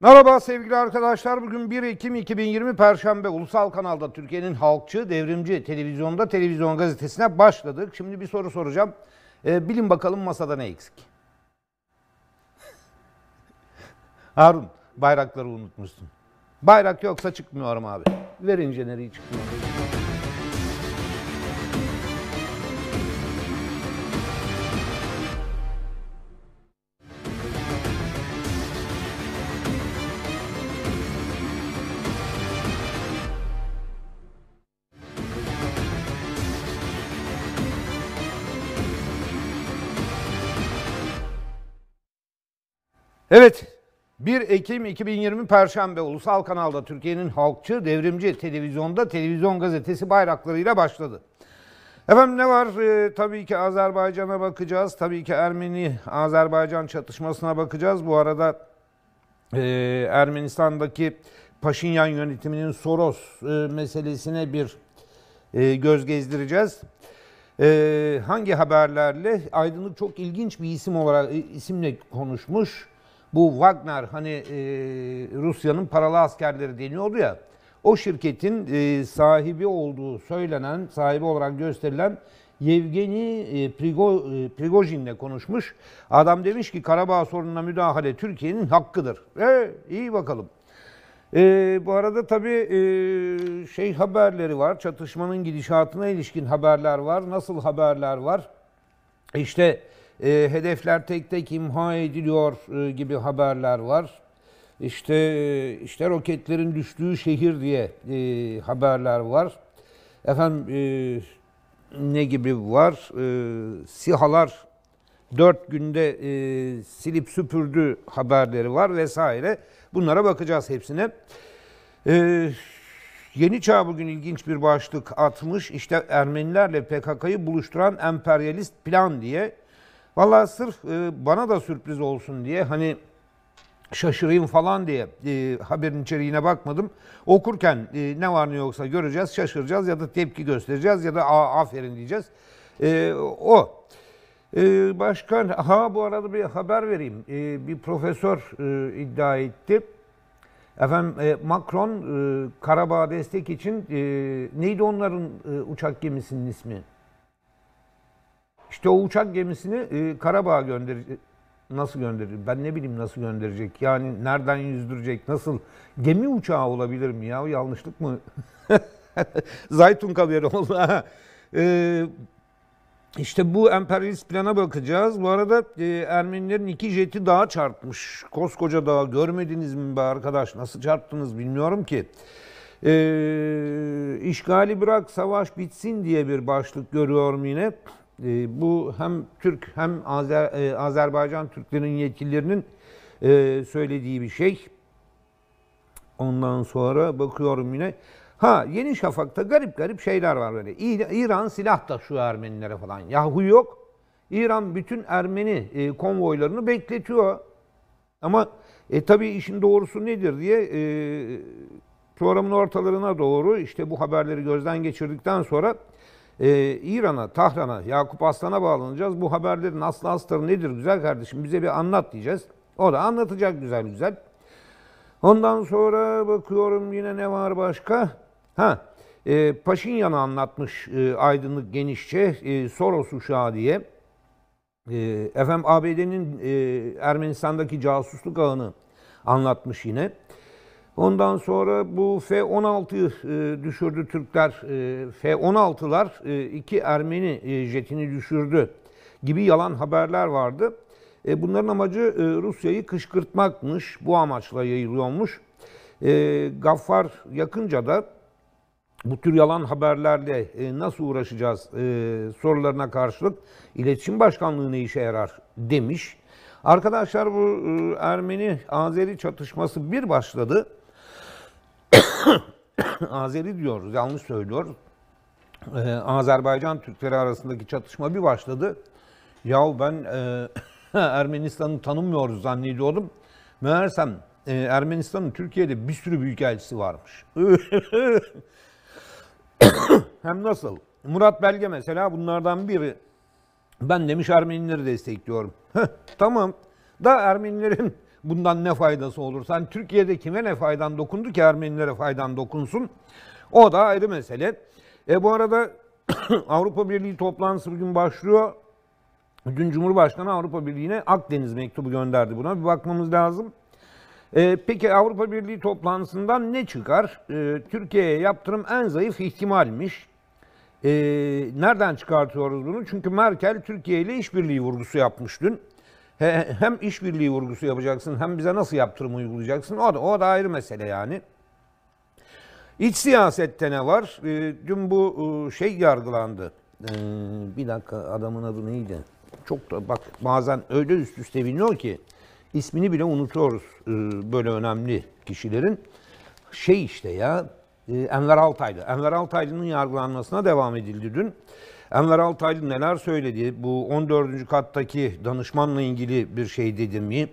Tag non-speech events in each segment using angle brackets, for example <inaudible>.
Merhaba sevgili arkadaşlar. Bugün 1 Ekim 2020 Perşembe Ulusal Kanal'da Türkiye'nin halkçı, devrimci televizyonda televizyon gazetesine başladık. Şimdi bir soru soracağım. Ee, bilin bakalım masada ne eksik? <laughs> Harun bayrakları unutmuşsun. Bayrak yoksa çıkmıyorum abi. Ver injeneriyi çıkmıyorum. Evet, 1 Ekim 2020 Perşembe Ulusal Kanal'da Türkiye'nin halkçı, devrimci televizyonda televizyon gazetesi bayraklarıyla başladı. Efendim ne var? Ee, tabii ki Azerbaycan'a bakacağız. Tabii ki Ermeni-Azerbaycan çatışmasına bakacağız. Bu arada e, Ermenistan'daki Paşinyan yönetiminin Soros e, meselesine bir e, göz gezdireceğiz. E, hangi haberlerle? Aydınlık çok ilginç bir isim olarak e, isimle konuşmuş bu Wagner hani e, Rusya'nın paralı askerleri deniyordu ya. O şirketin e, sahibi olduğu söylenen, sahibi olarak gösterilen Yevgeni e, Prigo, e, Prigojin'le konuşmuş. Adam demiş ki Karabağ sorununa müdahale Türkiye'nin hakkıdır. E, iyi bakalım. E, bu arada tabii e, şey haberleri var. Çatışmanın gidişatına ilişkin haberler var. Nasıl haberler var? İşte e, hedefler tek tek imha ediliyor e, gibi haberler var. İşte e, işte roketlerin düştüğü şehir diye e, haberler var. Efendim e, ne gibi var? E, sihalar dört günde e, silip süpürdü haberleri var vesaire. Bunlara bakacağız hepsine. E, Yeni Çağ bugün ilginç bir başlık atmış. İşte Ermenilerle PKK'yı buluşturan emperyalist plan diye Valla sırf e, bana da sürpriz olsun diye hani şaşırayım falan diye e, haberin içeriğine bakmadım. Okurken e, ne var ne yoksa göreceğiz, şaşıracağız ya da tepki göstereceğiz ya da aferin diyeceğiz. o. başkan, ha bu arada bir haber vereyim. bir profesör iddia etti. Efendim Macron Karabağ destek için neydi onların uçak gemisinin ismi? İşte o uçak gemisini e, Karabağ'a gönderecek. Nasıl gönderir? Ben ne bileyim nasıl gönderecek? Yani nereden yüzdürecek? Nasıl? Gemi uçağı olabilir mi ya? Yanlışlık mı? <laughs> Zaytun kabiri oldu. ee, işte bu emperyalist plana bakacağız. Bu arada e, Ermenilerin iki jeti daha çarpmış. Koskoca dağa görmediniz mi be arkadaş? Nasıl çarptınız bilmiyorum ki. E, işgali bırak savaş bitsin diye bir başlık görüyorum yine. Ee, bu hem Türk hem Azer, e, Azerbaycan Türklerinin yetkililerinin e, söylediği bir şey. Ondan sonra bakıyorum yine. Ha Yeni Şafak'ta garip garip şeyler var böyle. İran silah taşıyor Ermenilere falan. Yahu yok. İran bütün Ermeni e, konvoylarını bekletiyor. Ama e, tabii işin doğrusu nedir diye e, programın ortalarına doğru işte bu haberleri gözden geçirdikten sonra ee, İran'a, Tahran'a, Yakup Aslan'a bağlanacağız. Bu haberlerin Nasıl Astar nedir güzel kardeşim bize bir anlat diyeceğiz. O da anlatacak güzel güzel. Ondan sonra bakıyorum yine ne var başka? Ha, e, Paşinyan'ı anlatmış e, aydınlık genişçe e, Soros uşağı diye. E, efendim ABD'nin e, Ermenistan'daki casusluk ağını anlatmış yine. Ondan sonra bu F-16 e, düşürdü Türkler. E, F-16'lar e, iki Ermeni jetini düşürdü gibi yalan haberler vardı. Bunların amacı Rusya'yı kışkırtmakmış. Bu amaçla yayılıyormuş. Gaffar yakınca da bu tür yalan haberlerle nasıl uğraşacağız sorularına karşılık iletişim başkanlığı ne işe yarar demiş. Arkadaşlar bu Ermeni-Azeri çatışması bir başladı. <coughs> Azeri diyoruz, yanlış söylüyoruz. Ee, Azerbaycan Türkleri arasındaki çatışma bir başladı. Yahu ben e, <coughs> Ermenistan'ı tanımıyoruz zannediyordum. Meğersem e, Ermenistan'ın Türkiye'de bir sürü büyükelçisi varmış. <coughs> Hem nasıl? Murat Belge mesela bunlardan biri. Ben demiş Ermenileri destekliyorum. tamam. Da Ermenilerin Bundan ne faydası olur? Sen yani Türkiye'de kime ne faydan dokundu ki Ermenilere faydan dokunsun? O da ayrı mesele. E bu arada <clears throat> Avrupa Birliği toplantısı bugün başlıyor. Dün Cumhurbaşkanı Avrupa Birliği'ne Akdeniz mektubu gönderdi. Buna bir bakmamız lazım. E, peki Avrupa Birliği toplantısından ne çıkar? E, Türkiye'ye yaptırım en zayıf ihtimalmiş. E, nereden çıkartıyoruz bunu? Çünkü Merkel Türkiye ile işbirliği vurgusu yapmış dün. He, hem işbirliği vurgusu yapacaksın hem bize nasıl yaptırım uygulayacaksın o da, o da ayrı mesele yani. İç siyasette ne var? E, dün bu e, şey yargılandı. E, bir dakika adamın adı neydi? Çok da bak bazen öyle üst üste biliniyor ki ismini bile unutuyoruz e, böyle önemli kişilerin. Şey işte ya e, Enver Altaylı. Enver Altaylı'nın yargılanmasına devam edildi dün. Enver Altaylı neler söyledi? Bu 14. kattaki danışmanla ilgili bir şey dedi mi?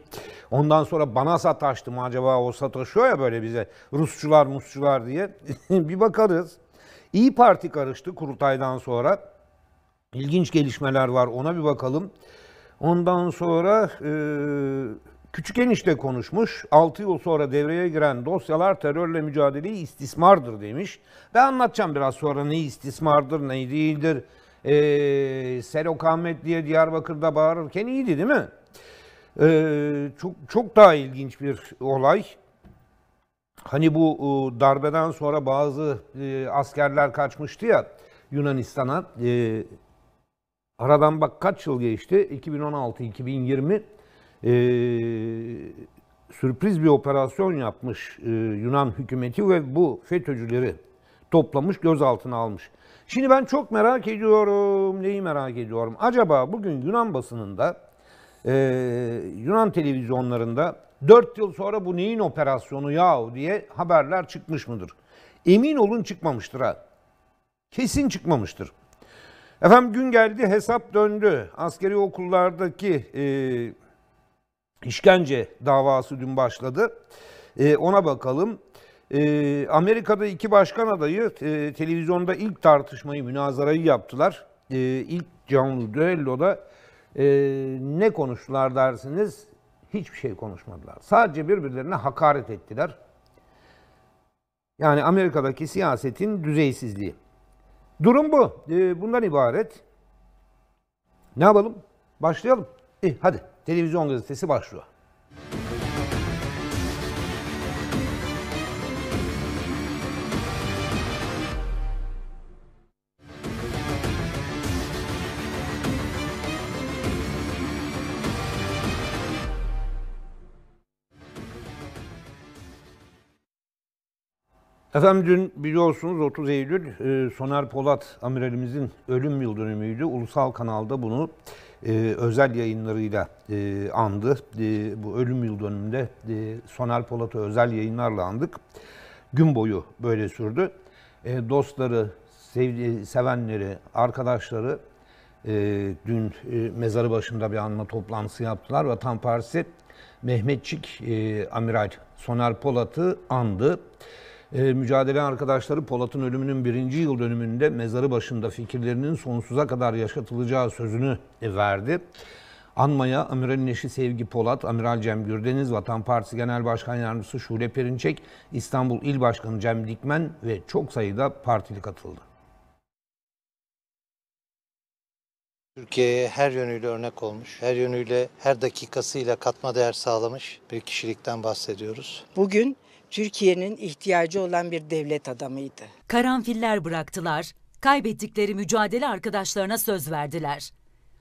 Ondan sonra bana sataştı mı acaba o sataşıyor ya böyle bize Rusçular Musçular diye. <laughs> bir bakarız. İyi Parti karıştı kurultaydan sonra. İlginç gelişmeler var ona bir bakalım. Ondan sonra e, küçük enişte konuşmuş. 6 yıl sonra devreye giren dosyalar terörle mücadeleyi istismardır demiş. ve anlatacağım biraz sonra ne istismardır ne değildir e, ee, Serok Ahmet diye Diyarbakır'da bağırırken iyiydi değil mi? E, çok, çok daha ilginç bir olay. Hani bu e, darbeden sonra bazı e, askerler kaçmıştı ya Yunanistan'a. E, aradan bak kaç yıl geçti? 2016-2020. E, sürpriz bir operasyon yapmış e, Yunan hükümeti ve bu FETÖ'cüleri toplamış, gözaltına almış. Şimdi ben çok merak ediyorum. Neyi merak ediyorum? Acaba bugün Yunan basınında, e, Yunan televizyonlarında 4 yıl sonra bu neyin operasyonu yahu diye haberler çıkmış mıdır? Emin olun çıkmamıştır ha. Kesin çıkmamıştır. Efendim gün geldi hesap döndü. Askeri okullardaki e, işkence davası dün başladı. E, ona bakalım. Ee, Amerika'da iki başkan adayı e, televizyonda ilk tartışmayı, münazarayı yaptılar. Ee, ilk ilk canlı düelloda e, ne konuştular dersiniz? Hiçbir şey konuşmadılar. Sadece birbirlerine hakaret ettiler. Yani Amerika'daki siyasetin düzeysizliği. Durum bu. Ee, bundan ibaret. Ne yapalım? Başlayalım. İyi hadi. Televizyon gazetesi başlıyor. Efendim dün biliyorsunuz 30 Eylül e, Soner Polat amiralimizin ölüm yıl dönümüydü. Ulusal kanalda bunu e, özel yayınlarıyla e, andı. bu ölüm yıl dönümünde Soner Polat'ı özel yayınlarla andık. Gün boyu böyle sürdü. dostları, sevdi, sevenleri, arkadaşları dün mezarı başında bir anma toplantısı yaptılar. Vatan Partisi Mehmetçik Amiral Soner Polat'ı andı e, mücadele arkadaşları Polat'ın ölümünün birinci yıl dönümünde mezarı başında fikirlerinin sonsuza kadar yaşatılacağı sözünü e, verdi. Anmaya Amiral'in eşi Sevgi Polat, Amiral Cem Gürdeniz, Vatan Partisi Genel Başkan Yardımcısı Şule Perinçek, İstanbul İl Başkanı Cem Dikmen ve çok sayıda partili katıldı. Türkiye'ye her yönüyle örnek olmuş, her yönüyle, her dakikasıyla katma değer sağlamış bir kişilikten bahsediyoruz. Bugün Türkiye'nin ihtiyacı olan bir devlet adamıydı. Karanfiller bıraktılar, kaybettikleri mücadele arkadaşlarına söz verdiler.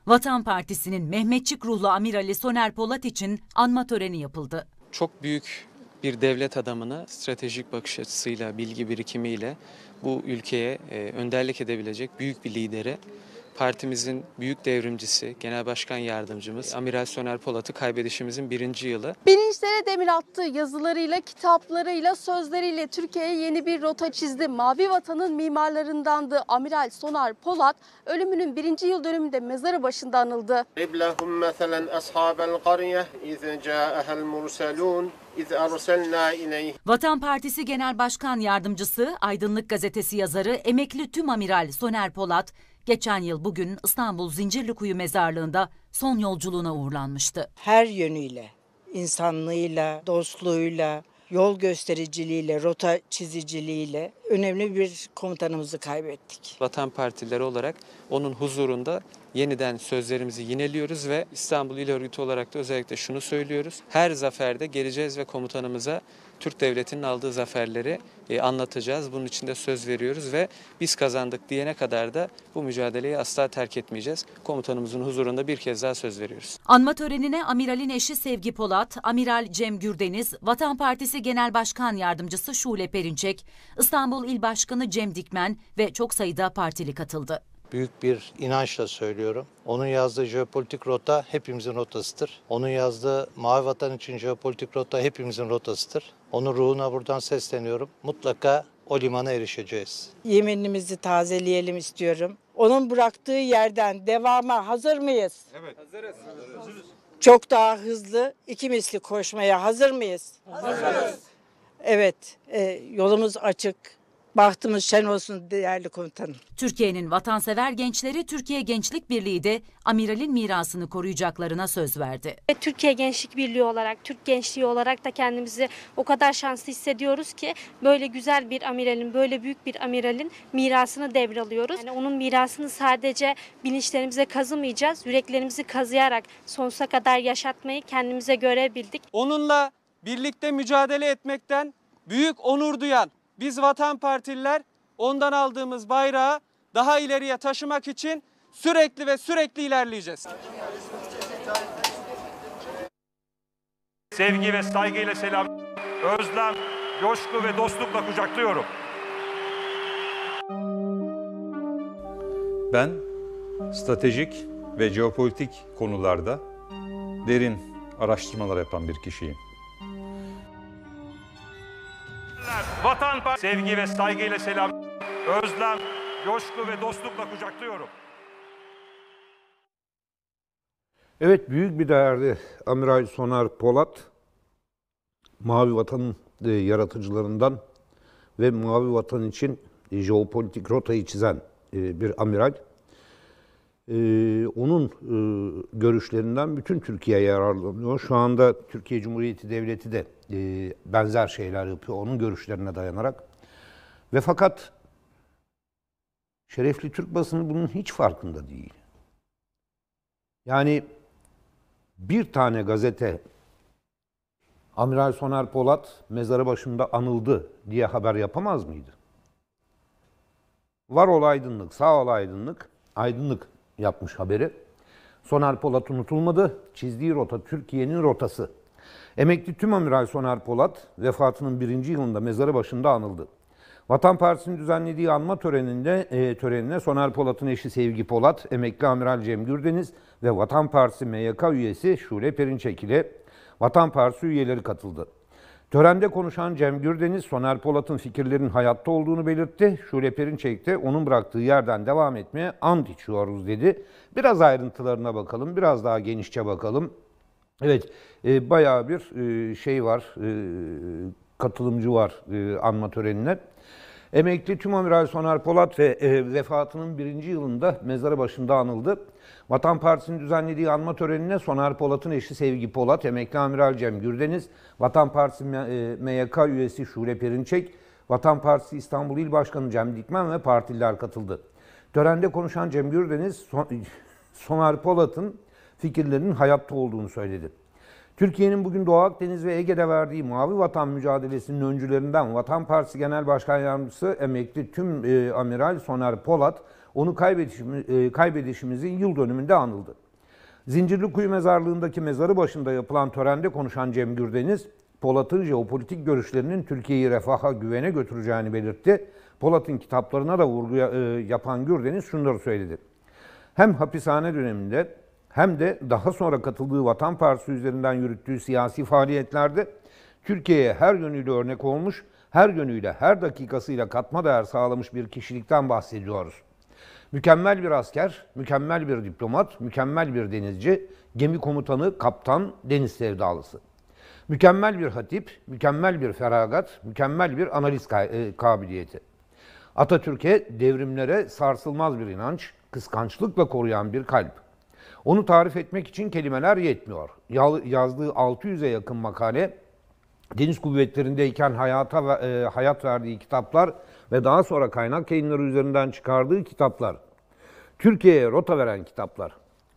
Vatan Partisi'nin Mehmetçik ruhlu amirali Soner Polat için anma töreni yapıldı. Çok büyük bir devlet adamını stratejik bakış açısıyla, bilgi birikimiyle bu ülkeye e, önderlik edebilecek büyük bir lideri partimizin büyük devrimcisi, genel başkan yardımcımız Amiral Soner Polat'ı kaybedişimizin birinci yılı. Bilinçlere demir attı yazılarıyla, kitaplarıyla, sözleriyle Türkiye'ye yeni bir rota çizdi. Mavi Vatan'ın mimarlarındandı Amiral Soner Polat. Ölümünün birinci yıl dönümünde mezarı başında anıldı. İblahum meselen ashabel kariye izin ca'ehel murselun Vatan Partisi Genel Başkan Yardımcısı, Aydınlık Gazetesi yazarı, emekli tüm amiral Soner Polat, geçen yıl bugün İstanbul Zincirlikuyu mezarlığında son yolculuğuna uğurlanmıştı. Her yönüyle, insanlığıyla, dostluğuyla, yol göstericiliğiyle, rota çiziciliğiyle önemli bir komutanımızı kaybettik. Vatan partileri olarak onun huzurunda yeniden sözlerimizi yineliyoruz ve İstanbul İl Örgütü olarak da özellikle şunu söylüyoruz. Her zaferde geleceğiz ve komutanımıza Türk Devleti'nin aldığı zaferleri e, anlatacağız. Bunun için de söz veriyoruz ve biz kazandık diyene kadar da bu mücadeleyi asla terk etmeyeceğiz. Komutanımızın huzurunda bir kez daha söz veriyoruz. Anma törenine amiralin eşi Sevgi Polat, amiral Cem Gürdeniz, Vatan Partisi Genel Başkan Yardımcısı Şule Perinçek, İstanbul İl Başkanı Cem Dikmen ve çok sayıda partili katıldı büyük bir inançla söylüyorum. Onun yazdığı jeopolitik rota hepimizin rotasıdır. Onun yazdığı Mavi Vatan için jeopolitik rota hepimizin rotasıdır. Onun ruhuna buradan sesleniyorum. Mutlaka o limana erişeceğiz. Yeminimizi tazeleyelim istiyorum. Onun bıraktığı yerden devama hazır mıyız? Evet. Hazırız. Hazırız. Çok daha hızlı iki misli koşmaya hazır mıyız? Hazırız. Evet, e, yolumuz açık. Bahtımız şen olsun değerli komutanım. Türkiye'nin vatansever gençleri Türkiye Gençlik Birliği de amiralin mirasını koruyacaklarına söz verdi. Türkiye Gençlik Birliği olarak, Türk gençliği olarak da kendimizi o kadar şanslı hissediyoruz ki böyle güzel bir amiralin, böyle büyük bir amiralin mirasını devralıyoruz. Yani onun mirasını sadece bilinçlerimize kazımayacağız, yüreklerimizi kazıyarak sonsuza kadar yaşatmayı kendimize görebildik. Onunla birlikte mücadele etmekten büyük onur duyan biz vatan partililer ondan aldığımız bayrağı daha ileriye taşımak için sürekli ve sürekli ilerleyeceğiz. Sevgi ve saygıyla selam, özlem, coşku ve dostlukla kucaklıyorum. Ben stratejik ve jeopolitik konularda derin araştırmalar yapan bir kişiyim. Vatan sevgi ve saygıyla selam, özlem, coşku ve dostlukla kucaklıyorum. Evet büyük bir değerli Amiral Soner Polat, Mavi Vatan'ın e, yaratıcılarından ve Mavi Vatan için jeopolitik rotayı çizen e, bir amiral. Ee, onun e, görüşlerinden bütün Türkiye yararlanıyor. Şu anda Türkiye Cumhuriyeti Devleti de e, benzer şeyler yapıyor onun görüşlerine dayanarak. Ve fakat şerefli Türk basını bunun hiç farkında değil. Yani bir tane gazete Amiral Soner Polat mezarı başında anıldı diye haber yapamaz mıydı? Var ol aydınlık, sağ ol aydınlık. Aydınlık yapmış haberi. Soner Polat unutulmadı. Çizdiği rota Türkiye'nin rotası. Emekli tüm amiral Soner Polat vefatının birinci yılında mezarı başında anıldı. Vatan Partisi'nin düzenlediği anma töreninde e, törenine Soner Polat'ın eşi Sevgi Polat, emekli amiral Cem Gürdeniz ve Vatan Partisi MYK üyesi Şule Perinçek ile Vatan Partisi üyeleri katıldı. Törende konuşan Cem Gürdeniz, Soner Polat'ın fikirlerin hayatta olduğunu belirtti. Şule Perinçek de onun bıraktığı yerden devam etmeye ant içiyoruz dedi. Biraz ayrıntılarına bakalım, biraz daha genişçe bakalım. Evet, e, bayağı bir e, şey var, e, katılımcı var e, anma törenine. Emekli Tüm Amiral Soner Polat ve e, vefatının birinci yılında mezarı başında anıldı. Vatan Partisi'nin düzenlediği anma törenine Soner Polat'ın eşi Sevgi Polat, emekli amiral Cem Gürdeniz, Vatan Partisi MYK e, üyesi Şule Perinçek, Vatan Partisi İstanbul İl Başkanı Cem Dikmen ve partililer katıldı. Törende konuşan Cem Gürdeniz, <laughs> Soner Polat'ın fikirlerinin hayatta olduğunu söyledi. Türkiye'nin bugün Doğu Akdeniz ve Ege'de verdiği Mavi Vatan mücadelesinin öncülerinden Vatan Partisi Genel Başkan Yardımcısı emekli tüm e, amiral Soner Polat, onu e, kaybedişimizin yıl dönümünde anıldı. Zincirli Zincirlikuyu mezarlığındaki mezarı başında yapılan törende konuşan Cem Gürdeniz, Polat'ın jeopolitik görüşlerinin Türkiye'yi refaha, güvene götüreceğini belirtti. Polat'ın kitaplarına da vurgu e, yapan Gürdeniz şunları söyledi. Hem hapishane döneminde hem de daha sonra katıldığı Vatan Partisi üzerinden yürüttüğü siyasi faaliyetlerde Türkiye'ye her yönüyle örnek olmuş, her yönüyle, her dakikasıyla katma değer sağlamış bir kişilikten bahsediyoruz.'' Mükemmel bir asker, mükemmel bir diplomat, mükemmel bir denizci, gemi komutanı, kaptan, deniz sevdalısı. Mükemmel bir hatip, mükemmel bir feragat, mükemmel bir analiz e, kabiliyeti. Atatürk'e devrimlere sarsılmaz bir inanç, kıskançlıkla koruyan bir kalp. Onu tarif etmek için kelimeler yetmiyor. Yazdığı 600'e yakın makale, deniz kuvvetlerindeyken hayata e, hayat verdiği kitaplar ve daha sonra kaynak yayınları üzerinden çıkardığı kitaplar, Türkiye'ye rota veren kitaplar,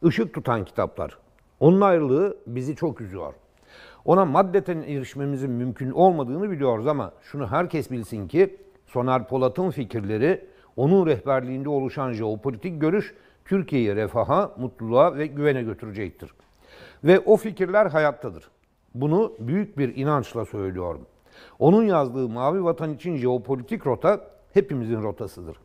ışık tutan kitaplar, onun ayrılığı bizi çok üzüyor. Ona maddeten erişmemizin mümkün olmadığını biliyoruz ama şunu herkes bilsin ki Soner Polat'ın fikirleri, onun rehberliğinde oluşan jeopolitik görüş Türkiye'yi refaha, mutluluğa ve güvene götürecektir. Ve o fikirler hayattadır. Bunu büyük bir inançla söylüyorum. Onun yazdığı Mavi Vatan için jeopolitik rota hepimizin rotasıdır.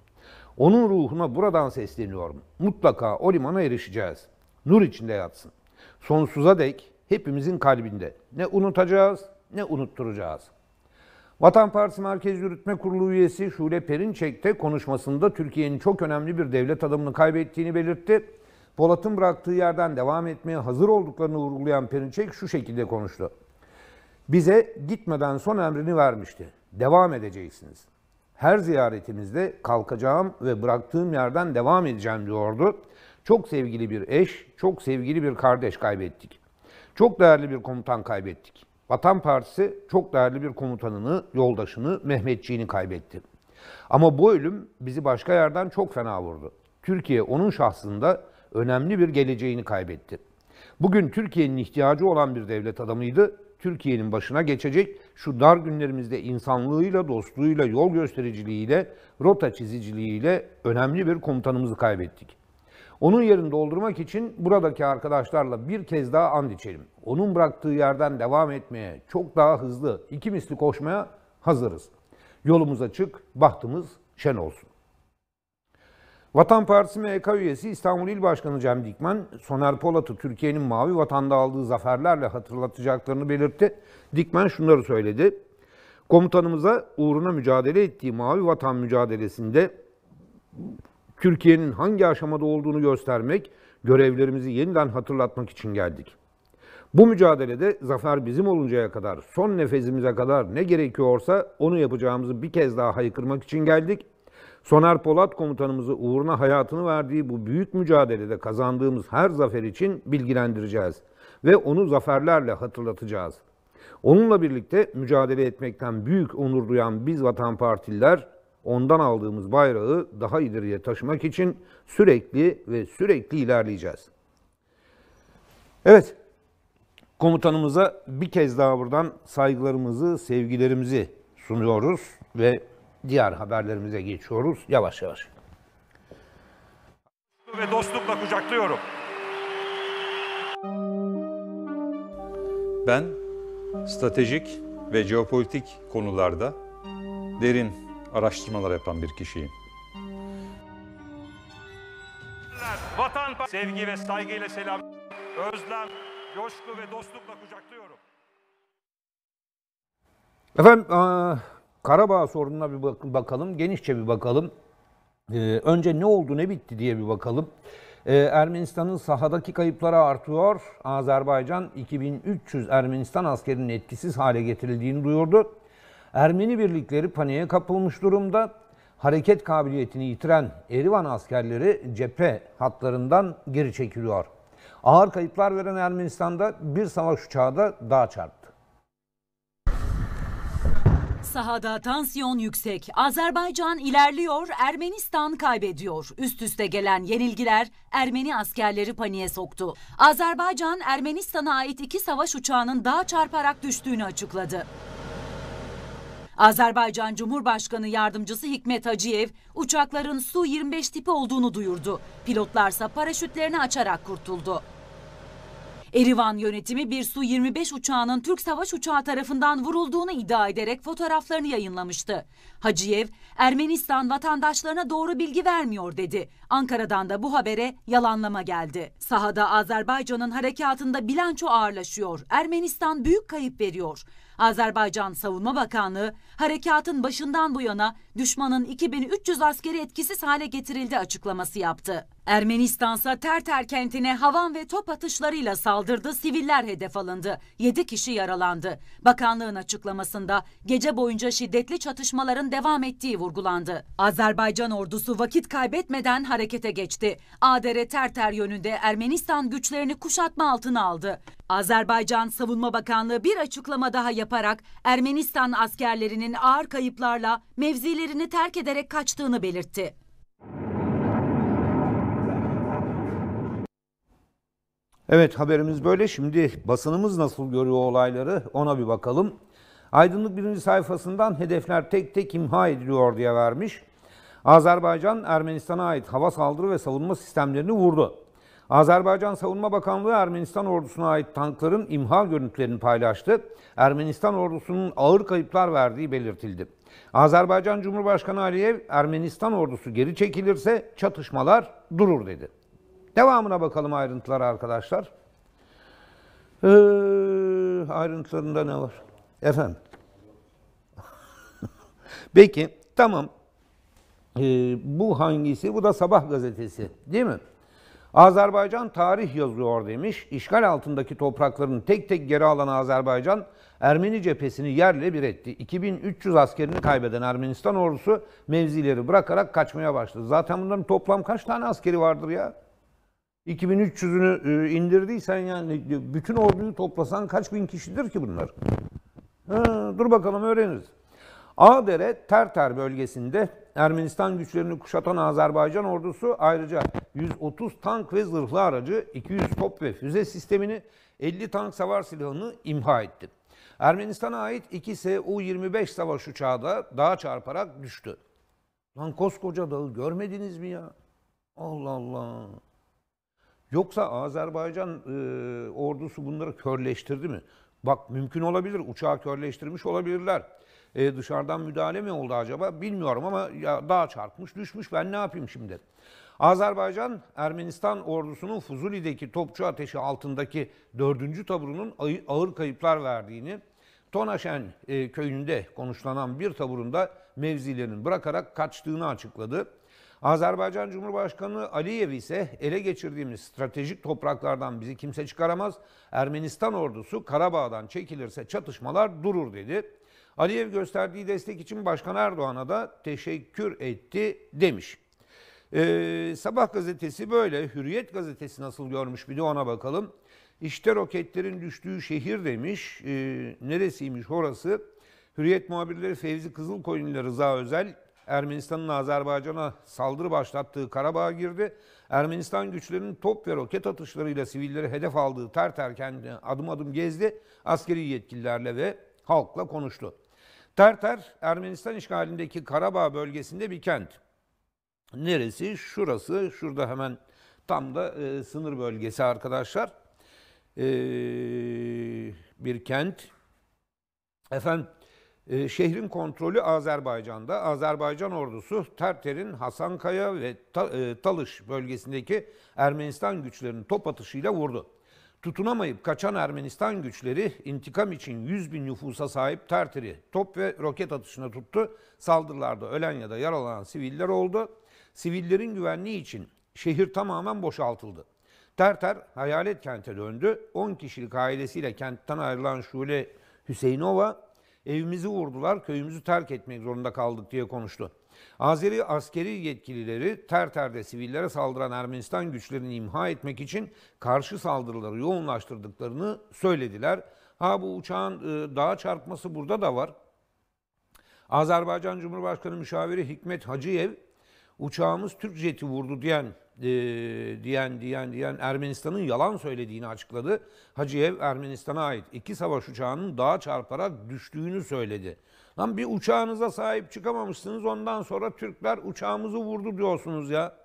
Onun ruhuna buradan sesleniyorum. Mutlaka o limana erişeceğiz. Nur içinde yatsın. Sonsuza dek hepimizin kalbinde. Ne unutacağız ne unutturacağız. Vatan Partisi Merkez Yürütme Kurulu üyesi Şule Perinçek de konuşmasında Türkiye'nin çok önemli bir devlet adamını kaybettiğini belirtti. Polat'ın bıraktığı yerden devam etmeye hazır olduklarını vurgulayan Perinçek şu şekilde konuştu bize gitmeden son emrini vermişti. Devam edeceksiniz. Her ziyaretimizde kalkacağım ve bıraktığım yerden devam edeceğim diyordu. Çok sevgili bir eş, çok sevgili bir kardeş kaybettik. Çok değerli bir komutan kaybettik. Vatan Partisi çok değerli bir komutanını, yoldaşını, Mehmetçiğini kaybetti. Ama bu ölüm bizi başka yerden çok fena vurdu. Türkiye onun şahsında önemli bir geleceğini kaybetti. Bugün Türkiye'nin ihtiyacı olan bir devlet adamıydı Türkiye'nin başına geçecek. Şu dar günlerimizde insanlığıyla, dostluğuyla, yol göstericiliğiyle, rota çiziciliğiyle önemli bir komutanımızı kaybettik. Onun yerini doldurmak için buradaki arkadaşlarla bir kez daha and içelim. Onun bıraktığı yerden devam etmeye, çok daha hızlı, iki misli koşmaya hazırız. Yolumuz açık, bahtımız şen olsun. Vatan Partisi MYK üyesi İstanbul İl Başkanı Cem Dikmen, Soner Polat'ı Türkiye'nin mavi vatanda aldığı zaferlerle hatırlatacaklarını belirtti. Dikmen şunları söyledi. Komutanımıza uğruna mücadele ettiği mavi vatan mücadelesinde Türkiye'nin hangi aşamada olduğunu göstermek, görevlerimizi yeniden hatırlatmak için geldik. Bu mücadelede zafer bizim oluncaya kadar, son nefesimize kadar ne gerekiyorsa onu yapacağımızı bir kez daha haykırmak için geldik Soner Polat komutanımızı uğruna hayatını verdiği bu büyük mücadelede kazandığımız her zafer için bilgilendireceğiz ve onu zaferlerle hatırlatacağız. Onunla birlikte mücadele etmekten büyük onur duyan biz Vatan Partililer ondan aldığımız bayrağı daha ileriye taşımak için sürekli ve sürekli ilerleyeceğiz. Evet, komutanımıza bir kez daha buradan saygılarımızı, sevgilerimizi sunuyoruz ve diğer haberlerimize geçiyoruz yavaş yavaş. Ve dostlukla kucaklıyorum. Ben stratejik ve jeopolitik konularda derin araştırmalar yapan bir kişiyim. Vatan sevgi ve saygıyla selam, özlem, coşku ve dostlukla kucaklıyorum. Efendim, Karabağ sorununa bir bakalım, genişçe bir bakalım. Ee, önce ne oldu, ne bitti diye bir bakalım. Ee, Ermenistan'ın sahadaki kayıpları artıyor. Azerbaycan 2300 Ermenistan askerinin etkisiz hale getirildiğini duyurdu. Ermeni birlikleri paniğe kapılmış durumda. Hareket kabiliyetini yitiren Erivan askerleri cephe hatlarından geri çekiliyor. Ağır kayıplar veren Ermenistan'da bir savaş uçağı da daha çarptı. Sahada tansiyon yüksek. Azerbaycan ilerliyor, Ermenistan kaybediyor. Üst üste gelen yenilgiler Ermeni askerleri paniğe soktu. Azerbaycan, Ermenistan'a ait iki savaş uçağının dağa çarparak düştüğünü açıkladı. Azerbaycan Cumhurbaşkanı Yardımcısı Hikmet Haciyev, uçakların Su-25 tipi olduğunu duyurdu. Pilotlarsa paraşütlerini açarak kurtuldu. Erivan yönetimi bir Su-25 uçağının Türk savaş uçağı tarafından vurulduğunu iddia ederek fotoğraflarını yayınlamıştı. Hacıyev, Ermenistan vatandaşlarına doğru bilgi vermiyor dedi. Ankara'dan da bu habere yalanlama geldi. Sahada Azerbaycan'ın harekatında bilanço ağırlaşıyor. Ermenistan büyük kayıp veriyor. Azerbaycan Savunma Bakanlığı harekatın başından bu yana düşmanın 2300 askeri etkisiz hale getirildi açıklaması yaptı. Ermenistan'sa Terter kentine havan ve top atışlarıyla saldırdı, siviller hedef alındı. 7 kişi yaralandı. Bakanlığın açıklamasında gece boyunca şiddetli çatışmaların devam ettiği vurgulandı. Azerbaycan ordusu vakit kaybetmeden harekete geçti. Adere Terter yönünde Ermenistan güçlerini kuşatma altına aldı. Azerbaycan Savunma Bakanlığı bir açıklama daha yaparak Ermenistan askerlerinin ağır kayıplarla mevzilerini terk ederek kaçtığını belirtti. Evet haberimiz böyle. Şimdi basınımız nasıl görüyor olayları ona bir bakalım. Aydınlık birinci sayfasından hedefler tek tek imha ediliyor diye vermiş. Azerbaycan Ermenistan'a ait hava saldırı ve savunma sistemlerini vurdu. Azerbaycan Savunma Bakanlığı Ermenistan ordusuna ait tankların imha görüntülerini paylaştı. Ermenistan ordusunun ağır kayıplar verdiği belirtildi. Azerbaycan Cumhurbaşkanı Aliyev Ermenistan ordusu geri çekilirse çatışmalar durur dedi. Devamına bakalım ayrıntılara arkadaşlar. Ee, ayrıntılarında ne var? Efendim. <laughs> Peki tamam. Ee, bu hangisi? Bu da Sabah gazetesi değil mi? Azerbaycan tarih yazıyor demiş. İşgal altındaki topraklarını tek tek geri alan Azerbaycan Ermeni cephesini yerle bir etti. 2300 askerini kaybeden Ermenistan ordusu mevzileri bırakarak kaçmaya başladı. Zaten bunların toplam kaç tane askeri vardır ya? 2300'ünü e, indirdiysen yani e, bütün orduyu toplasan kaç bin kişidir ki bunlar? Ha, dur bakalım öğreniriz. Ağdere, Terter bölgesinde Ermenistan güçlerini kuşatan Azerbaycan ordusu ayrıca 130 tank ve zırhlı aracı, 200 top ve füze sistemini, 50 tank savar silahını imha etti. Ermenistan'a ait 2 Su-25 savaş uçağı da dağa çarparak düştü. Lan koskoca dağı görmediniz mi ya? Allah Allah. Yoksa Azerbaycan e, ordusu bunları körleştirdi mi? Bak mümkün olabilir. Uçağı körleştirmiş olabilirler. E, dışarıdan müdahale mi oldu acaba bilmiyorum ama ya daha çarpmış düşmüş ben ne yapayım şimdi? Azerbaycan Ermenistan ordusunun Fuzuli'deki topçu ateşi altındaki dördüncü taburunun ağır kayıplar verdiğini Tonaşen e, köyünde konuşlanan bir taburunda mevzilerini bırakarak kaçtığını açıkladı. Azerbaycan Cumhurbaşkanı Aliyev ise ele geçirdiğimiz stratejik topraklardan bizi kimse çıkaramaz. Ermenistan ordusu Karabağ'dan çekilirse çatışmalar durur dedi. Aliyev gösterdiği destek için Başkan Erdoğan'a da teşekkür etti demiş. Ee, sabah gazetesi böyle. Hürriyet gazetesi nasıl görmüş bir de ona bakalım. İşte roketlerin düştüğü şehir demiş. Ee, neresiymiş orası? Hürriyet muhabirleri Fevzi Kızılkoyunlu ile Rıza Özel Ermenistan'ın Azerbaycan'a saldırı başlattığı Karabağ'a girdi. Ermenistan güçlerinin top ve roket atışlarıyla sivilleri hedef aldığı Terter kendini adım adım gezdi. Askeri yetkililerle ve halkla konuştu. Terter, Ermenistan işgalindeki Karabağ bölgesinde bir kent. Neresi? Şurası. Şurada hemen tam da e, sınır bölgesi arkadaşlar. E, bir kent. Efendim ee, şehrin kontrolü Azerbaycan'da. Azerbaycan ordusu Terter'in Hasankaya ve e, Talış bölgesindeki Ermenistan güçlerinin top atışıyla vurdu. Tutunamayıp kaçan Ermenistan güçleri intikam için 100 bin nüfusa sahip Terter'i top ve roket atışına tuttu. Saldırılarda ölen ya da yaralanan siviller oldu. Sivillerin güvenliği için şehir tamamen boşaltıldı. Terter hayalet kente döndü. 10 kişilik ailesiyle kentten ayrılan Şule Hüseynova Evimizi vurdular, köyümüzü terk etmek zorunda kaldık diye konuştu. Azeri askeri yetkilileri ter terde sivillere saldıran Ermenistan güçlerini imha etmek için karşı saldırıları yoğunlaştırdıklarını söylediler. Ha bu uçağın e, dağa çarpması burada da var. Azerbaycan Cumhurbaşkanı Müşaviri Hikmet Hacıyev uçağımız Türk jeti vurdu diyen e, diyen diyen diyen Ermenistan'ın yalan söylediğini açıkladı. Hacıyev Ermenistan'a ait iki savaş uçağının dağa çarparak düştüğünü söyledi. Lan bir uçağınıza sahip çıkamamışsınız ondan sonra Türkler uçağımızı vurdu diyorsunuz ya.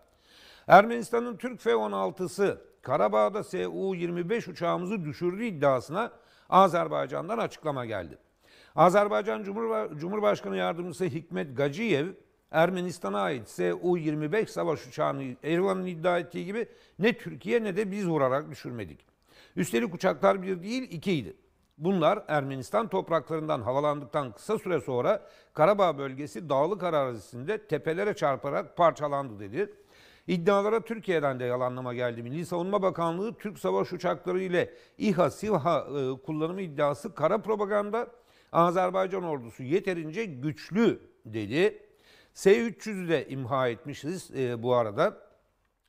Ermenistan'ın Türk F-16'sı Karabağ'da Su-25 uçağımızı düşürdü iddiasına Azerbaycan'dan açıklama geldi. Azerbaycan Cumhurba Cumhurbaşkanı Yardımcısı Hikmet Gaciyev, Ermenistan'a ait Su-25 savaş uçağını Erivan'ın iddia ettiği gibi ne Türkiye ne de biz vurarak düşürmedik. Üstelik uçaklar bir değil ikiydi. Bunlar Ermenistan topraklarından havalandıktan kısa süre sonra Karabağ bölgesi dağlık arazisinde tepelere çarparak parçalandı dedi. İddialara Türkiye'den de yalanlama geldi. Milli Savunma Bakanlığı Türk savaş uçakları ile İHA, SİHA e, kullanımı iddiası kara propaganda. Azerbaycan ordusu yeterince güçlü dedi. S-300'ü de imha etmişiz e, bu arada.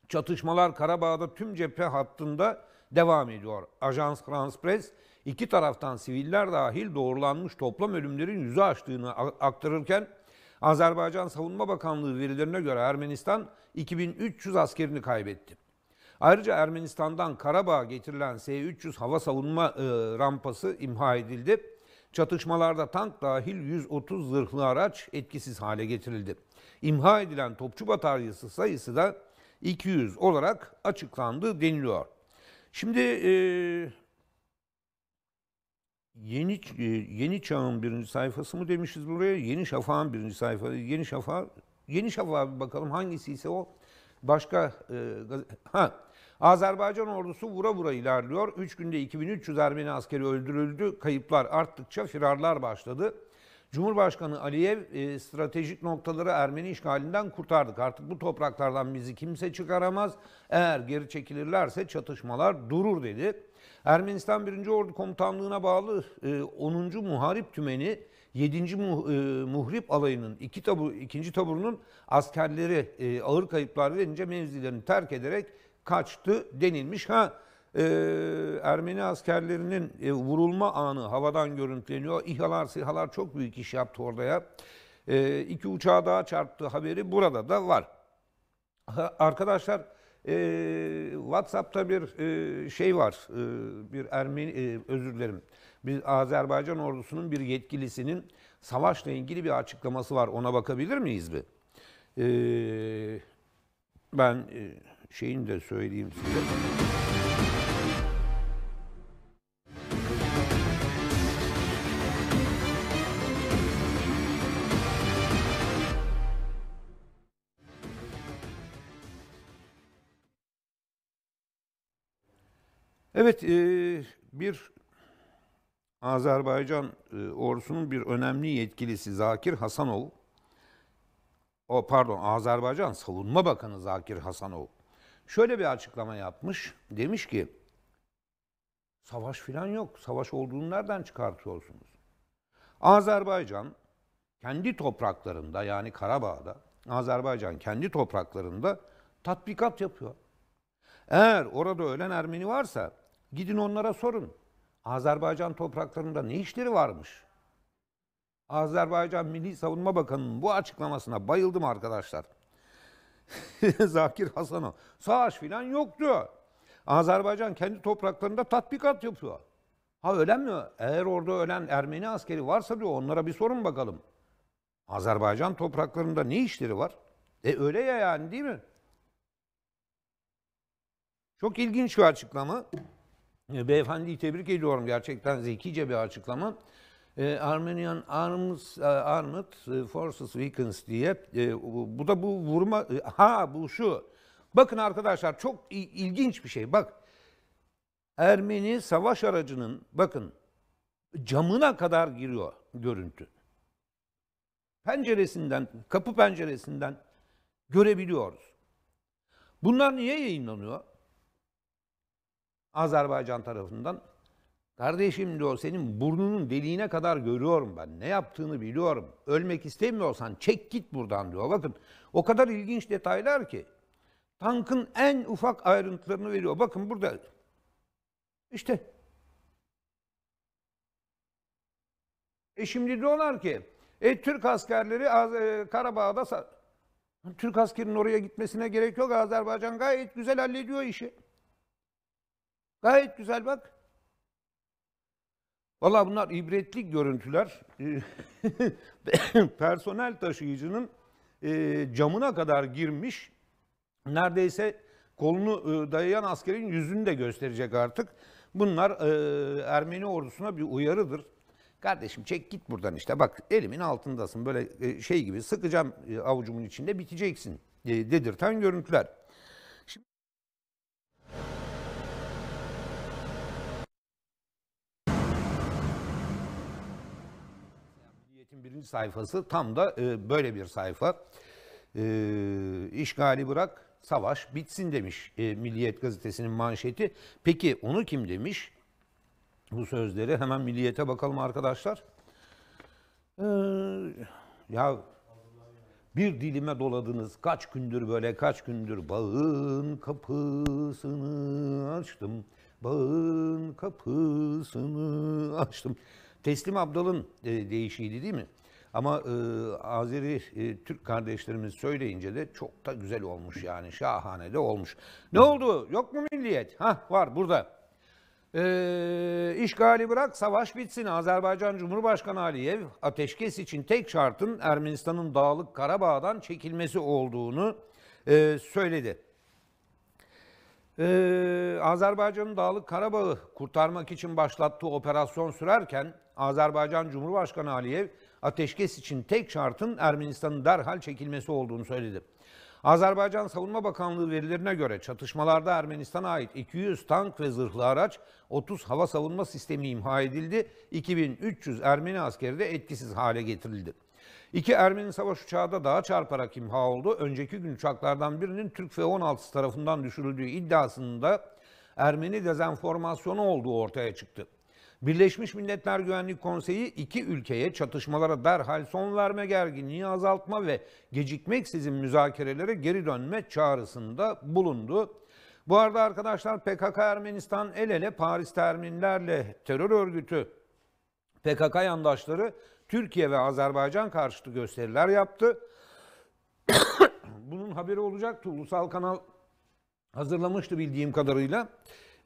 Çatışmalar Karabağ'da tüm cephe hattında devam ediyor. Ajans France Press iki taraftan siviller dahil doğrulanmış toplam ölümlerin yüzü açtığını aktarırken Azerbaycan Savunma Bakanlığı verilerine göre Ermenistan 2300 askerini kaybetti. Ayrıca Ermenistan'dan Karabağ'a getirilen S-300 hava savunma e, rampası imha edildi. Çatışmalarda tank dahil 130 zırhlı araç etkisiz hale getirildi. İmha edilen topçu bataryası sayısı da 200 olarak açıklandı deniliyor. Şimdi e, yeni e, yeni çağın birinci sayfası mı demişiz buraya? Yeni şafağın birinci sayfası. Yeni şafak. Yeni şafağa bakalım hangisi ise o. Başka e, ha Azerbaycan ordusu vura vura ilerliyor. 3 günde 2300 Ermeni askeri öldürüldü. Kayıplar arttıkça firarlar başladı. Cumhurbaşkanı Aliyev e, stratejik noktaları Ermeni işgalinden kurtardık. Artık bu topraklardan bizi kimse çıkaramaz. Eğer geri çekilirlerse çatışmalar durur dedi. Ermenistan 1. Ordu Komutanlığı'na bağlı e, 10. Muharip Tümeni 7. Muh, e, Muhrip Alayı'nın 2. Tabu, taburunun askerleri e, ağır kayıplar verince mevzilerini terk ederek kaçtı denilmiş. Ha e, Ermeni askerlerinin e, vurulma anı havadan görüntüleniyor. İHA'lar, SİHA'lar çok büyük iş yaptı orada ya. E, iki uçağa daha çarptı haberi burada da var. Ha, arkadaşlar e, WhatsApp'ta bir e, şey var. E, bir Ermeni e, özür dilerim. Bir Azerbaycan ordusunun bir yetkilisinin savaşla ilgili bir açıklaması var. Ona bakabilir miyiz bir? E, ben e, şeyini de söyleyeyim size. Evet, e, bir Azerbaycan e, ordusunun bir önemli yetkilisi Zakir Hasanov, o pardon Azerbaycan Savunma Bakanı Zakir Hasanov Şöyle bir açıklama yapmış. Demiş ki savaş filan yok. Savaş olduğunu nereden çıkartıyorsunuz? Azerbaycan kendi topraklarında yani Karabağ'da Azerbaycan kendi topraklarında tatbikat yapıyor. Eğer orada ölen Ermeni varsa gidin onlara sorun. Azerbaycan topraklarında ne işleri varmış? Azerbaycan Milli Savunma Bakanı'nın bu açıklamasına bayıldım arkadaşlar. <laughs> Zakir Hasan'a. Savaş filan yoktu. Azerbaycan kendi topraklarında tatbikat yapıyor. Ha ölen mi? Eğer orada ölen Ermeni askeri varsa diyor onlara bir sorun bakalım. Azerbaycan topraklarında ne işleri var? E öyle ya yani değil mi? Çok ilginç bir açıklama. E, beyefendiyi tebrik ediyorum. Gerçekten zekice bir açıklama e, Armenian Arms, e, Armed Forces Weakens diye e, bu da bu vurma e, ha bu şu bakın arkadaşlar çok ilginç bir şey bak Ermeni savaş aracının bakın camına kadar giriyor görüntü penceresinden kapı penceresinden görebiliyoruz bunlar niye yayınlanıyor Azerbaycan tarafından Kardeşim diyor senin burnunun deliğine kadar görüyorum ben. Ne yaptığını biliyorum. Ölmek istemiyorsan çek git buradan diyor. Bakın o kadar ilginç detaylar ki. Tankın en ufak ayrıntılarını veriyor. Bakın burada işte. E şimdi diyorlar ki e, Türk askerleri e, Karabağ'da Türk askerinin oraya gitmesine gerek yok. Azerbaycan gayet güzel hallediyor işi. Gayet güzel bak. Valla bunlar ibretlik görüntüler. Ee, <laughs> personel taşıyıcının e, camına kadar girmiş. Neredeyse kolunu e, dayayan askerin yüzünü de gösterecek artık. Bunlar e, Ermeni ordusuna bir uyarıdır. Kardeşim çek git buradan işte bak elimin altındasın böyle şey gibi sıkacağım avucumun içinde biteceksin dedirten görüntüler. Hürriyet'in birinci sayfası tam da e, böyle bir sayfa. E, işgali bırak, savaş bitsin demiş e, Milliyet gazetesinin manşeti. Peki onu kim demiş? Bu sözleri hemen Milliyet'e bakalım arkadaşlar. Ee, ya bir dilime doladınız kaç gündür böyle kaç gündür bağın kapısını açtım. Bağın kapısını açtım. Teslim Abdal'ın e, değişiydi değil mi? Ama e, Azeri e, Türk kardeşlerimiz söyleyince de çok da güzel olmuş yani şahane de olmuş. Ne oldu? Yok mu milliyet? Ha var burada. E, işgali bırak savaş bitsin. Azerbaycan Cumhurbaşkanı Aliyev ateşkes için tek şartın Ermenistan'ın Dağlık Karabağ'dan çekilmesi olduğunu e, söyledi. Ee, Azerbaycan'ın Dağlık Karabağ'ı kurtarmak için başlattığı operasyon sürerken Azerbaycan Cumhurbaşkanı Aliyev ateşkes için tek şartın Ermenistan'ın derhal çekilmesi olduğunu söyledi. Azerbaycan Savunma Bakanlığı verilerine göre çatışmalarda Ermenistan'a ait 200 tank ve zırhlı araç, 30 hava savunma sistemi imha edildi, 2300 Ermeni askeri de etkisiz hale getirildi. İki Ermeni savaş uçağı da daha çarparak imha oldu. Önceki gün uçaklardan birinin Türk F-16 tarafından düşürüldüğü iddiasında Ermeni dezenformasyonu olduğu ortaya çıktı. Birleşmiş Milletler Güvenlik Konseyi iki ülkeye çatışmalara derhal son verme, gerginliği azaltma ve gecikmeksizin müzakerelere geri dönme çağrısında bulundu. Bu arada arkadaşlar PKK Ermenistan el ele Paris Ermenilerle terör örgütü PKK yandaşları Türkiye ve Azerbaycan karşıtı gösteriler yaptı. <coughs> Bunun haberi olacaktı. Ulusal kanal hazırlamıştı bildiğim kadarıyla.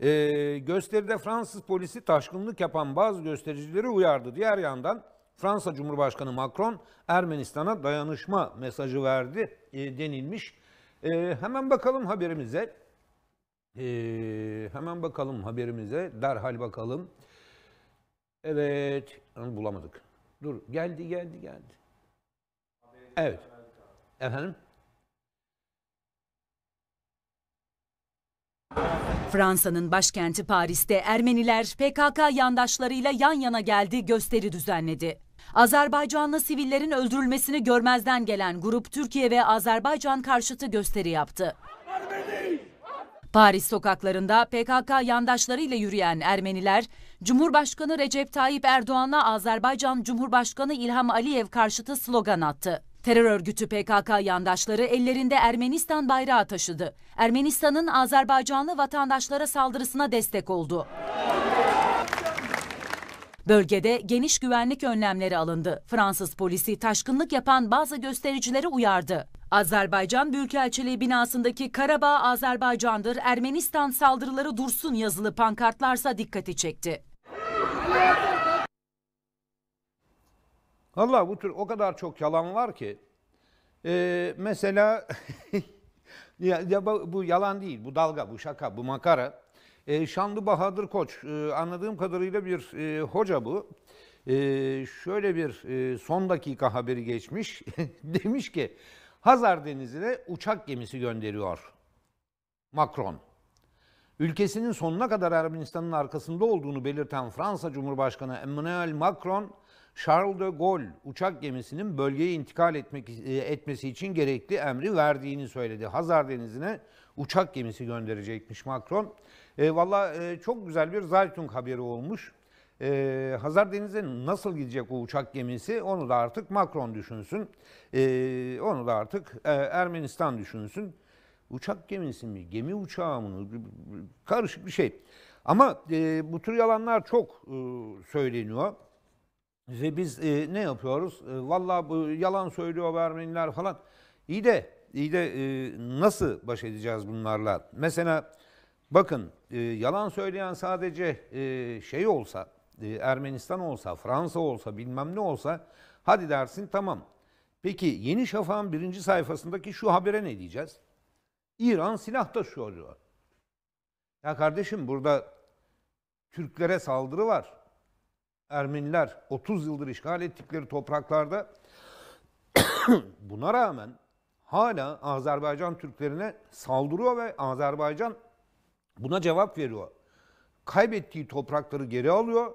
Ee, gösteride Fransız polisi taşkınlık yapan bazı göstericileri uyardı. Diğer yandan Fransa Cumhurbaşkanı Macron Ermenistan'a dayanışma mesajı verdi e, denilmiş. E, hemen bakalım haberimize. E, hemen bakalım haberimize. Derhal bakalım. Evet. Bulamadık. Dur. Geldi geldi geldi. Evet. Efendim? Fransa'nın başkenti Paris'te Ermeniler PKK yandaşlarıyla yan yana geldi, gösteri düzenledi. Azerbaycanlı sivillerin öldürülmesini görmezden gelen grup Türkiye ve Azerbaycan karşıtı gösteri yaptı. Paris sokaklarında PKK yandaşlarıyla yürüyen Ermeniler, Cumhurbaşkanı Recep Tayyip Erdoğan'a Azerbaycan Cumhurbaşkanı İlham Aliyev karşıtı slogan attı. Terör örgütü PKK yandaşları ellerinde Ermenistan bayrağı taşıdı. Ermenistan'ın Azerbaycanlı vatandaşlara saldırısına destek oldu. Bölgede geniş güvenlik önlemleri alındı. Fransız polisi taşkınlık yapan bazı göstericileri uyardı. Azerbaycan Büyükelçiliği binasındaki Karabağ Azerbaycan'dır, Ermenistan saldırıları dursun yazılı pankartlarsa dikkati çekti. Allah bu tür o kadar çok yalan var ki e, mesela <laughs> ya, ya bu, bu yalan değil, bu dalga, bu şaka, bu makara. E, Şanlı Bahadır Koç, e, anladığım kadarıyla bir e, hoca bu. E, şöyle bir e, son dakika haberi geçmiş. <laughs> Demiş ki Hazar Denizi'ne uçak gemisi gönderiyor Macron. Ülkesinin sonuna kadar Ermenistan'ın arkasında olduğunu belirten Fransa Cumhurbaşkanı Emmanuel Macron Charles de Gaulle uçak gemisinin bölgeye intikal etmek e, etmesi için gerekli emri verdiğini söyledi. Hazar Denizi'ne uçak gemisi gönderecekmiş Macron. E, Valla e, çok güzel bir Zeitung haberi olmuş. E, Hazar Denizi'ne nasıl gidecek o uçak gemisi onu da artık Macron düşünsün. E, onu da artık e, Ermenistan düşünsün. Uçak gemisi mi, gemi uçağı mı karışık bir şey. Ama e, bu tür yalanlar çok e, söyleniyor. Ve biz e, ne yapıyoruz? E, Valla bu yalan söylüyor Ermeniler falan. İyi de iyi de e, nasıl baş edeceğiz bunlarla? Mesela bakın e, yalan söyleyen sadece e, şey olsa, e, Ermenistan olsa, Fransa olsa, bilmem ne olsa hadi dersin tamam. Peki Yeni Şafak'ın birinci sayfasındaki şu habere ne diyeceğiz? İran silah taşıyor diyor. Ya kardeşim burada Türklere saldırı var. Ermeniler 30 yıldır işgal ettikleri topraklarda <coughs> buna rağmen hala Azerbaycan Türklerine saldırıyor ve Azerbaycan buna cevap veriyor. Kaybettiği toprakları geri alıyor.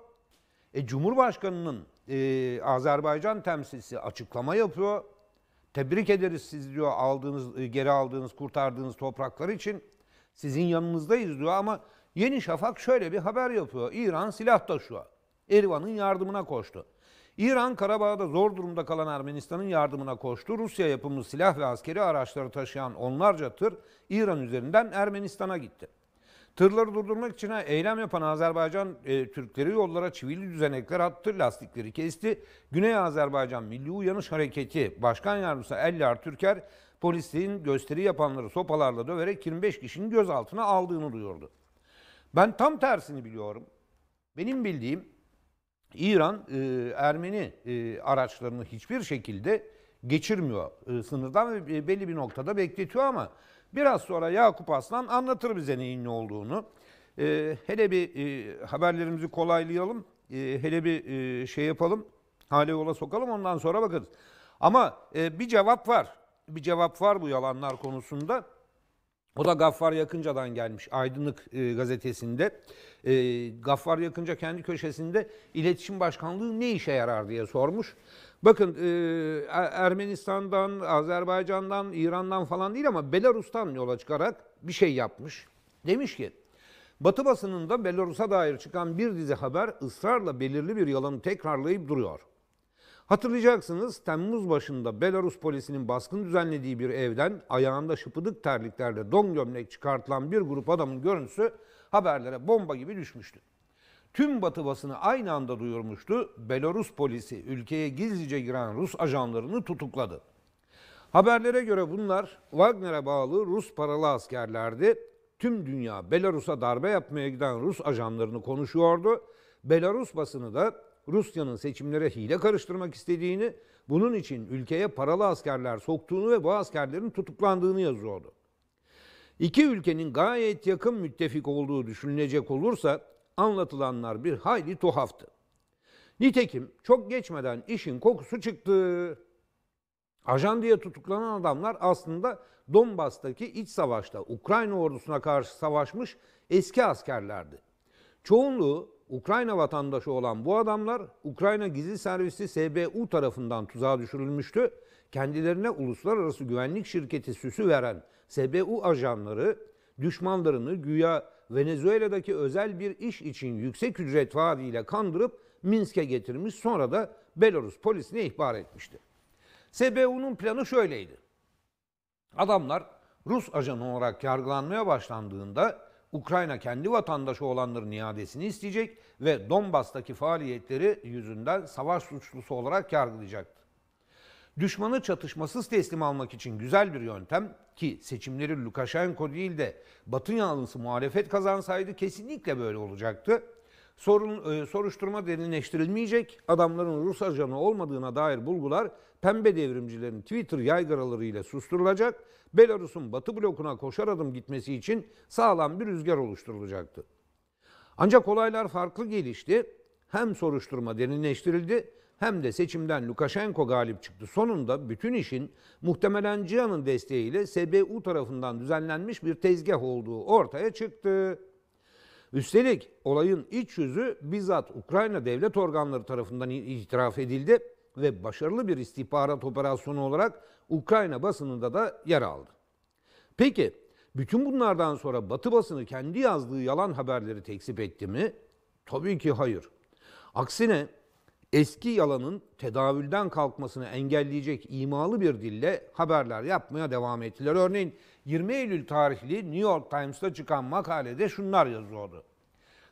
E, Cumhurbaşkanı'nın e, Azerbaycan temsilcisi açıklama yapıyor. Tebrik ederiz siz diyor aldığınız, e, geri aldığınız, kurtardığınız topraklar için. Sizin yanınızdayız diyor ama Yeni Şafak şöyle bir haber yapıyor. İran silah taşıyor. Erivan'ın yardımına koştu. İran, Karabağ'da zor durumda kalan Ermenistan'ın yardımına koştu. Rusya yapımı silah ve askeri araçları taşıyan onlarca tır İran üzerinden Ermenistan'a gitti. Tırları durdurmak için eylem yapan Azerbaycan e, Türkleri yollara çivili düzenekler attı, lastikleri kesti. Güney Azerbaycan Milli Uyanış Hareketi Başkan Yardımcısı Ellar Türker, polisin gösteri yapanları sopalarla döverek 25 kişinin gözaltına aldığını duyurdu. Ben tam tersini biliyorum. Benim bildiğim İran e, Ermeni e, araçlarını hiçbir şekilde geçirmiyor e, sınırdan ve e, belli bir noktada bekletiyor ama biraz sonra Yakup Aslan anlatır bize neyin ne olduğunu. E, hele bir e, haberlerimizi kolaylayalım, e, hele bir e, şey yapalım, hale yola sokalım ondan sonra bakarız. Ama e, bir cevap var, bir cevap var bu yalanlar konusunda. O da Gaffar Yakınca'dan gelmiş Aydınlık e, gazetesinde. E, Gaffar Yakınca kendi köşesinde iletişim başkanlığı ne işe yarar diye sormuş. Bakın e, e, Ermenistan'dan, Azerbaycan'dan, İran'dan falan değil ama Belarus'tan yola çıkarak bir şey yapmış. Demiş ki Batı basınında Belarus'a dair çıkan bir dizi haber ısrarla belirli bir yalanı tekrarlayıp duruyor. Hatırlayacaksınız Temmuz başında Belarus polisinin baskın düzenlediği bir evden ayağında şıpıdık terliklerle don gömlek çıkartılan bir grup adamın görüntüsü haberlere bomba gibi düşmüştü. Tüm batı basını aynı anda duyurmuştu. Belarus polisi ülkeye gizlice giren Rus ajanlarını tutukladı. Haberlere göre bunlar Wagner'e bağlı Rus paralı askerlerdi. Tüm dünya Belarus'a darbe yapmaya giden Rus ajanlarını konuşuyordu. Belarus basını da Rusya'nın seçimlere hile karıştırmak istediğini, bunun için ülkeye paralı askerler soktuğunu ve bu askerlerin tutuklandığını yazıyordu. İki ülkenin gayet yakın müttefik olduğu düşünülecek olursa anlatılanlar bir hayli tuhaftı. Nitekim çok geçmeden işin kokusu çıktı. Ajan diye tutuklanan adamlar aslında Donbas'taki iç savaşta Ukrayna ordusuna karşı savaşmış eski askerlerdi. Çoğunluğu Ukrayna vatandaşı olan bu adamlar Ukrayna Gizli Servisi SBU tarafından tuzağa düşürülmüştü. Kendilerine uluslararası güvenlik şirketi süsü veren SBU ajanları düşmanlarını güya Venezuela'daki özel bir iş için yüksek ücret vaadiyle kandırıp Minsk'e getirmiş sonra da Belarus polisine ihbar etmişti. SBU'nun planı şöyleydi. Adamlar Rus ajanı olarak yargılanmaya başlandığında Ukrayna kendi vatandaşı olanların iadesini isteyecek ve Donbas'taki faaliyetleri yüzünden savaş suçlusu olarak yargılayacaktı. Düşmanı çatışmasız teslim almak için güzel bir yöntem ki seçimleri Lukashenko değil de Batı yanlısı muhalefet kazansaydı kesinlikle böyle olacaktı Sorun, e, soruşturma derinleştirilmeyecek, adamların Rus ajanı olmadığına dair bulgular pembe devrimcilerin Twitter yaygaraları ile susturulacak, Belarus'un batı blokuna koşar adım gitmesi için sağlam bir rüzgar oluşturulacaktı. Ancak olaylar farklı gelişti. Hem soruşturma derinleştirildi hem de seçimden Lukashenko galip çıktı. Sonunda bütün işin muhtemelen CIA'nın desteğiyle SBU tarafından düzenlenmiş bir tezgah olduğu ortaya çıktı. Üstelik olayın iç yüzü bizzat Ukrayna devlet organları tarafından itiraf edildi ve başarılı bir istihbarat operasyonu olarak Ukrayna basınında da yer aldı. Peki bütün bunlardan sonra Batı basını kendi yazdığı yalan haberleri tekzip etti mi? Tabii ki hayır. Aksine eski yalanın tedavülden kalkmasını engelleyecek imalı bir dille haberler yapmaya devam ettiler. Örneğin 20 Eylül tarihli New York Times'ta çıkan makalede şunlar yazıyordu.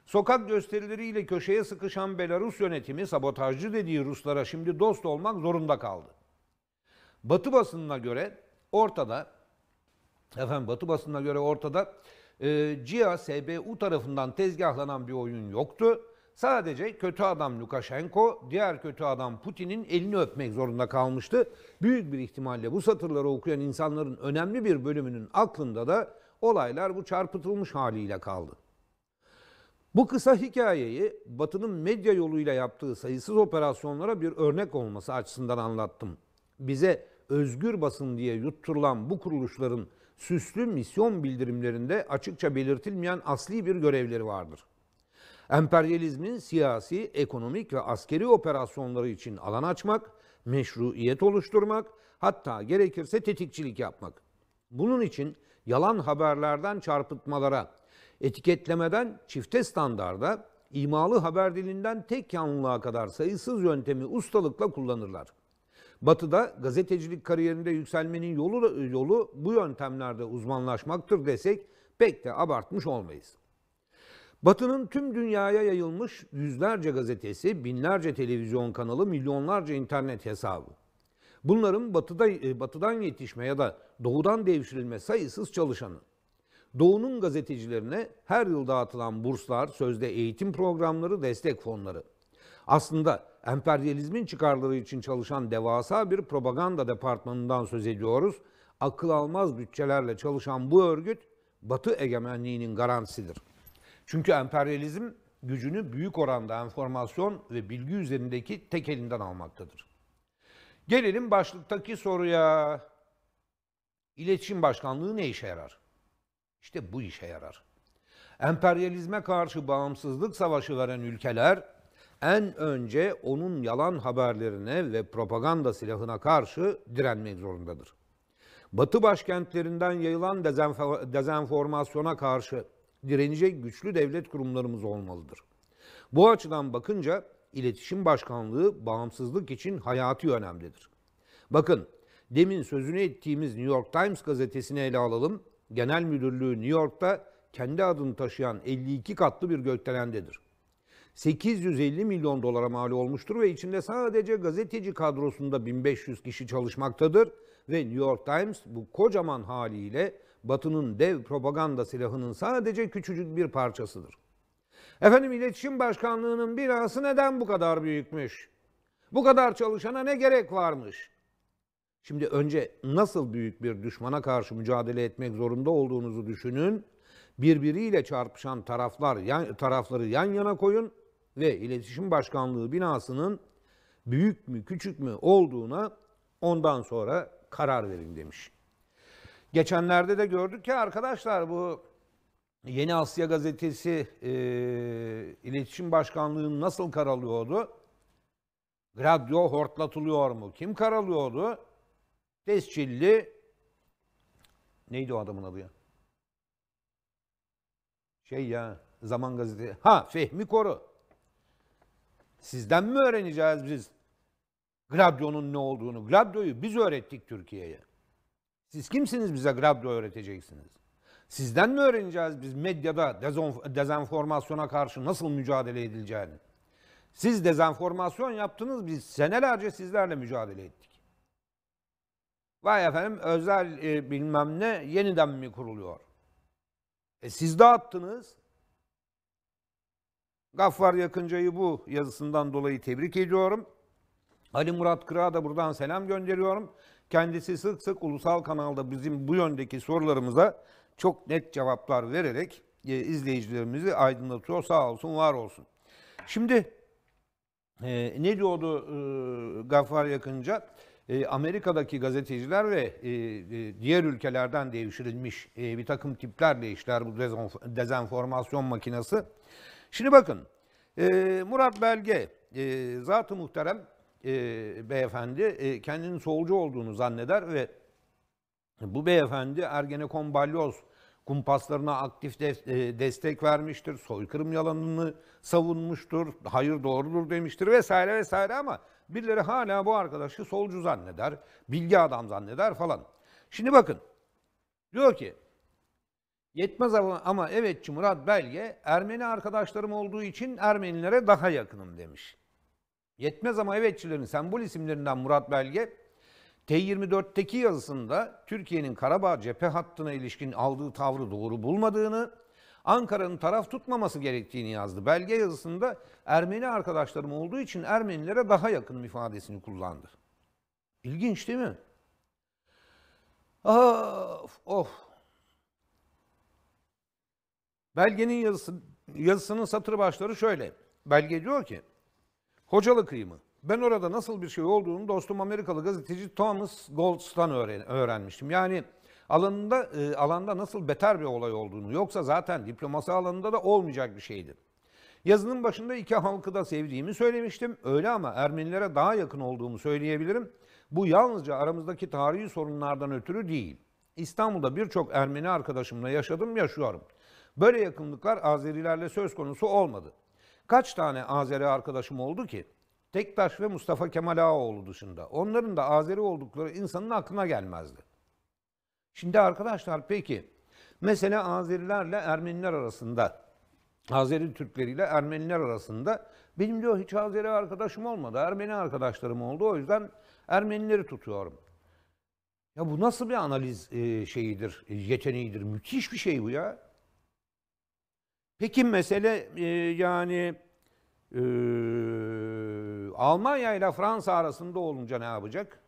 Sokak gösterileriyle köşeye sıkışan Belarus yönetimi sabotajcı dediği Ruslara şimdi dost olmak zorunda kaldı. Batı basınına göre ortada efendim Batı basınına göre ortada e, CIA SBU tarafından tezgahlanan bir oyun yoktu Sadece kötü adam Lukashenko, diğer kötü adam Putin'in elini öpmek zorunda kalmıştı. Büyük bir ihtimalle bu satırları okuyan insanların önemli bir bölümünün aklında da olaylar bu çarpıtılmış haliyle kaldı. Bu kısa hikayeyi Batı'nın medya yoluyla yaptığı sayısız operasyonlara bir örnek olması açısından anlattım. Bize özgür basın diye yutturulan bu kuruluşların süslü misyon bildirimlerinde açıkça belirtilmeyen asli bir görevleri vardır. Emperyalizmin siyasi, ekonomik ve askeri operasyonları için alan açmak, meşruiyet oluşturmak, hatta gerekirse tetikçilik yapmak. Bunun için yalan haberlerden çarpıtmalara, etiketlemeden çifte standarda, imalı haber dilinden tek yanlılığa kadar sayısız yöntemi ustalıkla kullanırlar. Batı'da gazetecilik kariyerinde yükselmenin yolu, yolu bu yöntemlerde uzmanlaşmaktır desek pek de abartmış olmayız. Batı'nın tüm dünyaya yayılmış yüzlerce gazetesi, binlerce televizyon kanalı, milyonlarca internet hesabı. Bunların batıda, e, batıdan yetişme ya da doğudan devşirilme sayısız çalışanı. Doğunun gazetecilerine her yıl dağıtılan burslar, sözde eğitim programları, destek fonları. Aslında emperyalizmin çıkarları için çalışan devasa bir propaganda departmanından söz ediyoruz. Akıl almaz bütçelerle çalışan bu örgüt Batı egemenliğinin garantisidir. Çünkü emperyalizm gücünü büyük oranda enformasyon ve bilgi üzerindeki tek elinden almaktadır. Gelelim başlıktaki soruya. İletişim Başkanlığı ne işe yarar? İşte bu işe yarar. Emperyalizme karşı bağımsızlık savaşı veren ülkeler en önce onun yalan haberlerine ve propaganda silahına karşı direnmek zorundadır. Batı başkentlerinden yayılan dezenformasyona karşı direnecek güçlü devlet kurumlarımız olmalıdır. Bu açıdan bakınca iletişim başkanlığı bağımsızlık için hayati önemlidir. Bakın demin sözünü ettiğimiz New York Times gazetesini ele alalım. Genel müdürlüğü New York'ta kendi adını taşıyan 52 katlı bir gökdelendedir. 850 milyon dolara mal olmuştur ve içinde sadece gazeteci kadrosunda 1500 kişi çalışmaktadır ve New York Times bu kocaman haliyle Batı'nın dev propaganda silahının sadece küçücük bir parçasıdır. Efendim İletişim başkanlığının binası neden bu kadar büyükmüş? Bu kadar çalışana ne gerek varmış? Şimdi önce nasıl büyük bir düşmana karşı mücadele etmek zorunda olduğunuzu düşünün. Birbiriyle çarpışan taraflar yan, tarafları yan yana koyun ve İletişim başkanlığı binasının büyük mü küçük mü olduğuna ondan sonra karar verin demiş. Geçenlerde de gördük ki arkadaşlar bu Yeni Asya Gazetesi e, İletişim Başkanlığı'nın nasıl karalıyordu? Radyo hortlatılıyor mu? Kim karalıyordu? Tescilli neydi o adamın adı ya? Şey ya Zaman Gazetesi. Ha Fehmi Koru. Sizden mi öğreneceğiz biz Gladyonun ne olduğunu? Gladyoyu biz öğrettik Türkiye'ye. Siz kimsiniz bize Grabdo öğreteceksiniz? Sizden mi öğreneceğiz biz medyada dezenformasyona karşı nasıl mücadele edileceğini? Siz dezenformasyon yaptınız biz senelerce sizlerle mücadele ettik. Vay efendim özel e, bilmem ne yeniden mi kuruluyor? E siz dağıttınız. Gaffar Yakınca'yı bu yazısından dolayı tebrik ediyorum. Ali Murat Kıra'a da buradan selam gönderiyorum. Kendisi sık sık ulusal kanalda bizim bu yöndeki sorularımıza çok net cevaplar vererek e, izleyicilerimizi aydınlatıyor. Sağ olsun, var olsun. Şimdi e, ne diyordu e, Gaffar Yakınca? E, Amerika'daki gazeteciler ve e, e, diğer ülkelerden devşirilmiş e, bir takım tiplerle işler bu dezenformasyon makinesi. Şimdi bakın, e, Murat Belge, e, Zat-ı Muhterem e, beyefendi e, kendini solcu olduğunu zanneder ve bu beyefendi Ergenekon Balyoz kumpaslarına aktif de, e, destek vermiştir. Soykırım yalanını savunmuştur. Hayır doğrudur demiştir vesaire vesaire ama birileri hala bu arkadaşı solcu zanneder. Bilgi adam zanneder falan. Şimdi bakın diyor ki Yetmez ama, ama evetçi Murat Belge Ermeni arkadaşlarım olduğu için Ermenilere daha yakınım demiş. Yetmez ama evetçilerin sembol isimlerinden Murat Belge, T24'teki yazısında Türkiye'nin Karabağ cephe hattına ilişkin aldığı tavrı doğru bulmadığını, Ankara'nın taraf tutmaması gerektiğini yazdı. Belge yazısında Ermeni arkadaşlarım olduğu için Ermenilere daha yakın ifadesini kullandı. İlginç değil mi? Of ah, of. Oh. Belgenin yazısı, yazısının satır başları şöyle. Belge diyor ki Hocalı kıyımı. Ben orada nasıl bir şey olduğunu dostum Amerikalı gazeteci Thomas Goldstein öğren öğrenmiştim. Yani alanında e, alanda nasıl beter bir olay olduğunu yoksa zaten diplomasi alanında da olmayacak bir şeydi. Yazının başında iki halkı da sevdiğimi söylemiştim. Öyle ama Ermenilere daha yakın olduğumu söyleyebilirim. Bu yalnızca aramızdaki tarihi sorunlardan ötürü değil. İstanbul'da birçok Ermeni arkadaşımla yaşadım, yaşıyorum. Böyle yakınlıklar Azerilerle söz konusu olmadı kaç tane Azeri arkadaşım oldu ki? Tektaş ve Mustafa Kemal Ağaoğlu dışında. Onların da Azeri oldukları insanın aklına gelmezdi. Şimdi arkadaşlar peki mesela Azerilerle Ermeniler arasında Azeri Türkleriyle Ermeniler arasında benim diyor hiç Azeri arkadaşım olmadı. Ermeni arkadaşlarım oldu. O yüzden Ermenileri tutuyorum. Ya bu nasıl bir analiz e, şeyidir, yeteneğidir? Müthiş bir şey bu ya. Peki mesele e, yani e, Almanya ile Fransa arasında olunca ne yapacak?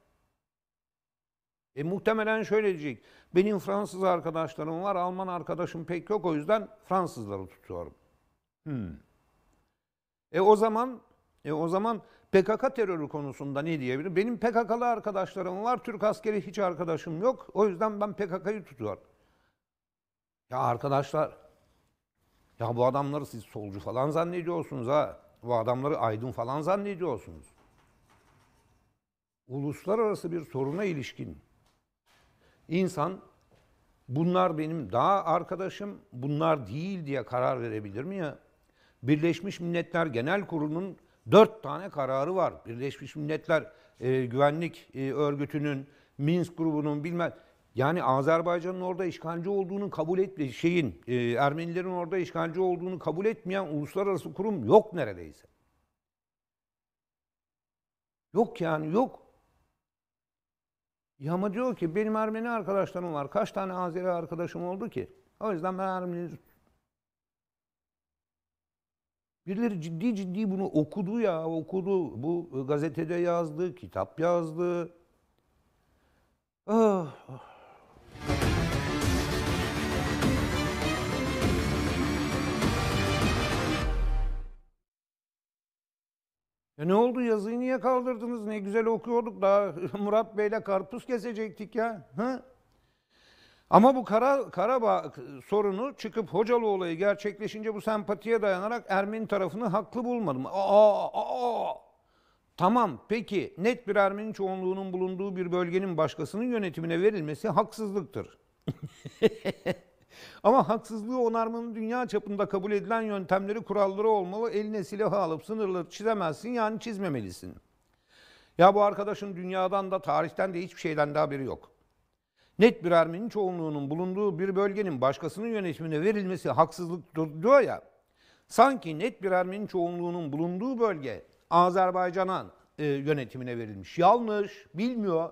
E, muhtemelen şöyle diyecek. Benim Fransız arkadaşlarım var, Alman arkadaşım pek yok. O yüzden Fransızları tutuyorum. Hmm. E o zaman e o zaman PKK terörü konusunda ne diyebilir? Benim PKK'lı arkadaşlarım var, Türk askeri hiç arkadaşım yok. O yüzden ben PKK'yı tutuyorum. Ya arkadaşlar ya bu adamları siz solcu falan zannediyorsunuz ha. Bu adamları aydın falan zannediyorsunuz. Uluslararası bir soruna ilişkin insan bunlar benim daha arkadaşım, bunlar değil diye karar verebilir mi ya? Birleşmiş Milletler Genel Kurulu'nun dört tane kararı var. Birleşmiş Milletler e, Güvenlik e, Örgütü'nün, Minsk grubunun bilmem yani Azerbaycan'ın orada işgalci olduğunu kabul et şeyin e, Ermenilerin orada işgalci olduğunu kabul etmeyen uluslararası kurum yok neredeyse. Yok yani yok. Ya ama diyor ki benim Ermeni arkadaşlarım var. Kaç tane Azeri arkadaşım oldu ki? O yüzden ben Ermeni Birileri ciddi ciddi bunu okudu ya, okudu. Bu gazetede yazdı, kitap yazdı. Ah, ah. Ya ne oldu yazıyı niye kaldırdınız? Ne güzel okuyorduk daha <laughs> Murat Bey'le karpuz kesecektik ya. Hı? Ama bu Kara, Karabağ sorunu çıkıp Hocalı olayı gerçekleşince bu sempatiye dayanarak Ermeni tarafını haklı bulmadım. aa, aa. Tamam peki net bir Ermeni çoğunluğunun bulunduğu bir bölgenin başkasının yönetimine verilmesi haksızlıktır. <laughs> Ama haksızlığı onarmanın dünya çapında kabul edilen yöntemleri, kuralları olmalı. Eline silahı alıp sınırları çizemezsin yani çizmemelisin. Ya bu arkadaşın dünyadan da tarihten de hiçbir şeyden daha biri yok. Net bir Ermeni çoğunluğunun bulunduğu bir bölgenin başkasının yönetimine verilmesi haksızlık diyor ya. Sanki net bir Ermeni çoğunluğunun bulunduğu bölge Azerbaycan'a e, yönetimine verilmiş. Yanlış, bilmiyor.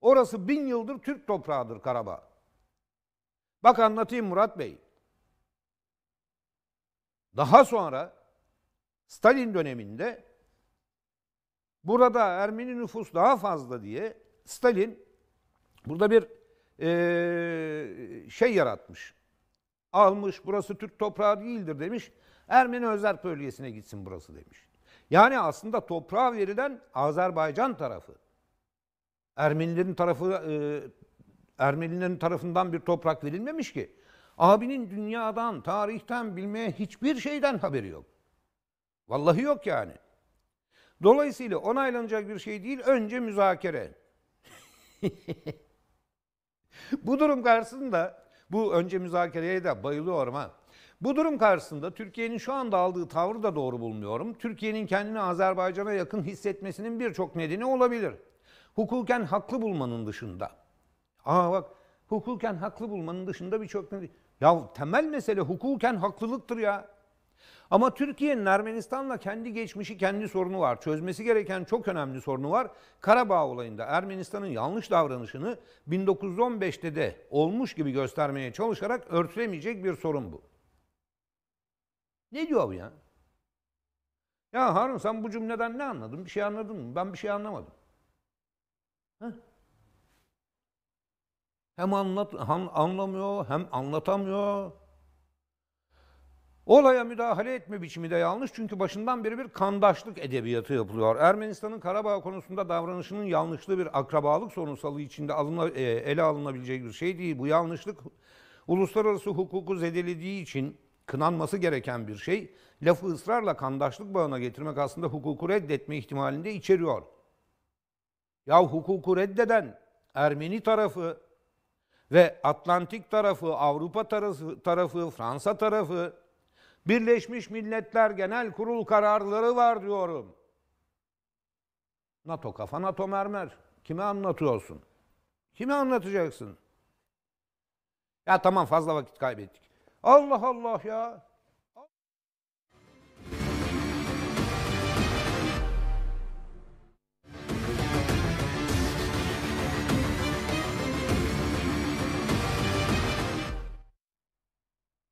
Orası bin yıldır Türk toprağıdır Karabağ. Bak anlatayım Murat Bey. Daha sonra Stalin döneminde burada Ermeni nüfus daha fazla diye Stalin burada bir e, şey yaratmış. Almış burası Türk toprağı değildir demiş. Ermeni özerk bölgesine gitsin burası demiş. Yani aslında toprağa verilen Azerbaycan tarafı. Ermenilerin tarafı e, Ermenilerin tarafından bir toprak verilmemiş ki. Abinin dünyadan, tarihten bilmeye hiçbir şeyden haberi yok. Vallahi yok yani. Dolayısıyla onaylanacak bir şey değil, önce müzakere. <laughs> bu durum karşısında, bu önce müzakereye de bayılıyorum ha. Bu durum karşısında Türkiye'nin şu anda aldığı tavrı da doğru bulmuyorum. Türkiye'nin kendini Azerbaycan'a yakın hissetmesinin birçok nedeni olabilir. Hukuken haklı bulmanın dışında. Aa bak hukuken haklı bulmanın dışında birçok ya temel mesele hukuken haklılıktır ya. Ama Türkiye'nin Ermenistan'la kendi geçmişi, kendi sorunu var. Çözmesi gereken çok önemli sorunu var. Karabağ olayında Ermenistan'ın yanlış davranışını 1915'te de olmuş gibi göstermeye çalışarak örtülemeyecek bir sorun bu. Ne diyor bu ya? Ya Harun sen bu cümleden ne anladın? Bir şey anladın mı? Ben bir şey anlamadım. Heh. Hem anlat, hem anlamıyor hem anlatamıyor. Olaya müdahale etme biçimi de yanlış çünkü başından beri bir kandaşlık edebiyatı yapılıyor. Ermenistan'ın Karabağ konusunda davranışının yanlışlığı bir akrabalık sorunsalı içinde alına, e, ele alınabilecek bir şey değil. Bu yanlışlık uluslararası hukuku zedelediği için kınanması gereken bir şey. Lafı ısrarla kandaşlık bağına getirmek aslında hukuku reddetme ihtimalinde içeriyor. Ya hukuku reddeden Ermeni tarafı ve Atlantik tarafı, Avrupa tarafı, tarafı, Fransa tarafı Birleşmiş Milletler Genel Kurul kararları var diyorum. NATO kafa, NATO mermer. Kime anlatıyorsun? Kime anlatacaksın? Ya tamam fazla vakit kaybettik. Allah Allah ya.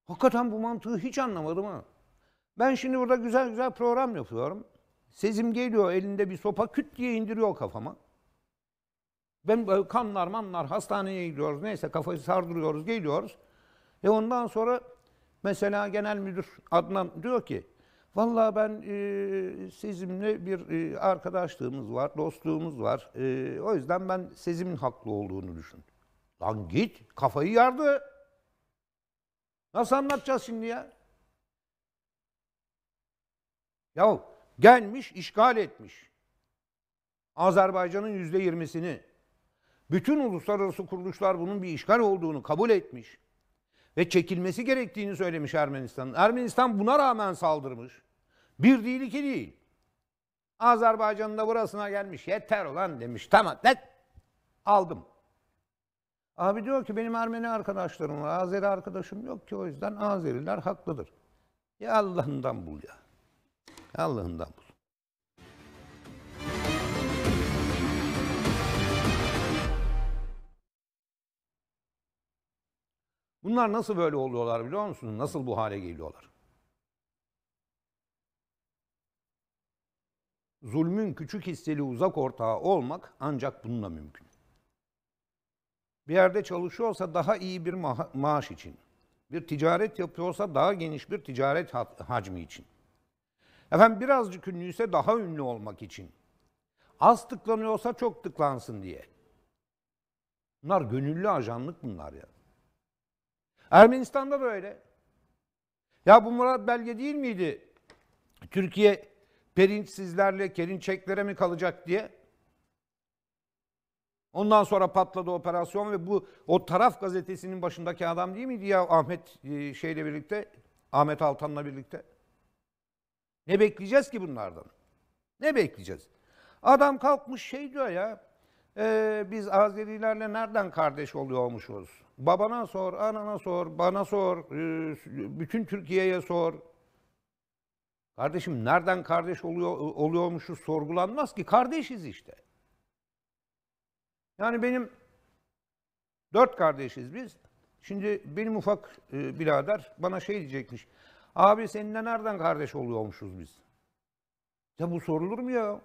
Hakikaten bu mantığı hiç anlamadım ha. Ben şimdi burada güzel güzel program yapıyorum. Sezim geliyor elinde bir sopa küt diye indiriyor kafama. Ben kanlar manlar hastaneye gidiyoruz neyse kafayı sardırıyoruz geliyoruz. Ve ondan sonra mesela genel müdür Adnan diyor ki Vallahi ben e, Sezim'le bir e, arkadaşlığımız var, dostluğumuz var. E, o yüzden ben Sezim'in haklı olduğunu düşündüm. Lan git, kafayı yardı. Nasıl anlatacağız şimdi ya? Ya gelmiş işgal etmiş. Azerbaycan'ın yüzde yirmisini. Bütün uluslararası kuruluşlar bunun bir işgal olduğunu kabul etmiş. Ve çekilmesi gerektiğini söylemiş Ermenistan. Ermenistan buna rağmen saldırmış. Bir değil iki değil. Azerbaycan'da burasına gelmiş. Yeter ulan demiş. Tamam. Net. Aldım. Abi diyor ki benim Ermeni arkadaşlarım var, Azeri arkadaşım yok ki o yüzden Azeriler haklıdır. Ya Allah'ından bul ya. ya Allah'ından bul. Bunlar nasıl böyle oluyorlar biliyor musunuz? Nasıl bu hale geliyorlar? Zulmün küçük hisseli uzak ortağı olmak ancak bununla mümkün bir yerde çalışıyorsa daha iyi bir ma- maaş için, bir ticaret yapıyorsa daha geniş bir ticaret ha- hacmi için. Efendim birazcık ünlüyse daha ünlü olmak için. Az tıklanıyorsa çok tıklansın diye. Bunlar gönüllü ajanlık bunlar ya. Ermenistan'da da öyle. Ya bu Murat Belge değil miydi? Türkiye perinçsizlerle, kerinçeklere mi kalacak diye. Ondan sonra patladı operasyon ve bu o taraf gazetesinin başındaki adam değil miydi ya Ahmet e, şeyle birlikte Ahmet Altan'la birlikte? Ne bekleyeceğiz ki bunlardan? Ne bekleyeceğiz? Adam kalkmış şey diyor ya e, biz Azerilerle nereden kardeş oluyormuşuz? Babana sor, anana sor, bana sor, e, bütün Türkiye'ye sor. Kardeşim nereden kardeş oluyor oluyormuşuz sorgulanmaz ki kardeşiz işte. Yani benim dört kardeşiz biz. Şimdi benim ufak e, birader bana şey diyecekmiş. Abi seninle nereden kardeş oluyormuşuz biz? Ya bu sorulur mu ya?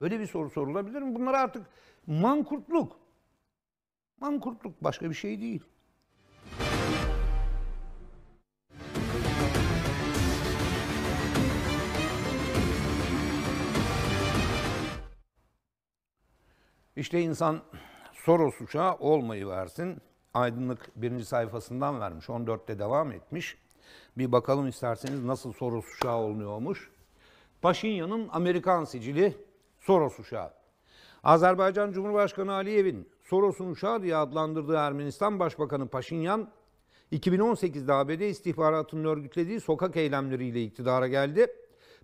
Öyle bir soru sorulabilir mi? Bunlar artık mankurtluk. Mankurtluk başka bir şey değil. İşte insan Soros uçağı olmayı versin. Aydınlık birinci sayfasından vermiş. 14'te devam etmiş. Bir bakalım isterseniz nasıl Soros uçağı olunuyormuş. Paşinyan'ın Amerikan sicili Soros uçağı. Azerbaycan Cumhurbaşkanı Aliyev'in Soros'un uçağı diye adlandırdığı Ermenistan Başbakanı Paşinyan, 2018'de ABD istihbaratının örgütlediği sokak eylemleriyle iktidara geldi.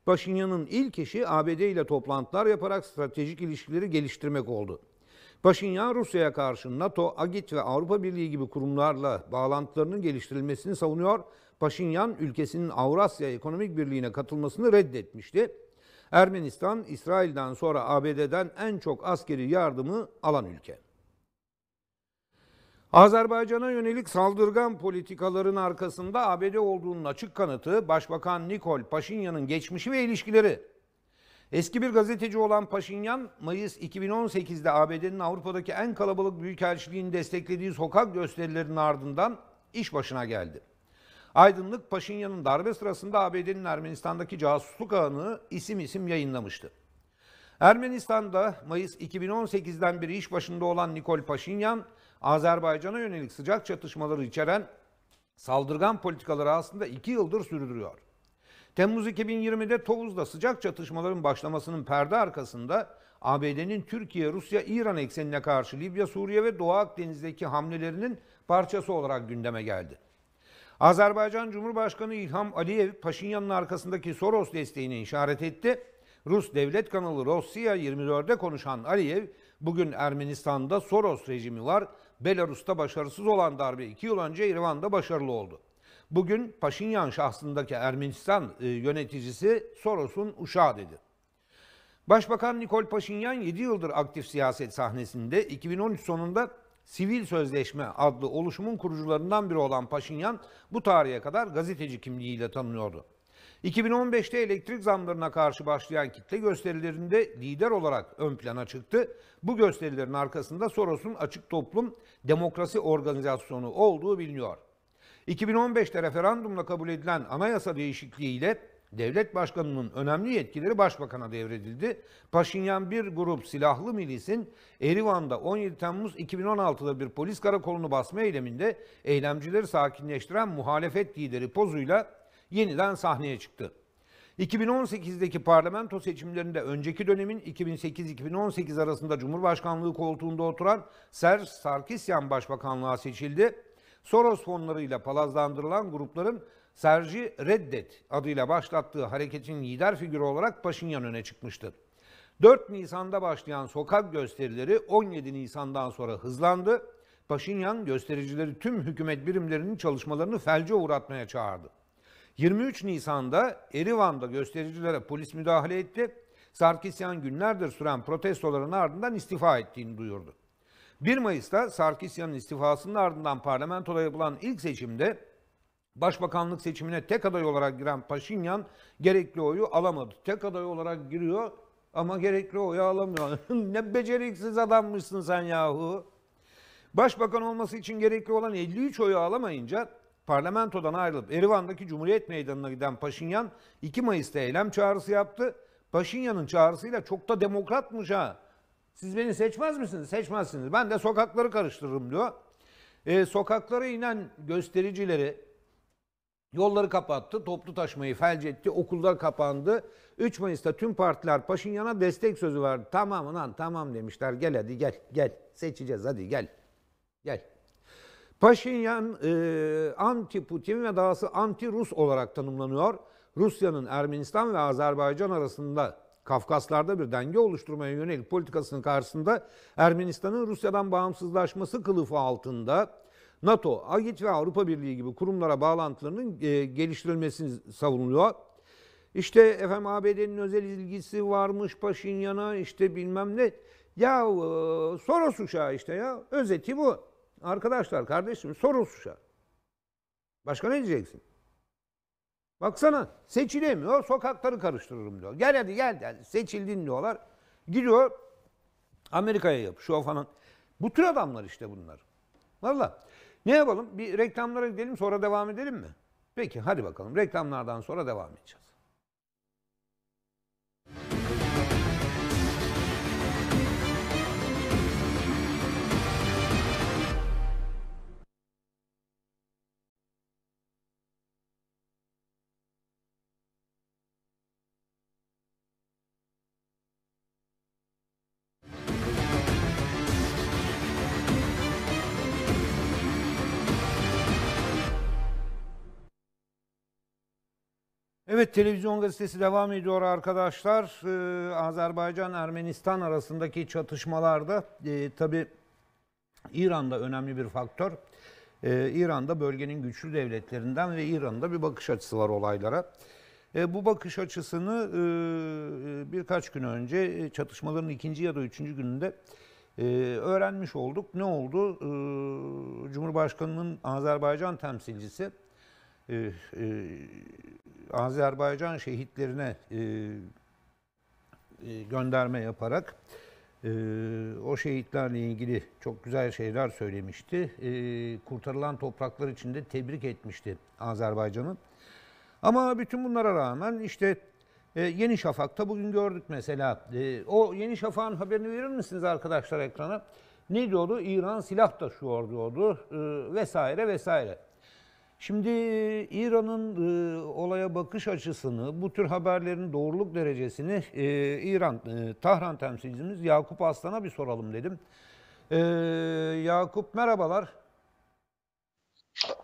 Paşinyan'ın ilk işi ABD ile toplantılar yaparak stratejik ilişkileri geliştirmek oldu. Paşinyan Rusya'ya karşı NATO, Agit ve Avrupa Birliği gibi kurumlarla bağlantılarının geliştirilmesini savunuyor. Paşinyan ülkesinin Avrasya Ekonomik Birliği'ne katılmasını reddetmişti. Ermenistan, İsrail'den sonra ABD'den en çok askeri yardımı alan ülke. Azerbaycan'a yönelik saldırgan politikaların arkasında ABD olduğunun açık kanıtı Başbakan Nikol Paşinyan'ın geçmişi ve ilişkileri. Eski bir gazeteci olan Paşinyan, Mayıs 2018'de ABD'nin Avrupa'daki en kalabalık büyükelçiliğini desteklediği sokak gösterilerinin ardından iş başına geldi. Aydınlık Paşinyan'ın darbe sırasında ABD'nin Ermenistan'daki casusluk ağını isim isim yayınlamıştı. Ermenistan'da Mayıs 2018'den beri iş başında olan Nikol Paşinyan, Azerbaycan'a yönelik sıcak çatışmaları içeren saldırgan politikaları aslında iki yıldır sürdürüyor. Temmuz 2020'de Tovuz'da sıcak çatışmaların başlamasının perde arkasında ABD'nin Türkiye, Rusya, İran eksenine karşı Libya, Suriye ve Doğu Akdeniz'deki hamlelerinin parçası olarak gündeme geldi. Azerbaycan Cumhurbaşkanı İlham Aliyev, Paşinyan'ın arkasındaki Soros desteğine işaret etti. Rus devlet kanalı Rossiya 24'de konuşan Aliyev, bugün Ermenistan'da Soros rejimi var, Belarus'ta başarısız olan darbe 2 yıl önce İrvan'da başarılı oldu. Bugün Paşinyan şahsındaki Ermenistan e, yöneticisi Soros'un uşağı dedi. Başbakan Nikol Paşinyan 7 yıldır aktif siyaset sahnesinde 2013 sonunda Sivil Sözleşme adlı oluşumun kurucularından biri olan Paşinyan bu tarihe kadar gazeteci kimliğiyle tanınıyordu. 2015'te elektrik zamlarına karşı başlayan kitle gösterilerinde lider olarak ön plana çıktı. Bu gösterilerin arkasında Soros'un Açık Toplum Demokrasi Organizasyonu olduğu biliniyor. 2015'te referandumla kabul edilen anayasa değişikliğiyle devlet başkanının önemli yetkileri başbakana devredildi. Paşinyan bir grup silahlı milisin Erivan'da 17 Temmuz 2016'da bir polis karakolunu basma eyleminde eylemcileri sakinleştiren muhalefet lideri pozuyla yeniden sahneye çıktı. 2018'deki parlamento seçimlerinde önceki dönemin 2008-2018 arasında Cumhurbaşkanlığı koltuğunda oturan Ser Sarkisyan Başbakanlığa seçildi. Soros fonlarıyla palazlandırılan grupların Serci Reddet adıyla başlattığı hareketin lider figürü olarak Paşinyan öne çıkmıştı. 4 Nisan'da başlayan sokak gösterileri 17 Nisan'dan sonra hızlandı. Paşinyan göstericileri tüm hükümet birimlerinin çalışmalarını felce uğratmaya çağırdı. 23 Nisan'da Erivan'da göstericilere polis müdahale etti. Sarkisyan günlerdir süren protestoların ardından istifa ettiğini duyurdu. 1 Mayıs'ta Sarkisyan'ın istifasının ardından parlamentoda yapılan ilk seçimde başbakanlık seçimine tek aday olarak giren Paşinyan gerekli oyu alamadı. Tek aday olarak giriyor ama gerekli oyu alamıyor. <laughs> ne beceriksiz adammışsın sen yahu. Başbakan olması için gerekli olan 53 oyu alamayınca parlamentodan ayrılıp Erivan'daki Cumhuriyet Meydanı'na giden Paşinyan 2 Mayıs'ta eylem çağrısı yaptı. Paşinyan'ın çağrısıyla çok da demokratmış ha. Siz beni seçmez misiniz? Seçmezsiniz. Ben de sokakları karıştırırım diyor. E, sokaklara inen göstericileri yolları kapattı, toplu taşımayı felç etti, okullar kapandı. 3 Mayıs'ta tüm partiler Paşinyan'a destek sözü verdi. Tamam lan tamam demişler. Gel hadi gel gel seçeceğiz hadi gel. Gel. Paşinyan e, anti Putin ve dahası anti Rus olarak tanımlanıyor. Rusya'nın Ermenistan ve Azerbaycan arasında Kafkaslarda bir denge oluşturmaya yönelik politikasının karşısında Ermenistan'ın Rusya'dan bağımsızlaşması kılıfı altında NATO, AGİT ve Avrupa Birliği gibi kurumlara bağlantılarının e, geliştirilmesini savunuluyor. İşte efendim ABD'nin özel ilgisi varmış Paşinyan'a işte bilmem ne. Ya e, Soros uşağı işte ya özeti bu. Arkadaşlar, kardeşim sorun suça. Başka ne diyeceksin? Baksana seçilemiyor, sokakları karıştırırım diyor. Gel hadi gel, yani seçildin diyorlar. Gidiyor Amerika'ya yapışıyor falan. Bu tür adamlar işte bunlar. Valla. Ne yapalım? Bir reklamlara gidelim sonra devam edelim mi? Peki hadi bakalım. Reklamlardan sonra devam edeceğiz. Evet televizyon gazetesi devam ediyor arkadaşlar. Ee, Azerbaycan-Ermenistan arasındaki çatışmalarda e, tabii İran'da önemli bir faktör. Ee, İran'da bölgenin güçlü devletlerinden ve İran'da bir bakış açısı var olaylara. E, bu bakış açısını e, e birkaç gün önce e, çatışmaların ikinci ya da üçüncü gününde e, öğrenmiş olduk. Ne oldu? E, Cumhurbaşkanı'nın Azerbaycan temsilcisi e, e Azerbaycan şehitlerine e, e, gönderme yaparak e, o şehitlerle ilgili çok güzel şeyler söylemişti. E, kurtarılan topraklar için de tebrik etmişti Azerbaycan'ın. Ama bütün bunlara rağmen işte e, Yeni Şafak'ta bugün gördük mesela. E, o Yeni Şafak'ın haberini verir misiniz arkadaşlar ekrana? Ne diyordu? İran silah taşıyordu diyordu. E, vesaire vesaire. Şimdi e, İran'ın e, olaya bakış açısını, bu tür haberlerin doğruluk derecesini e, İran, e, Tahran temsilcimiz Yakup Aslan'a bir soralım dedim. E, Yakup merhabalar.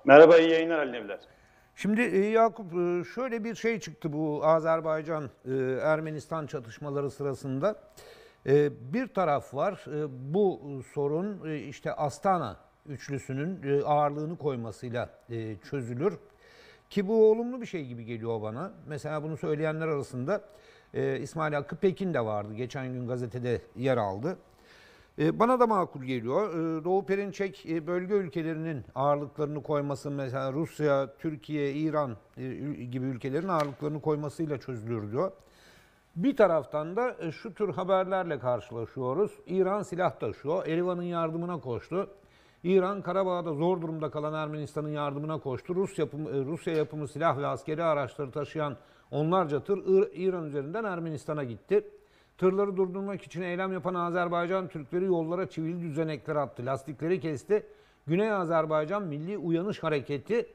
Merhaba, iyi yayınlar Halil Evler. Şimdi e, Yakup e, şöyle bir şey çıktı bu Azerbaycan-Ermenistan çatışmaları sırasında. Bir taraf var bu sorun işte Astana üçlüsünün e, ağırlığını koymasıyla e, çözülür. Ki bu olumlu bir şey gibi geliyor bana. Mesela bunu söyleyenler arasında e, İsmail Hakkı Pekin de vardı. Geçen gün gazetede yer aldı. bana da makul geliyor. Doğu Perinçek bölge ülkelerinin ağırlıklarını koyması mesela Rusya, Türkiye, İran gibi ülkelerin ağırlıklarını koymasıyla çözülür diyor. Bir taraftan da şu tür haberlerle karşılaşıyoruz. İran silah taşıyor. Erivan'ın yardımına koştu. İran Karabağ'da zor durumda kalan Ermenistan'ın yardımına koştu. Rus yapımı, e, Rusya yapımı silah ve askeri araçları taşıyan onlarca tır İran üzerinden Ermenistan'a gitti. Tırları durdurmak için eylem yapan Azerbaycan Türkleri yollara çivili düzenekler attı, lastikleri kesti. Güney Azerbaycan Milli Uyanış Hareketi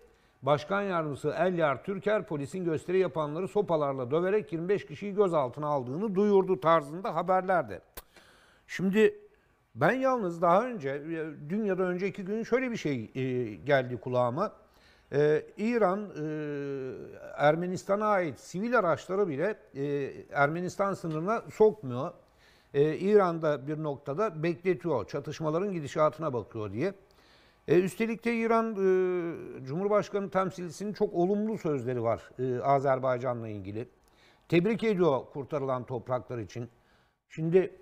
Başkan Yardımcısı Elyar Türker polisin gösteri yapanları sopalarla döverek 25 kişiyi gözaltına aldığını duyurdu tarzında haberlerde. Şimdi ben yalnız daha önce, dünyadan önce iki gün şöyle bir şey e, geldi kulağıma. E, İran, e, Ermenistan'a ait sivil araçları bile Ermenistan sınırına sokmuyor. İran'da bir noktada bekletiyor, çatışmaların gidişatına bakıyor diye. üstelik de İran Cumhurbaşkanı temsilcisinin çok olumlu sözleri var Azerbaycan'la ilgili. Tebrik ediyor kurtarılan topraklar için. Şimdi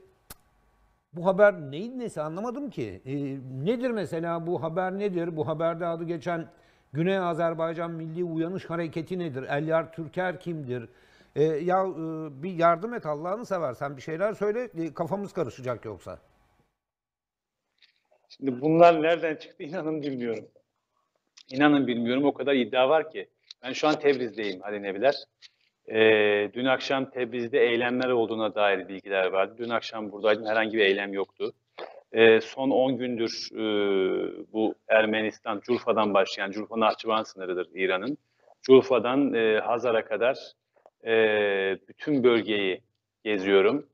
bu haber neydi nesi anlamadım ki. E, nedir mesela bu haber nedir? Bu haberde adı geçen Güney Azerbaycan Milli Uyanış Hareketi nedir? Elyar Türker kimdir? E, ya e, bir yardım et Allah'ını seversen bir şeyler söyle e, kafamız karışacak yoksa. Şimdi bunlar nereden çıktı inanın bilmiyorum. İnanın bilmiyorum o kadar iddia var ki. Ben şu an Tebriz'deyim Ali Nebiler. E, dün akşam Tebriz'de eylemler olduğuna dair bilgiler vardı. Dün akşam buradaydım, herhangi bir eylem yoktu. E, son 10 gündür e, bu Ermenistan, Culfa'dan başlayan, Culfa-Nahçıvan sınırıdır İran'ın. Culfa'dan e, Hazar'a kadar e, bütün bölgeyi geziyorum.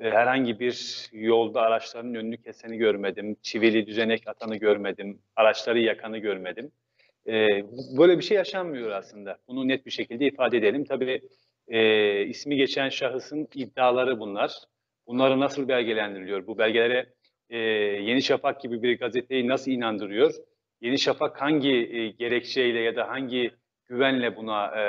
E, herhangi bir yolda araçların önünü keseni görmedim, çivili düzenek atanı görmedim, araçları yakanı görmedim. E, böyle bir şey yaşanmıyor aslında. Bunu net bir şekilde ifade edelim. Tabii e, ismi geçen şahısın iddiaları bunlar. Bunları nasıl belgelendiriliyor? Bu belgelere e, Yeni Şafak gibi bir gazeteyi nasıl inandırıyor? Yeni Şafak hangi e, gerekçeyle ya da hangi güvenle buna e,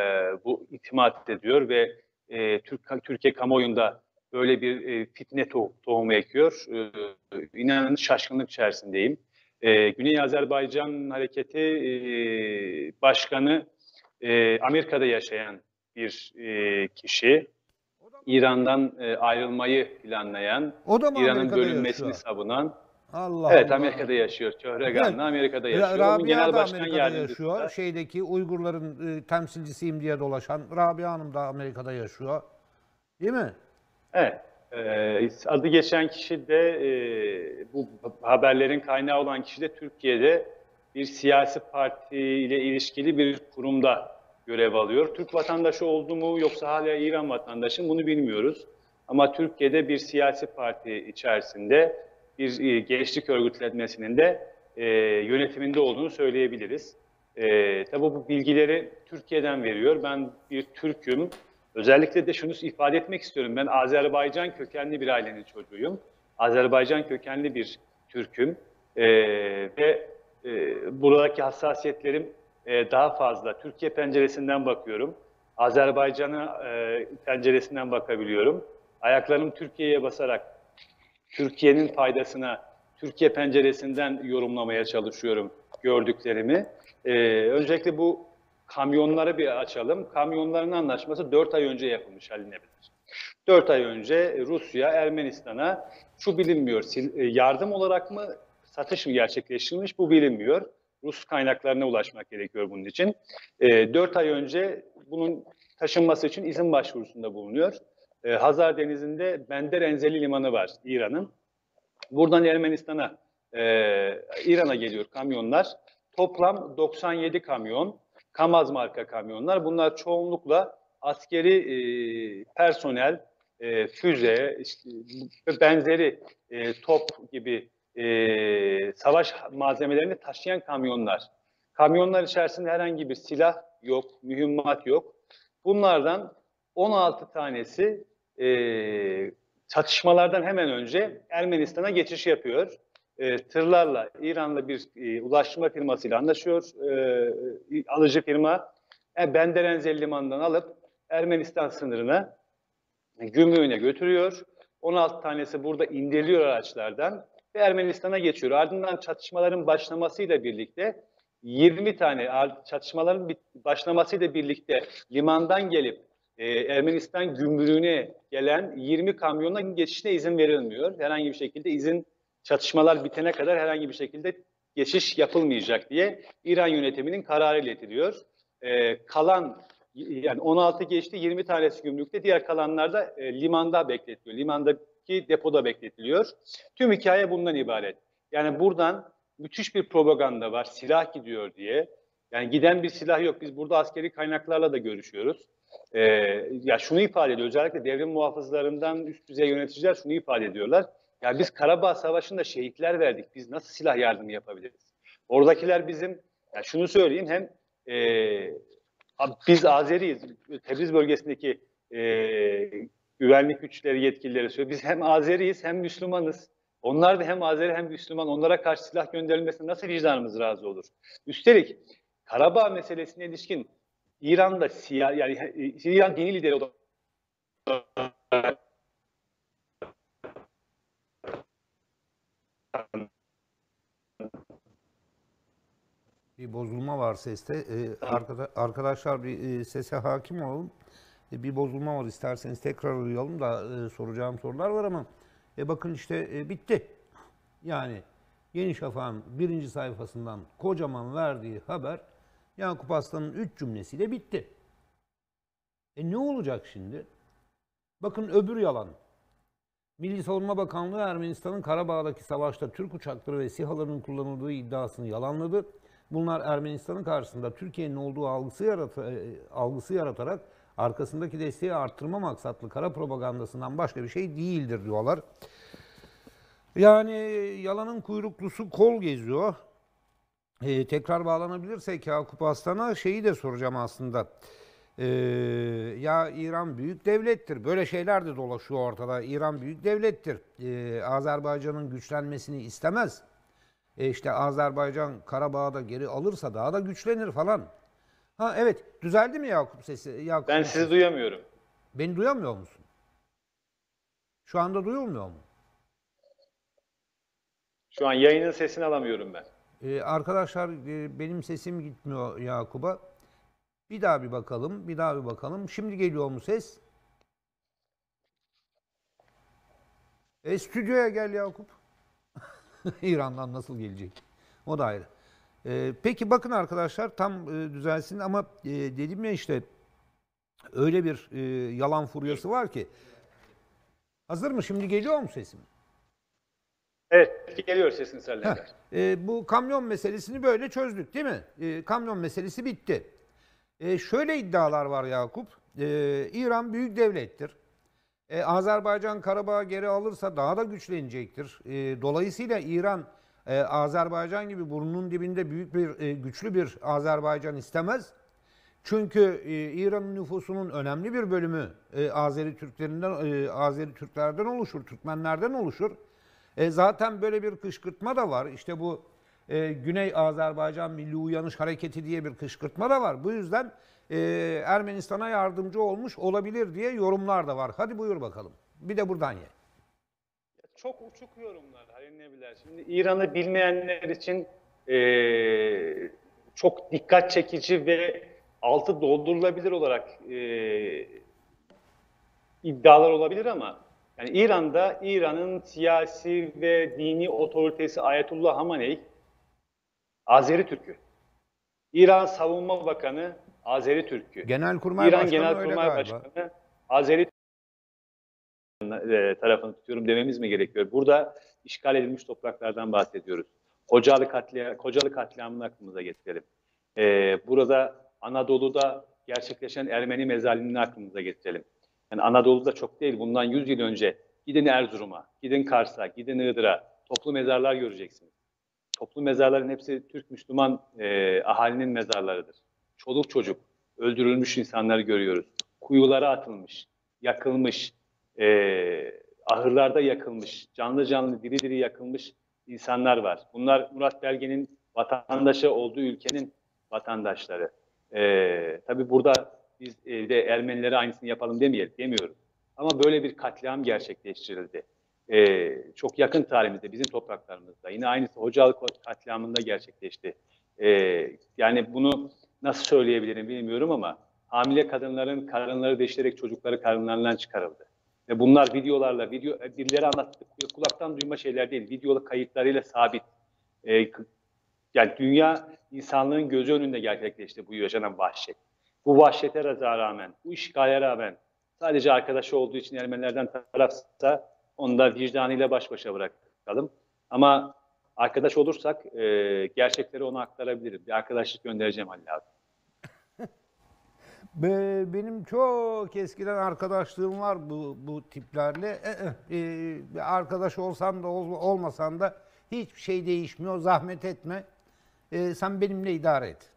bu itimat ediyor ve e, Türk Türkiye kamuoyunda böyle bir e, fitne to tohumu ekiyor. E, inanın şaşkınlık içerisindeyim e, Güney Azerbaycan Hareketi e, Başkanı e, Amerika'da yaşayan bir e, kişi. İran'dan e, ayrılmayı planlayan, İran'ın bölünmesini savunan, Allah evet Allah. Amerika'da yaşıyor. Töhregan'da evet. Amerika'da yaşıyor. Rabia Onun genel da başkan Amerika'da yaşıyor. Da. Şeydeki Uygurların e, temsilcisiyim diye dolaşan Rabia Hanım da Amerika'da yaşıyor. Değil mi? Evet. Ee, adı geçen kişi de e, bu haberlerin kaynağı olan kişi de Türkiye'de bir siyasi parti ile ilişkili bir kurumda görev alıyor. Türk vatandaşı oldu mu yoksa hala İran vatandaşı mı bunu bilmiyoruz. Ama Türkiye'de bir siyasi parti içerisinde bir e, gençlik örgütlenmesinin de e, yönetiminde olduğunu söyleyebiliriz. E, tabii bu bilgileri Türkiye'den veriyor. Ben bir Türk'üm Özellikle de şunu ifade etmek istiyorum. Ben Azerbaycan kökenli bir ailenin çocuğuyum. Azerbaycan kökenli bir Türk'üm. E, ve e, buradaki hassasiyetlerim e, daha fazla. Türkiye penceresinden bakıyorum. Azerbaycan'a e, penceresinden bakabiliyorum. Ayaklarım Türkiye'ye basarak Türkiye'nin faydasına Türkiye penceresinden yorumlamaya çalışıyorum gördüklerimi. E, öncelikle bu kamyonları bir açalım. Kamyonların anlaşması 4 ay önce yapılmış haline bilir. 4 ay önce Rusya Ermenistan'a şu bilinmiyor. E, yardım olarak mı satış mı gerçekleştirilmiş bu bilinmiyor. Rus kaynaklarına ulaşmak gerekiyor bunun için. E, 4 ay önce bunun taşınması için izin başvurusunda bulunuyor. E, Hazar Denizi'nde Bender Enzeli Limanı var İran'ın. Buradan Ermenistan'a, e, İran'a geliyor kamyonlar. Toplam 97 kamyon Kamaz marka kamyonlar. Bunlar çoğunlukla askeri e, personel, e, füze işte, ve benzeri e, top gibi e, savaş malzemelerini taşıyan kamyonlar. Kamyonlar içerisinde herhangi bir silah yok, mühimmat yok. Bunlardan 16 tanesi e, çatışmalardan hemen önce Ermenistan'a geçiş yapıyor e, tırlarla İranlı bir e, ulaştırma firmasıyla anlaşıyor. Ee, e, alıcı firma e, Bender Limanı'ndan alıp Ermenistan sınırına gümrüğüne götürüyor. 16 tanesi burada indiriliyor araçlardan ve Ermenistan'a geçiyor. Ardından çatışmaların başlamasıyla birlikte 20 tane çatışmaların başlamasıyla birlikte limandan gelip e, Ermenistan gümrüğüne gelen 20 kamyonla geçişine izin verilmiyor. Herhangi bir şekilde izin çatışmalar bitene kadar herhangi bir şekilde geçiş yapılmayacak diye İran yönetiminin kararı iletiliyor. Ee, kalan yani 16 geçti 20 tanesi gümrükte diğer kalanlar da e, limanda bekletiliyor. Limandaki depoda bekletiliyor. Tüm hikaye bundan ibaret. Yani buradan müthiş bir propaganda var silah gidiyor diye. Yani giden bir silah yok. Biz burada askeri kaynaklarla da görüşüyoruz. Ee, ya şunu ifade ediyor özellikle devrim muhafızlarından üst düzey yöneticiler şunu ifade ediyorlar ya biz Karabağ Savaşı'nda şehitler verdik. Biz nasıl silah yardımı yapabiliriz? Oradakiler bizim, ya şunu söyleyeyim hem e, biz Azeriyiz. Tebriz bölgesindeki e, güvenlik güçleri yetkilileri söylüyor. Biz hem Azeriyiz hem Müslümanız. Onlar da hem Azeri hem Müslüman. Onlara karşı silah gönderilmesine nasıl vicdanımız razı olur? Üstelik Karabağ meselesine ilişkin İran'da siyah yani İran dini lideri olarak Bir bozulma var seste. Ee, arkada, arkadaşlar bir e, sese hakim olalım. E, bir bozulma var isterseniz tekrar uyuyalım da e, soracağım sorular var ama e, bakın işte e, bitti. Yani Yeni Şafak'ın birinci sayfasından kocaman verdiği haber Yakup Aslan'ın üç cümlesiyle bitti. E ne olacak şimdi? Bakın öbür yalan. Milli Savunma Bakanlığı Ermenistan'ın Karabağ'daki savaşta Türk uçakları ve sihalarının kullanıldığı iddiasını yalanladı. Bunlar Ermenistan'ın karşısında Türkiye'nin olduğu algısı, yarat e, algısı yaratarak arkasındaki desteği arttırma maksatlı kara propagandasından başka bir şey değildir diyorlar. Yani yalanın kuyruklusu kol geziyor. Ee, tekrar bağlanabilirsek Yakup Aslan'a şeyi de soracağım aslında. Ee, ya İran büyük devlettir. Böyle şeyler de dolaşıyor ortada. İran büyük devlettir. Ee, Azerbaycan'ın güçlenmesini istemez. E işte Azerbaycan Karabağ'da geri alırsa daha da güçlenir falan. Ha evet düzeldi mi Yakup sesi? Yakup ben sizi duyamıyorum. Beni duyamıyor musun? Şu anda duyulmuyor mu? Şu an yayının sesini alamıyorum ben. Ee, arkadaşlar e, benim sesim gitmiyor Yakup'a. Bir daha bir bakalım, bir daha bir bakalım. Şimdi geliyor mu ses? E, stüdyoya gel Yakup. <laughs> İran'dan nasıl gelecek? O da ayrı. Ee, peki bakın arkadaşlar tam e, düzelsin ama e, dedim ya işte öyle bir e, yalan furyası var ki. Hazır mı? Şimdi geliyor mu sesim? Evet, geliyor sesin Salih. E, bu kamyon meselesini böyle çözdük değil mi? E, kamyon meselesi bitti. E, şöyle iddialar var Yakup. E, İran büyük devlettir. E, Azerbaycan Karabağ'ı geri alırsa daha da güçlenecektir. E, dolayısıyla İran e, Azerbaycan gibi burnunun dibinde büyük bir e, güçlü bir Azerbaycan istemez. Çünkü e, İran'ın nüfusunun önemli bir bölümü e, Azeri Türklerinden, e, Azeri Türklerden oluşur, Türkmenlerden oluşur. E, zaten böyle bir kışkırtma da var. İşte bu e, Güney Azerbaycan Milli Uyanış Hareketi diye bir kışkırtma da var. Bu yüzden e, Ermenistan'a yardımcı olmuş olabilir diye yorumlar da var. Hadi buyur bakalım. Bir de buradan ye. Çok uçuk yorumlar Halil Nebiler. Şimdi İran'ı bilmeyenler için e, çok dikkat çekici ve altı doldurulabilir olarak e, iddialar olabilir ama yani İran'da İran'ın siyasi ve dini otoritesi Ayetullah Hamaney Azeri Türk'ü. İran Savunma Bakanı Azeri Türk'ü. Genelkurmay İran Başkanı Genelkurmay Başkanı Azeri e, tarafını tutuyorum dememiz mi gerekiyor? Burada işgal edilmiş topraklardan bahsediyoruz. Kocalı, katliam, Kocalı katliamını aklımıza getirelim. Ee, burada Anadolu'da gerçekleşen Ermeni mezalimini aklımıza getirelim. Yani Anadolu'da çok değil, bundan 100 yıl önce gidin Erzurum'a, gidin Kars'a, gidin Iğdır'a toplu mezarlar göreceksiniz. Toplu mezarların hepsi Türk Müslüman e, ahalinin mezarlarıdır çoluk çocuk, öldürülmüş insanlar görüyoruz. Kuyulara atılmış, yakılmış, e, ahırlarda yakılmış, canlı canlı diri diri yakılmış insanlar var. Bunlar Murat Belge'nin vatandaşı olduğu ülkenin vatandaşları. E, tabii burada biz de Ermenilere aynısını yapalım demeyelim, demiyoruz. Ama böyle bir katliam gerçekleştirildi. E, çok yakın tarihimizde, bizim topraklarımızda. Yine aynısı Hocalı katliamında gerçekleşti. E, yani bunu nasıl söyleyebilirim bilmiyorum ama hamile kadınların karınları deşilerek çocukları karınlarından çıkarıldı. Ve bunlar videolarla, video e, birileri anlattık, Kulaktan duyma şeyler değil, videolu kayıtlarıyla sabit. E, yani dünya insanlığın gözü önünde gerçekleşti bu yaşanan vahşet. Bu vahşete rağmen, bu işgale rağmen sadece arkadaşı olduğu için Ermenilerden tarafsa onu da vicdanıyla baş başa bırakalım. Ama arkadaş olursak e, gerçekleri ona aktarabilirim. Bir arkadaşlık göndereceğim Halil abi. Be, benim çok eskiden arkadaşlığım var bu, bu tiplerle. E, e, e arkadaş olsam da ol, olmasan da hiçbir şey değişmiyor. Zahmet etme. E, sen benimle idare et.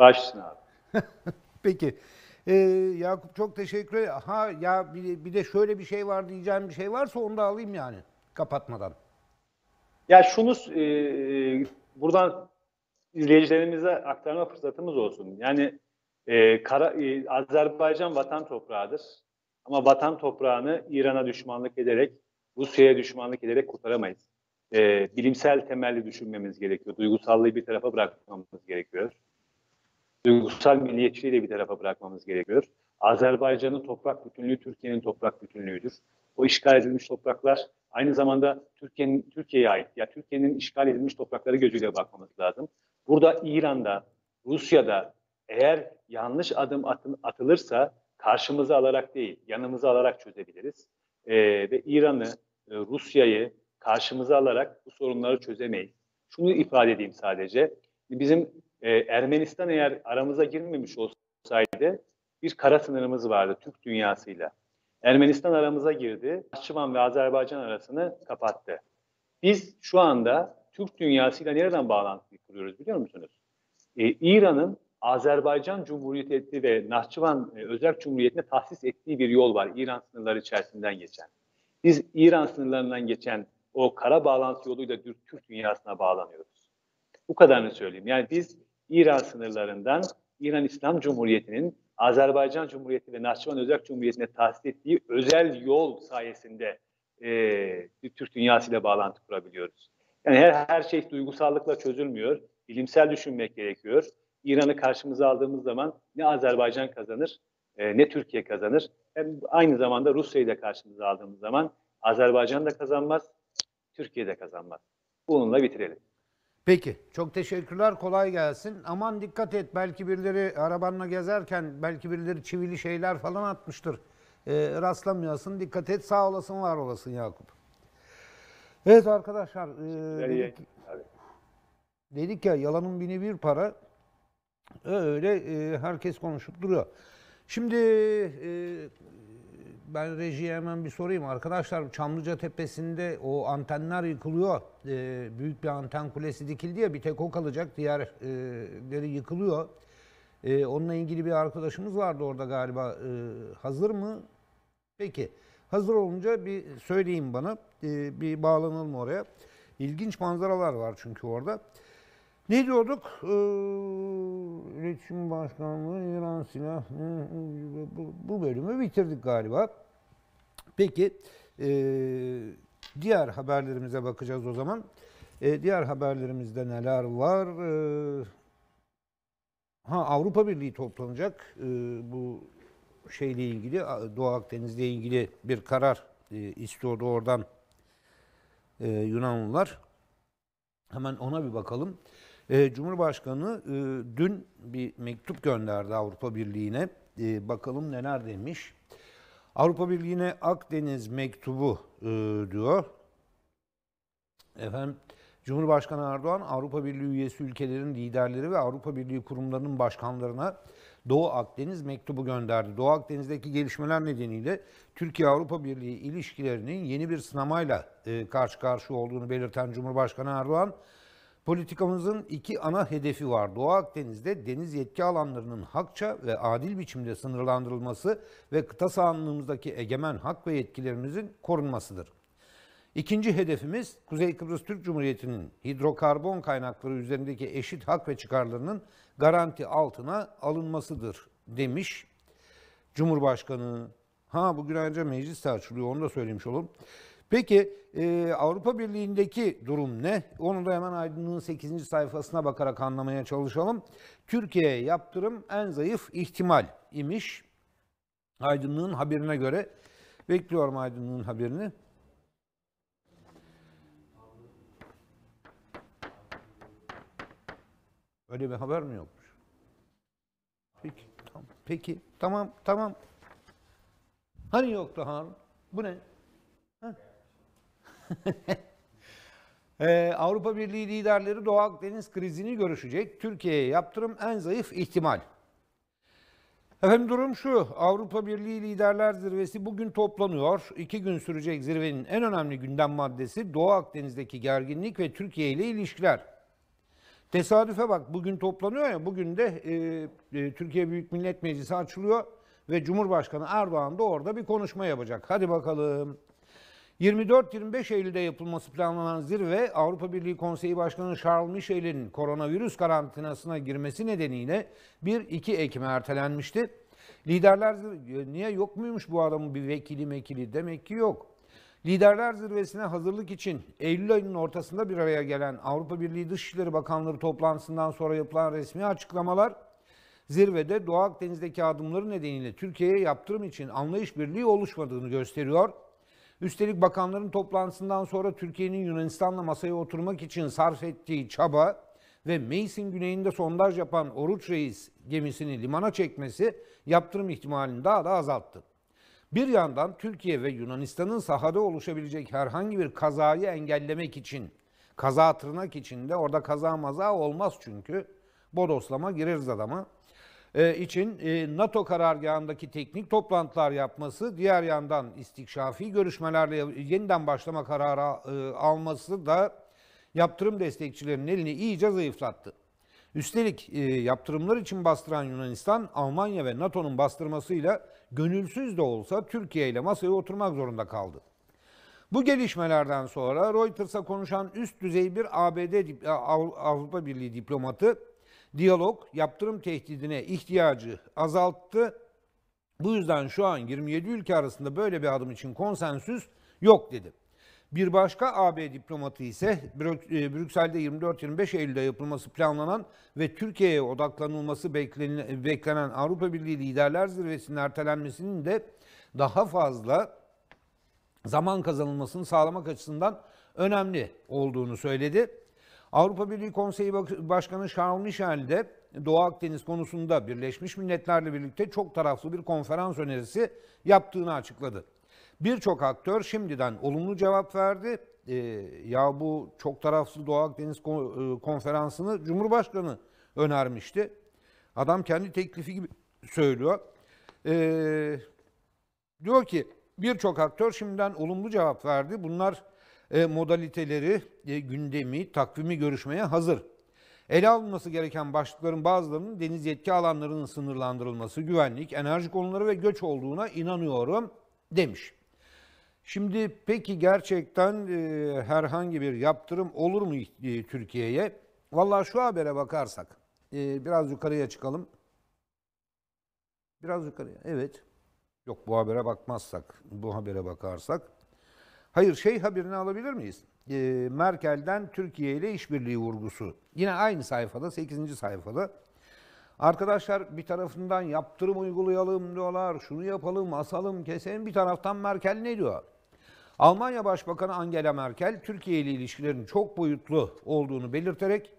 Başsın abi. <laughs> Peki. Ee, Yakup çok teşekkür ederim. Ha ya bir, bir de şöyle bir şey var diyeceğim bir şey varsa onu da alayım yani kapatmadan. Ya şunu e, e buradan izleyicilerimize aktarma fırsatımız olsun. Yani e, Kara, e, Azerbaycan vatan toprağıdır. Ama vatan toprağını İran'a düşmanlık ederek, Rusya'ya düşmanlık ederek kurtaramayız. E, bilimsel temelli düşünmemiz gerekiyor. Duygusallığı bir tarafa bırakmamız gerekiyor. Duygusal milliyetçiliği de bir tarafa bırakmamız gerekiyor. Azerbaycan'ın toprak bütünlüğü Türkiye'nin toprak bütünlüğüdür. O işgal edilmiş topraklar aynı zamanda Türkiye'nin Türkiye'ye ait. Ya Türkiye'nin işgal edilmiş toprakları gözüyle bakmamız lazım. Burada İran'da, Rusya'da eğer yanlış adım atılırsa karşımıza alarak değil, yanımıza alarak çözebiliriz. Ee, ve İran'ı, e, Rusya'yı karşımıza alarak bu sorunları çözemeyiz. Şunu ifade edeyim sadece. Bizim e, Ermenistan eğer aramıza girmemiş olsaydı bir kara sınırımız vardı Türk dünyasıyla. Ermenistan aramıza girdi. Bahçıvan ve Azerbaycan arasını kapattı. Biz şu anda Türk dünyasıyla nereden bağlantı kuruyoruz biliyor musunuz? Ee, İran'ın Azerbaycan Cumhuriyeti ve Nahçıvan e, Özerk Cumhuriyeti'ne tahsis ettiği bir yol var. İran sınırları içerisinden geçen. Biz İran sınırlarından geçen o kara bağlantı yoluyla Türk dünyasına bağlanıyoruz. Bu kadarını söyleyeyim. Yani biz İran sınırlarından İran İslam Cumhuriyeti'nin Azerbaycan Cumhuriyeti ve Nahçıvan Özerk Cumhuriyeti'ne tahsis ettiği özel yol sayesinde e, Türk dünyasıyla bağlantı kurabiliyoruz. Yani her, her şey duygusallıkla çözülmüyor. Bilimsel düşünmek gerekiyor. İran'ı karşımıza aldığımız zaman ne Azerbaycan kazanır e, ne Türkiye kazanır. Hem aynı zamanda Rusya'yı da karşımıza aldığımız zaman Azerbaycan da kazanmaz, Türkiye de kazanmaz. Bununla bitirelim. Peki. Çok teşekkürler. Kolay gelsin. Aman dikkat et. Belki birileri arabanla gezerken belki birileri çivili şeyler falan atmıştır. E, rastlamıyorsun. Dikkat et. Sağ olasın, var olasın Yakup. Evet arkadaşlar. E, dedik, dedik ya yalanın bini bir para. Öyle e, herkes konuşup duruyor. Şimdi e, ben rejiye hemen bir sorayım. Arkadaşlar Çamlıca Tepesi'nde o antenler yıkılıyor. E, büyük bir anten kulesi dikildi ya bir tek o kalacak. Diğerleri e, yıkılıyor. E, onunla ilgili bir arkadaşımız vardı orada galiba. E, hazır mı? Peki. Hazır olunca bir söyleyin bana. Ee, bir bağlanalım oraya. İlginç manzaralar var çünkü orada. Ne diyorduk? Ee, İletişim Başkanlığı, İran Silah. Bu, bu bölümü bitirdik galiba. Peki e, diğer haberlerimize bakacağız o zaman. E, diğer haberlerimizde neler var? E, ha Avrupa Birliği toplanacak. E, bu şeyle ilgili Doğu Akdeniz'le ilgili bir karar e, istiyordu oradan e, Yunanlılar. Hemen ona bir bakalım. E, Cumhurbaşkanı dün bir mektup gönderdi Avrupa Birliği'ne. Bakalım neler demiş. Avrupa Birliği'ne Akdeniz mektubu diyor. Efendim Cumhurbaşkanı Erdoğan Avrupa Birliği üyesi ülkelerin liderleri ve Avrupa Birliği kurumlarının başkanlarına Doğu Akdeniz mektubu gönderdi. Doğu Akdeniz'deki gelişmeler nedeniyle Türkiye-Avrupa Birliği ilişkilerinin yeni bir sınamayla e, karşı karşı olduğunu belirten Cumhurbaşkanı Erdoğan, Politikamızın iki ana hedefi var. Doğu Akdeniz'de deniz yetki alanlarının hakça ve adil biçimde sınırlandırılması ve kıta sahanlığımızdaki egemen hak ve yetkilerimizin korunmasıdır. İkinci hedefimiz Kuzey Kıbrıs Türk Cumhuriyeti'nin hidrokarbon kaynakları üzerindeki eşit hak ve çıkarlarının garanti altına alınmasıdır demiş Cumhurbaşkanı. Ha bugün ayrıca meclis de açılıyor onu da söylemiş olalım. Peki e, Avrupa Birliği'ndeki durum ne? Onu da hemen Aydınlığın 8. sayfasına bakarak anlamaya çalışalım. Türkiye'ye yaptırım en zayıf ihtimal imiş. Aydınlığın haberine göre bekliyorum Aydınlığın haberini. Öyle bir haber mi yokmuş? Peki, tam Peki, tamam, tamam. Hani yoktu Harun? Bu ne? <laughs> ee, Avrupa Birliği liderleri Doğu Akdeniz krizini görüşecek. Türkiye'ye yaptırım en zayıf ihtimal. Efendim durum şu, Avrupa Birliği Liderler Zirvesi bugün toplanıyor. İki gün sürecek zirvenin en önemli gündem maddesi Doğu Akdeniz'deki gerginlik ve Türkiye ile ilişkiler. Tesadüfe bak bugün toplanıyor ya bugün de e, e, Türkiye Büyük Millet Meclisi açılıyor ve Cumhurbaşkanı Erdoğan da orada bir konuşma yapacak. Hadi bakalım. 24-25 Eylül'de yapılması planlanan zirve Avrupa Birliği Konseyi Başkanı Charles Michel'in koronavirüs karantinasına girmesi nedeniyle 1-2 Ekim'e ertelenmişti. Liderler niye yok muymuş bu adamın bir vekili mekili demek ki yok. Liderler Zirvesi'ne hazırlık için Eylül ayının ortasında bir araya gelen Avrupa Birliği Dışişleri Bakanları toplantısından sonra yapılan resmi açıklamalar zirvede Doğu Akdeniz'deki adımları nedeniyle Türkiye'ye yaptırım için anlayış birliği oluşmadığını gösteriyor. Üstelik bakanların toplantısından sonra Türkiye'nin Yunanistan'la masaya oturmak için sarf ettiği çaba ve Meis'in güneyinde sondaj yapan Oruç Reis gemisini limana çekmesi yaptırım ihtimalini daha da azalttı. Bir yandan Türkiye ve Yunanistan'ın sahada oluşabilecek herhangi bir kazayı engellemek için, kaza tırnak içinde orada kaza maza olmaz çünkü bodoslama gireriz adama ee, için e, NATO karargahındaki teknik toplantılar yapması, diğer yandan istikşafi görüşmelerle yeniden başlama kararı e, alması da yaptırım destekçilerinin elini iyice zayıflattı. Üstelik e, yaptırımlar için bastıran Yunanistan, Almanya ve NATO'nun bastırmasıyla gönülsüz de olsa Türkiye ile masaya oturmak zorunda kaldı. Bu gelişmelerden sonra Reuters'a konuşan üst düzey bir ABD Avrupa Birliği diplomatı diyalog yaptırım tehdidine ihtiyacı azalttı. Bu yüzden şu an 27 ülke arasında böyle bir adım için konsensüs yok dedi. Bir başka AB diplomatı ise e, Brüksel'de 24-25 Eylül'de yapılması planlanan ve Türkiye'ye odaklanılması beklenen Avrupa Birliği Liderler Zirvesi'nin ertelenmesinin de daha fazla zaman kazanılmasını sağlamak açısından önemli olduğunu söyledi. Avrupa Birliği Konseyi Başkanı Charles Michel de Doğu Akdeniz konusunda Birleşmiş Milletler'le birlikte çok taraflı bir konferans önerisi yaptığını açıkladı. Birçok aktör şimdiden olumlu cevap verdi. E, ya bu çok tarafsız Doğu Akdeniz e, konferansını Cumhurbaşkanı önermişti. Adam kendi teklifi gibi söylüyor. E, diyor ki birçok aktör şimdiden olumlu cevap verdi. Bunlar e, modaliteleri, e, gündemi, takvimi görüşmeye hazır. Ele alınması gereken başlıkların bazılarının deniz yetki alanlarının sınırlandırılması, güvenlik, enerji konuları ve göç olduğuna inanıyorum demiş. Şimdi peki gerçekten e, herhangi bir yaptırım olur mu e, Türkiye'ye? Valla şu habere bakarsak e, biraz yukarıya çıkalım. Biraz yukarıya evet. Yok bu habere bakmazsak bu habere bakarsak. Hayır şey haberini alabilir miyiz? E, Merkel'den Türkiye ile işbirliği vurgusu. Yine aynı sayfada 8. sayfada. Arkadaşlar bir tarafından yaptırım uygulayalım diyorlar, şunu yapalım, asalım, keselim. Bir taraftan Merkel ne diyor? Almanya Başbakanı Angela Merkel Türkiye ile ilişkilerin çok boyutlu olduğunu belirterek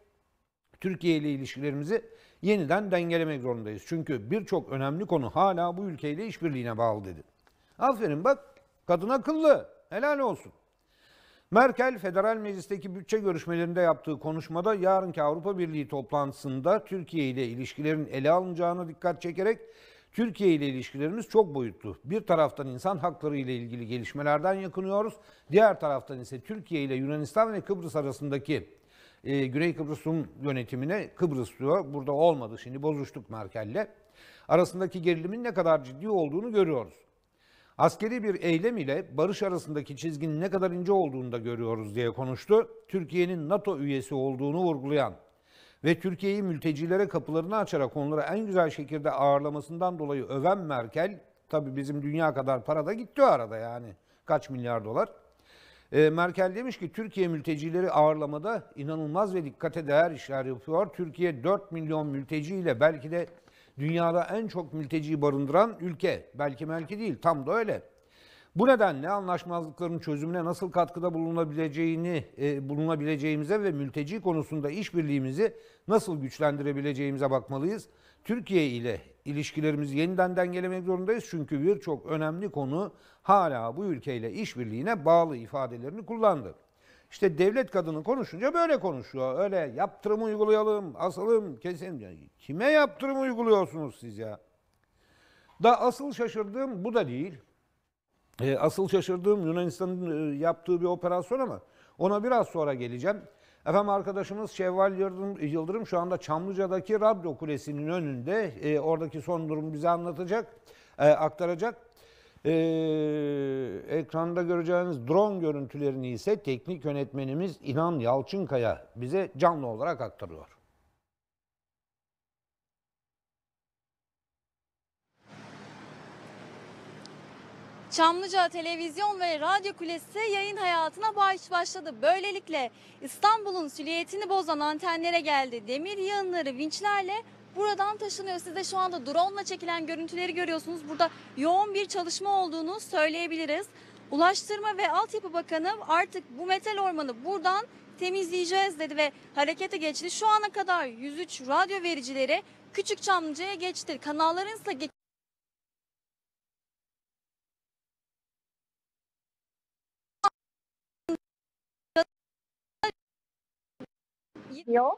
Türkiye ile ilişkilerimizi yeniden dengelemek zorundayız. Çünkü birçok önemli konu hala bu ülkeyle işbirliğine bağlı dedi. Aferin bak kadın akıllı. Helal olsun. Merkel Federal Meclis'teki bütçe görüşmelerinde yaptığı konuşmada yarınki Avrupa Birliği toplantısında Türkiye ile ilişkilerin ele alınacağına dikkat çekerek Türkiye ile ilişkilerimiz çok boyutlu. Bir taraftan insan hakları ile ilgili gelişmelerden yakınıyoruz. Diğer taraftan ise Türkiye ile Yunanistan ve Kıbrıs arasındaki e, Güney Kıbrıs'ın yönetimine Kıbrıs diyor. Burada olmadı şimdi bozuştuk Merkel'le. Arasındaki gerilimin ne kadar ciddi olduğunu görüyoruz. Askeri bir eylem ile barış arasındaki çizginin ne kadar ince olduğunu da görüyoruz diye konuştu. Türkiye'nin NATO üyesi olduğunu vurgulayan ve Türkiye'yi mültecilere kapılarını açarak onları en güzel şekilde ağırlamasından dolayı öven Merkel, tabii bizim dünya kadar para da gitti arada yani kaç milyar dolar. E, Merkel demiş ki Türkiye mültecileri ağırlamada inanılmaz ve dikkate değer işler yapıyor. Türkiye 4 milyon mülteci ile belki de dünyada en çok mülteciyi barındıran ülke. Belki belki değil tam da öyle. Bu nedenle anlaşmazlıkların çözümüne nasıl katkıda bulunabileceğini e, bulunabileceğimize ve mülteci konusunda işbirliğimizi nasıl güçlendirebileceğimize bakmalıyız. Türkiye ile ilişkilerimizi yeniden dengelemek zorundayız çünkü birçok önemli konu hala bu ülkeyle işbirliğine bağlı ifadelerini kullandı. İşte devlet kadını konuşunca böyle konuşuyor. Öyle yaptırım uygulayalım, asalım, keselim. Yani kime yaptırım uyguluyorsunuz siz ya? Da asıl şaşırdığım bu da değil. E, asıl şaşırdığım Yunanistan'ın e, yaptığı bir operasyon ama ona biraz sonra geleceğim. Efendim arkadaşımız Şevval Yıldırım, Yıldırım şu anda Çamlıca'daki radyo kulesinin önünde. E, oradaki son durumu bize anlatacak, e, aktaracak. E, ekranda göreceğiniz drone görüntülerini ise teknik yönetmenimiz İnan Yalçınkaya bize canlı olarak aktarıyor. Çamlıca Televizyon ve Radyo Kulesi yayın hayatına baş başladı. Böylelikle İstanbul'un silüetini bozan antenlere geldi. Demir yığınları vinçlerle buradan taşınıyor. Siz de şu anda drone ile çekilen görüntüleri görüyorsunuz. Burada yoğun bir çalışma olduğunu söyleyebiliriz. Ulaştırma ve Altyapı Bakanı artık bu metal ormanı buradan temizleyeceğiz dedi ve harekete geçti. Şu ana kadar 103 radyo vericileri Küçük Çamlıca'ya geçti. Kanalların ise istiyor.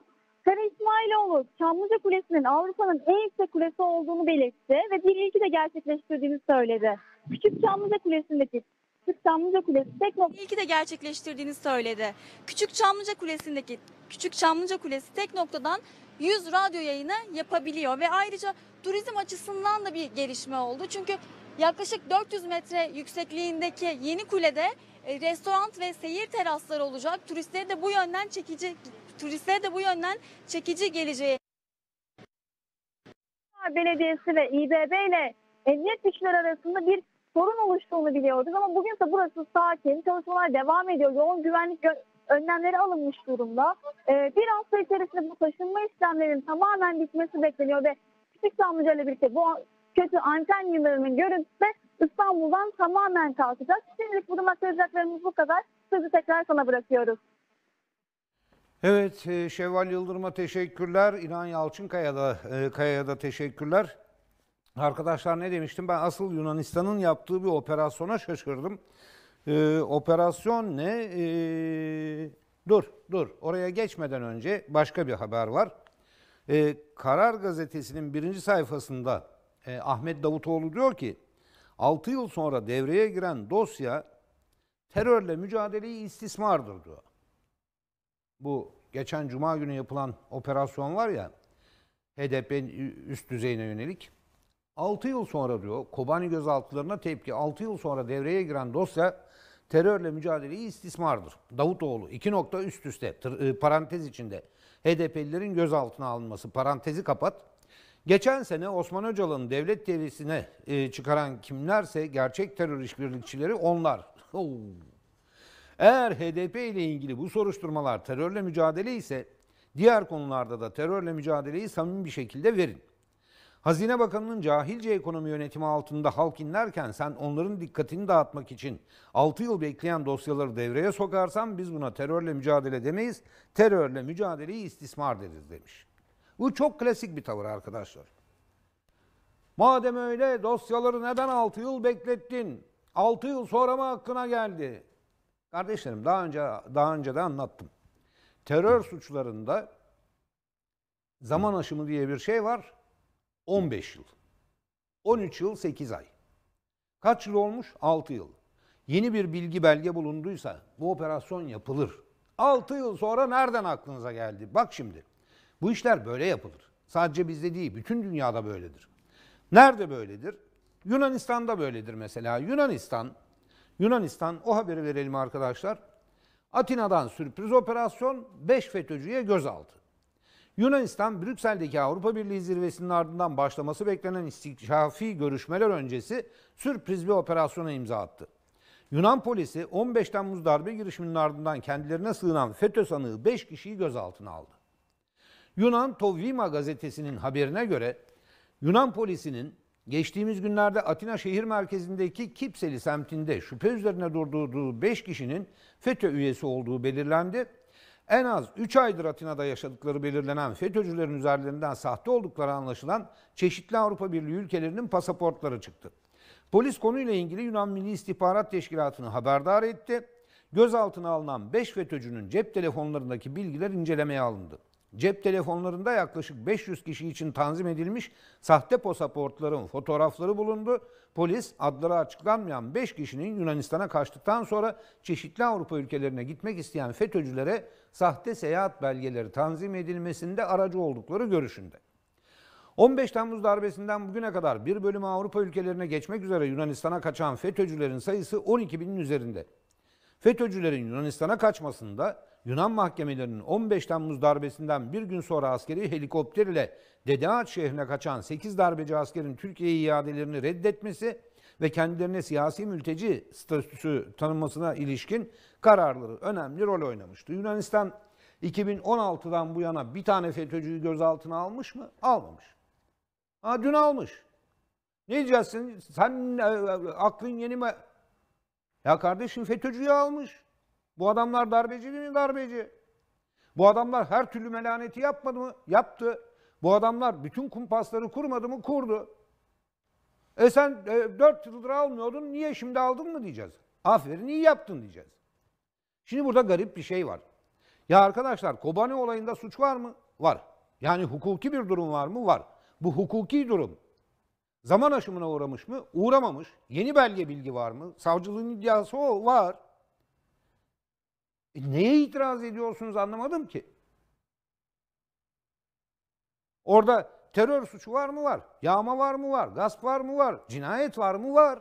Kara İsmailoğlu Çamlıca Kulesi'nin Avrupa'nın en yüksek kulesi olduğunu belirtti ve bir ilki de gerçekleştirdiğini söyledi. Küçük Çamlıca Kulesi'ndeki Küçük Çamlıca Kulesi tek nokta... de gerçekleştirdiğini söyledi. Küçük Çamlıca Kulesi'ndeki Küçük Çamlıca Kulesi tek noktadan 100 radyo yayını yapabiliyor ve ayrıca turizm açısından da bir gelişme oldu. Çünkü yaklaşık 400 metre yüksekliğindeki yeni kulede e, restoran ve seyir terasları olacak. Turistleri de bu yönden çekici turistlere de bu yönden çekici geleceği. Belediyesi ve İBB ile emniyet güçleri arasında bir sorun oluştuğunu biliyorduk ama bugün ise burası sakin, çalışmalar devam ediyor. Yoğun güvenlik önlemleri alınmış durumda. Ee, bir hafta içerisinde bu taşınma işlemlerinin tamamen bitmesi bekleniyor ve Küçük Samlıca ile birlikte bu kötü anten yıllarının görüntüsü İstanbul'dan tamamen kalkacak. Şimdilik burada aktaracaklarımız bu kadar. Sözü tekrar sana bırakıyoruz. Evet, e, Şevval Yıldırım'a teşekkürler. İnan Yalçınkaya'da e, Kaya'da teşekkürler. Arkadaşlar ne demiştim? Ben asıl Yunanistan'ın yaptığı bir operasyona şaşırdım. Ee, operasyon ne? Ee, dur, dur. Oraya geçmeden önce başka bir haber var. Ee, Karar Gazetesi'nin birinci sayfasında e, Ahmet Davutoğlu diyor ki, 6 yıl sonra devreye giren dosya terörle mücadeleyi istismardır diyor bu geçen cuma günü yapılan operasyon var ya HDP üst düzeyine yönelik 6 yıl sonra diyor Kobani gözaltılarına tepki 6 yıl sonra devreye giren dosya terörle mücadeleyi istismardır. Davutoğlu 2 nokta üst üste e, parantez içinde HDP'lilerin gözaltına alınması parantezi kapat. Geçen sene Osman Öcalan'ın devlet devresine e, çıkaran kimlerse gerçek terör işbirlikçileri onlar. <laughs> Eğer HDP ile ilgili bu soruşturmalar terörle mücadele ise diğer konularda da terörle mücadeleyi samimi bir şekilde verin. Hazine Bakanı'nın cahilce ekonomi yönetimi altında halk inlerken sen onların dikkatini dağıtmak için 6 yıl bekleyen dosyaları devreye sokarsan biz buna terörle mücadele demeyiz, terörle mücadeleyi istismar deriz demiş. Bu çok klasik bir tavır arkadaşlar. Madem öyle dosyaları neden 6 yıl beklettin? 6 yıl sonra mı hakkına geldi? Kardeşlerim daha önce daha önce de anlattım. Terör suçlarında zaman aşımı diye bir şey var. 15 yıl. 13 yıl 8 ay. Kaç yıl olmuş? 6 yıl. Yeni bir bilgi belge bulunduysa bu operasyon yapılır. 6 yıl sonra nereden aklınıza geldi? Bak şimdi. Bu işler böyle yapılır. Sadece bizde değil, bütün dünyada böyledir. Nerede böyledir? Yunanistan'da böyledir mesela. Yunanistan Yunanistan o haberi verelim arkadaşlar. Atina'dan sürpriz operasyon 5 FETÖ'cüye gözaltı. Yunanistan, Brüksel'deki Avrupa Birliği zirvesinin ardından başlaması beklenen istikşafi görüşmeler öncesi sürpriz bir operasyona imza attı. Yunan polisi 15 Temmuz darbe girişiminin ardından kendilerine sığınan FETÖ sanığı 5 kişiyi gözaltına aldı. Yunan Tovima gazetesinin haberine göre Yunan polisinin geçtiğimiz günlerde Atina şehir merkezindeki Kipseli semtinde şüphe üzerine durduğu 5 kişinin FETÖ üyesi olduğu belirlendi. En az 3 aydır Atina'da yaşadıkları belirlenen FETÖ'cülerin üzerlerinden sahte oldukları anlaşılan çeşitli Avrupa Birliği ülkelerinin pasaportları çıktı. Polis konuyla ilgili Yunan Milli İstihbarat Teşkilatı'nı haberdar etti. Gözaltına alınan 5 FETÖ'cünün cep telefonlarındaki bilgiler incelemeye alındı. Cep telefonlarında yaklaşık 500 kişi için tanzim edilmiş sahte pasaportların fotoğrafları bulundu. Polis adları açıklanmayan 5 kişinin Yunanistan'a kaçtıktan sonra çeşitli Avrupa ülkelerine gitmek isteyen FETÖ'cülere sahte seyahat belgeleri tanzim edilmesinde aracı oldukları görüşünde. 15 Temmuz darbesinden bugüne kadar bir bölümü Avrupa ülkelerine geçmek üzere Yunanistan'a kaçan FETÖ'cülerin sayısı 12 binin üzerinde. FETÖ'cülerin Yunanistan'a kaçmasında Yunan mahkemelerinin 15 Temmuz darbesinden bir gün sonra askeri helikopter ile Dede Ağaç şehrine kaçan 8 darbeci askerin Türkiye iadelerini reddetmesi ve kendilerine siyasi mülteci statüsü tanınmasına ilişkin kararları önemli rol oynamıştı. Yunanistan 2016'dan bu yana bir tane FETÖ'cüyü gözaltına almış mı? Almamış. Ha, dün almış. Ne diyeceksin? Sen e, e, aklın yeni mi? Ya kardeşim FETÖ'cüyü almış. Bu adamlar darbeci değil mi darbeci? Bu adamlar her türlü melaneti yapmadı mı? Yaptı. Bu adamlar bütün kumpasları kurmadı mı? Kurdu. E sen e, 4 yıldır almıyordun niye şimdi aldın mı diyeceğiz. Aferin iyi yaptın diyeceğiz. Şimdi burada garip bir şey var. Ya arkadaşlar Kobani olayında suç var mı? Var. Yani hukuki bir durum var mı? Var. Bu hukuki durum. Zaman aşımına uğramış mı? Uğramamış. Yeni belge bilgi var mı? Savcılığın iddiası o var. E neye itiraz ediyorsunuz anlamadım ki. Orada terör suçu var mı? Var. Yağma var mı? Var. Gasp var mı? Var. Cinayet var mı? Var.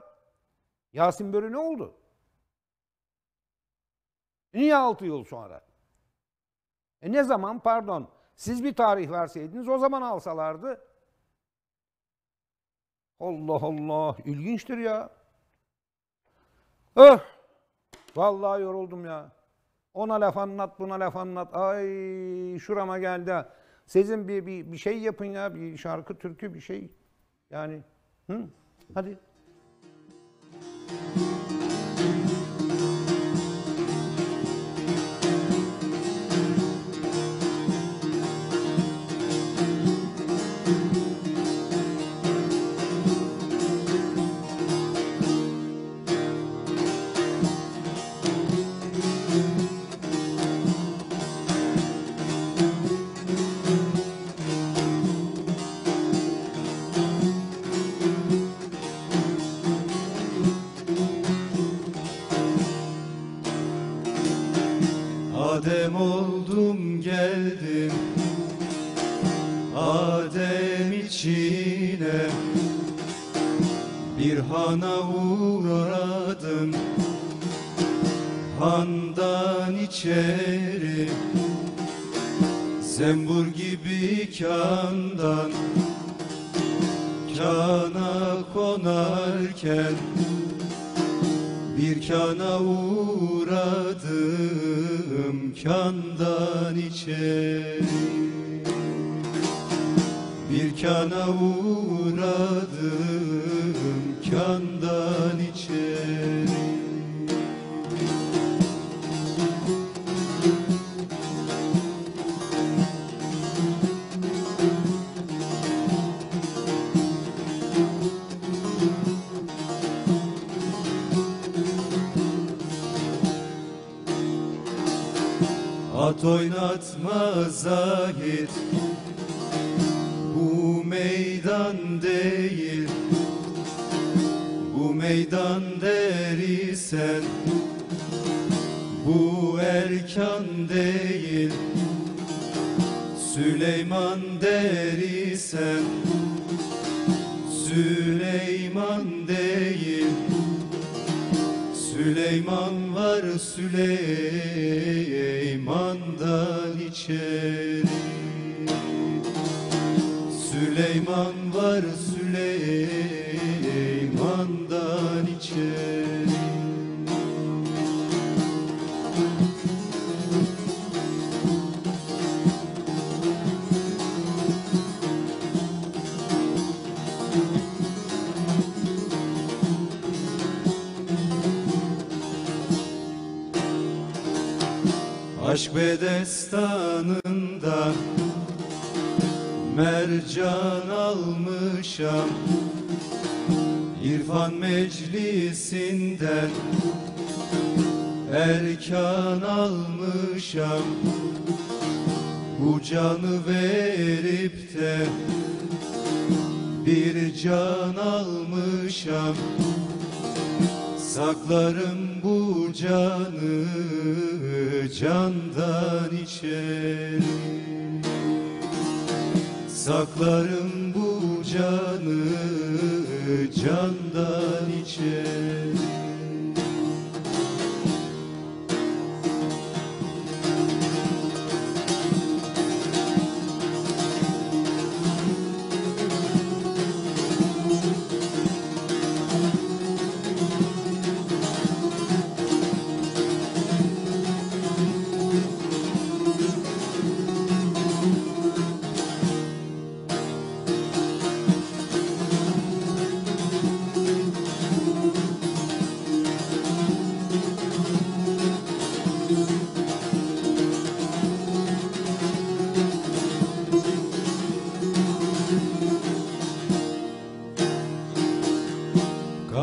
Yasin Börü ne oldu? Niye 6 yıl sonra? E ne zaman pardon siz bir tarih verseydiniz o zaman alsalardı Allah Allah. ilginçtir ya. Öh. Vallahi yoruldum ya. Ona laf anlat, buna laf anlat. Ay şurama geldi. Sizin bir, bir, bir şey yapın ya. Bir şarkı, türkü bir şey. Yani. Hı? Hadi.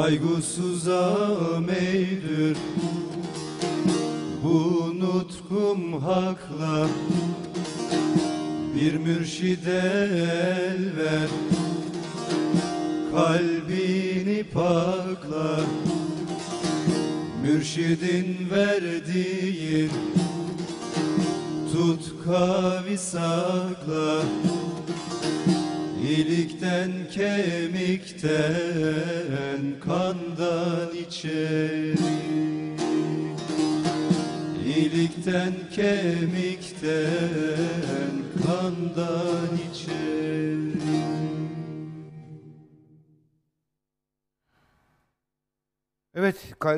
Kaygısıza meydür Bu nutkum hakla Bir mürşide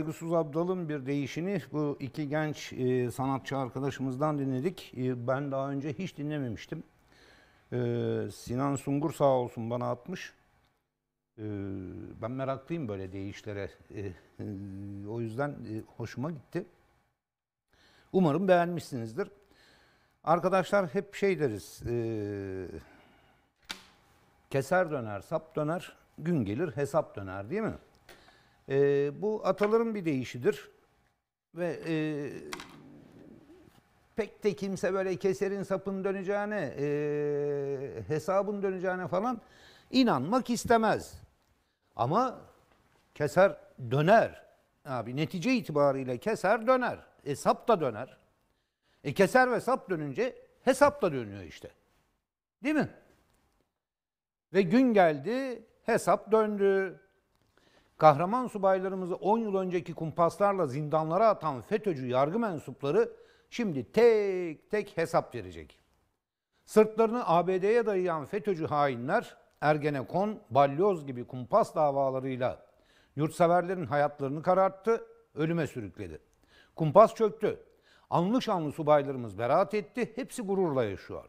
Ergusuz Abdal'ın bir değişini bu iki genç e, sanatçı arkadaşımızdan dinledik. E, ben daha önce hiç dinlememiştim. E, Sinan Sungur sağ olsun bana atmış. E, ben meraklıyım böyle değişlere. E, e, o yüzden e, hoşuma gitti. Umarım beğenmişsinizdir. Arkadaşlar hep şey deriz. E, keser döner, sap döner, gün gelir hesap döner değil mi? E, bu ataların bir deyişidir. Ve e, pek de kimse böyle keserin sapın döneceğine, e, hesabın döneceğine falan inanmak istemez. Ama keser döner. Abi netice itibariyle keser döner. E sap da döner. E keser ve sap dönünce hesap da dönüyor işte. Değil mi? Ve gün geldi, hesap döndü kahraman subaylarımızı 10 yıl önceki kumpaslarla zindanlara atan FETÖ'cü yargı mensupları şimdi tek tek hesap verecek. Sırtlarını ABD'ye dayayan FETÖ'cü hainler Ergenekon, Balyoz gibi kumpas davalarıyla yurtseverlerin hayatlarını kararttı, ölüme sürükledi. Kumpas çöktü. Anlı şanlı subaylarımız beraat etti, hepsi gururla yaşıyor.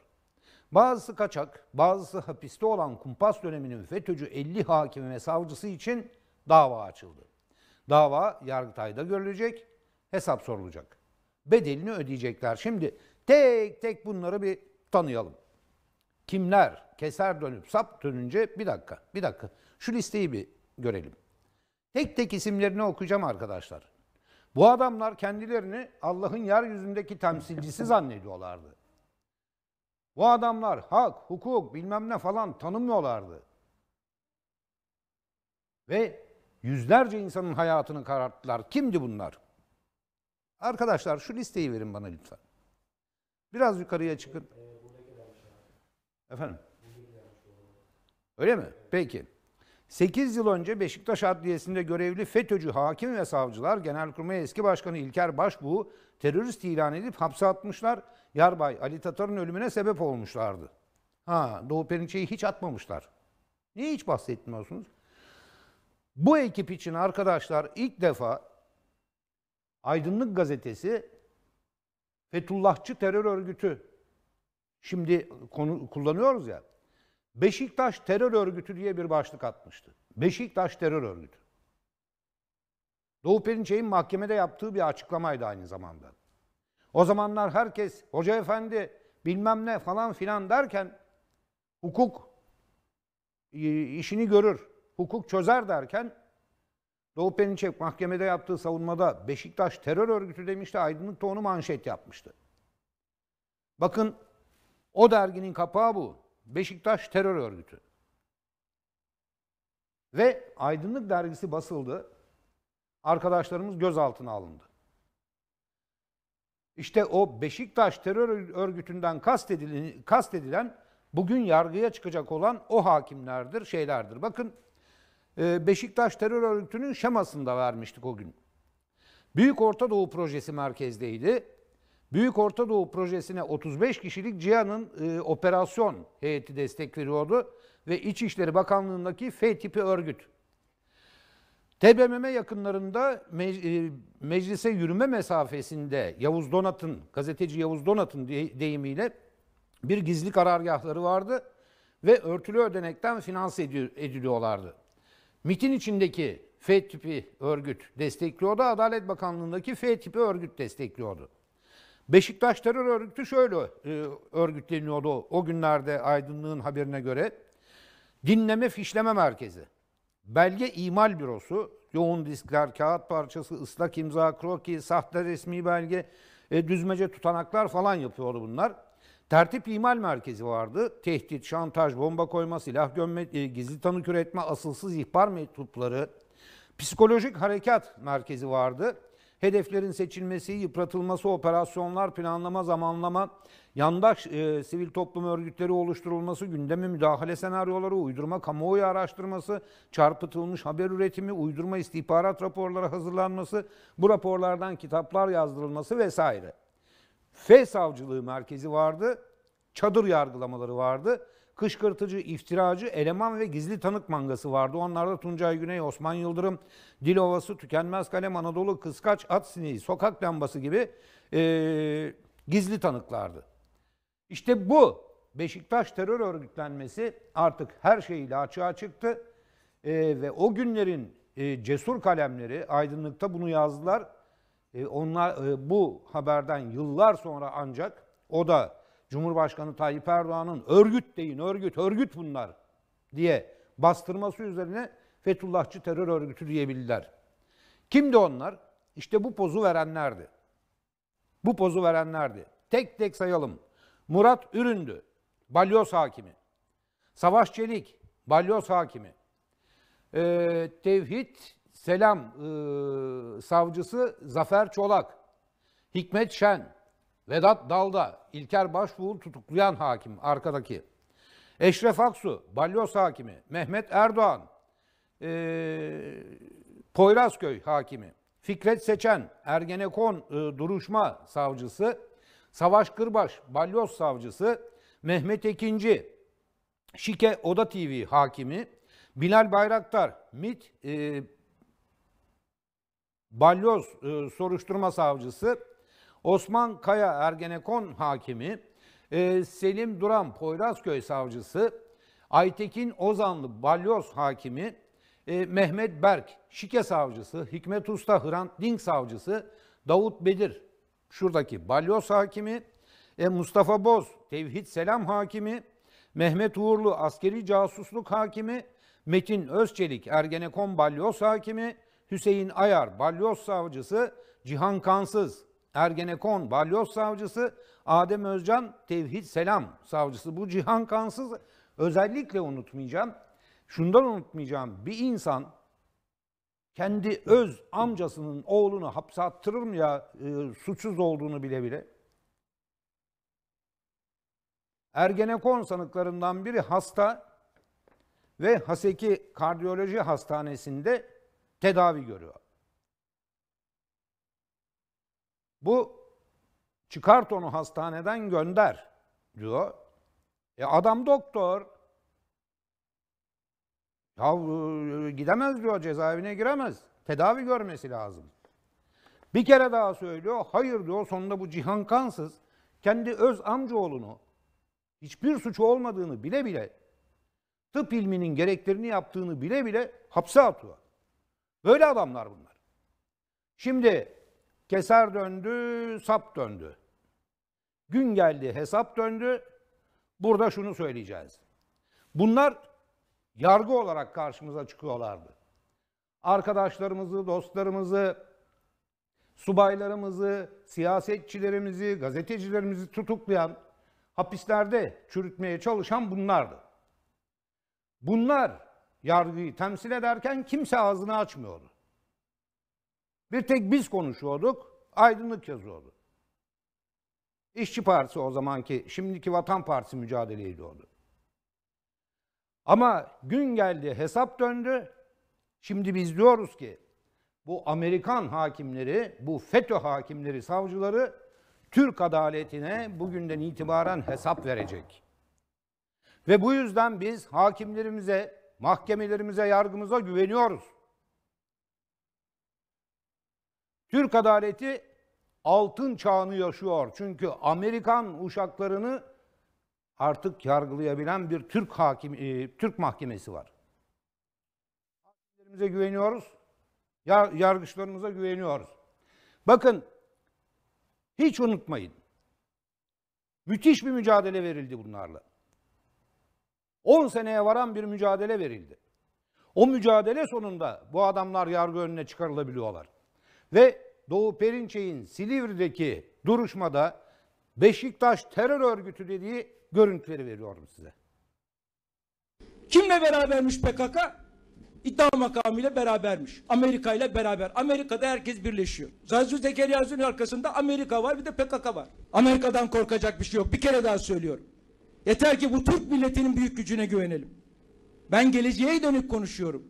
Bazısı kaçak, bazısı hapiste olan kumpas döneminin FETÖ'cü 50 hakimi ve savcısı için Dava açıldı. Dava Yargıtay'da görülecek, hesap sorulacak. Bedelini ödeyecekler. Şimdi tek tek bunları bir tanıyalım. Kimler keser dönüp sap dönünce bir dakika, bir dakika. Şu listeyi bir görelim. Tek tek isimlerini okuyacağım arkadaşlar. Bu adamlar kendilerini Allah'ın yeryüzündeki temsilcisi zannediyorlardı. Bu adamlar hak, hukuk bilmem ne falan tanımıyorlardı. Ve Yüzlerce insanın hayatını kararttılar. Kimdi bunlar? Arkadaşlar şu listeyi verin bana lütfen. Biraz yukarıya çıkın. Efendim? Öyle mi? Peki. 8 yıl önce Beşiktaş Adliyesi'nde görevli FETÖ'cü hakim ve savcılar Genelkurmay eski başkanı İlker Başbuğ'u terörist ilan edip hapse atmışlar. Yarbay Ali Tatar'ın ölümüne sebep olmuşlardı. Ha, Doğu Perinçe'yi hiç atmamışlar. Niye hiç bahsetmiyorsunuz? Bu ekip için arkadaşlar ilk defa Aydınlık Gazetesi Fethullahçı terör örgütü şimdi konu kullanıyoruz ya. Beşiktaş terör örgütü diye bir başlık atmıştı. Beşiktaş terör örgütü. Doğu Perinçeyin mahkemede yaptığı bir açıklamaydı aynı zamanda. O zamanlar herkes hoca efendi bilmem ne falan filan derken hukuk e, işini görür hukuk çözer derken Doğu Perinçek mahkemede yaptığı savunmada Beşiktaş terör örgütü demişti. Aydınlık da onu manşet yapmıştı. Bakın o derginin kapağı bu. Beşiktaş terör örgütü. Ve Aydınlık dergisi basıldı. Arkadaşlarımız gözaltına alındı. İşte o Beşiktaş terör örgütünden kastedilen, kastedilen bugün yargıya çıkacak olan o hakimlerdir, şeylerdir. Bakın ee, Beşiktaş terör örgütünün şemasında vermiştik o gün. Büyük Orta Doğu Projesi merkezdeydi. Büyük Orta Doğu Projesi'ne 35 kişilik CİHA'nın e, operasyon heyeti destek veriyordu ve İçişleri Bakanlığı'ndaki F tipi örgüt. TBMM yakınlarında e, meclise yürüme mesafesinde Yavuz Donat'ın, gazeteci Yavuz Donat'ın deyimiyle bir gizli karargahları vardı ve örtülü ödenekten finanse ediliyorlardı. MIT'in içindeki F tipi örgüt destekliyordu. Adalet Bakanlığı'ndaki F tipi örgüt destekliyordu. Beşiktaş terör örgütü şöyle e, örgütleniyordu o günlerde Aydınlığın haberine göre. Dinleme Fişleme Merkezi, Belge İmal Bürosu, yoğun diskler, kağıt parçası, ıslak imza, kroki, sahte resmi belge, e, düzmece tutanaklar falan yapıyordu bunlar. Tertip imal Merkezi vardı. Tehdit, şantaj, bomba koyma, silah gömme, e, gizli tanık üretme, asılsız ihbar mektupları. Psikolojik Harekat Merkezi vardı. Hedeflerin seçilmesi, yıpratılması, operasyonlar, planlama, zamanlama, yandaş e, sivil toplum örgütleri oluşturulması, gündeme müdahale senaryoları, uydurma kamuoyu araştırması, çarpıtılmış haber üretimi, uydurma istihbarat raporları hazırlanması, bu raporlardan kitaplar yazdırılması vesaire. F savcılığı merkezi vardı. Çadır yargılamaları vardı. Kışkırtıcı, iftiracı, eleman ve gizli tanık mangası vardı. Onlarda Tuncay Güney, Osman Yıldırım, Dilovası, Tükenmez Kalem, Anadolu, Kıskaç, At Sineği, Sokak Lambası gibi e, gizli tanıklardı. İşte bu Beşiktaş terör örgütlenmesi artık her şeyiyle açığa çıktı. E, ve o günlerin e, cesur kalemleri aydınlıkta bunu yazdılar e, onlar e, bu haberden yıllar sonra ancak o da Cumhurbaşkanı Tayyip Erdoğan'ın örgüt deyin örgüt örgüt bunlar diye bastırması üzerine Fethullahçı terör örgütü diyebildiler Kimdi onlar? İşte bu pozu verenlerdi. Bu pozu verenlerdi. Tek tek sayalım. Murat Üründü, balyoz hakimi. Savaş Çelik, balyoz hakimi. Ee, Tevhid Selam e, savcısı Zafer Çolak, Hikmet Şen, Vedat Dalda, İlker Başbuğ'u tutuklayan hakim arkadaki. Eşref Aksu, Balyoz hakimi, Mehmet Erdoğan, e, Poyrazköy hakimi, Fikret Seçen, Ergenekon e, duruşma savcısı, Savaş Kırbaş, Balyoz savcısı, Mehmet Ekinci, Şike Oda TV hakimi, Bilal Bayraktar, MIT e, Balyoz e, soruşturma savcısı, Osman Kaya Ergenekon hakimi, e, Selim Duran Poyrazköy savcısı, Aytekin Ozanlı Balyoz hakimi, e, Mehmet Berk Şike savcısı, Hikmet Usta Hrant Dink savcısı, Davut Bedir şuradaki Balyoz hakimi, e, Mustafa Boz Tevhid Selam hakimi, Mehmet Uğurlu askeri casusluk hakimi, Metin Özçelik Ergenekon Balyoz hakimi, Hüseyin Ayar balyoz savcısı, Cihan Kansız Ergenekon balyoz savcısı, Adem Özcan Tevhid Selam savcısı. Bu Cihan Kansız özellikle unutmayacağım. Şundan unutmayacağım. Bir insan kendi öz amcasının oğlunu hapse attırır mı ya e, suçsuz olduğunu bile bile? Ergenekon sanıklarından biri hasta ve Haseki Kardiyoloji Hastanesi'nde tedavi görüyor. Bu çıkart onu hastaneden gönder diyor. E adam doktor. Ya e, gidemez diyor cezaevine giremez. Tedavi görmesi lazım. Bir kere daha söylüyor. Hayır diyor sonunda bu Cihan Kansız kendi öz amcaoğlunu hiçbir suçu olmadığını bile bile tıp ilminin gereklerini yaptığını bile bile hapse atıyor. Böyle adamlar bunlar. Şimdi keser döndü, sap döndü. Gün geldi, hesap döndü. Burada şunu söyleyeceğiz. Bunlar yargı olarak karşımıza çıkıyorlardı. Arkadaşlarımızı, dostlarımızı, subaylarımızı, siyasetçilerimizi, gazetecilerimizi tutuklayan, hapislerde çürütmeye çalışan bunlardı. Bunlar yargıyı temsil ederken kimse ağzını açmıyordu. Bir tek biz konuşuyorduk, aydınlık yazıyordu. İşçi Partisi o zamanki, şimdiki Vatan Partisi mücadele ediyordu. Ama gün geldi, hesap döndü. Şimdi biz diyoruz ki bu Amerikan hakimleri, bu FETÖ hakimleri, savcıları Türk adaletine bugünden itibaren hesap verecek. Ve bu yüzden biz hakimlerimize mahkemelerimize, yargımıza güveniyoruz. Türk adaleti altın çağını yaşıyor. Çünkü Amerikan uşaklarını artık yargılayabilen bir Türk hakim e, Türk mahkemesi var. Hakimlerimize güveniyoruz. Yar, yargıçlarımıza güveniyoruz. Bakın hiç unutmayın. Müthiş bir mücadele verildi bunlarla. 10 seneye varan bir mücadele verildi. O mücadele sonunda bu adamlar yargı önüne çıkarılabiliyorlar. Ve Doğu Perinçek'in Silivri'deki duruşmada Beşiktaş terör örgütü dediği görüntüleri veriyorum size. Kimle berabermiş PKK? İddia makamıyla berabermiş. Amerika ile beraber. Amerika'da herkes birleşiyor. Gazi Zekeriya arkasında Amerika var bir de PKK var. Amerika'dan korkacak bir şey yok. Bir kere daha söylüyorum. Yeter ki bu Türk milletinin büyük gücüne güvenelim. Ben geleceğe dönük konuşuyorum.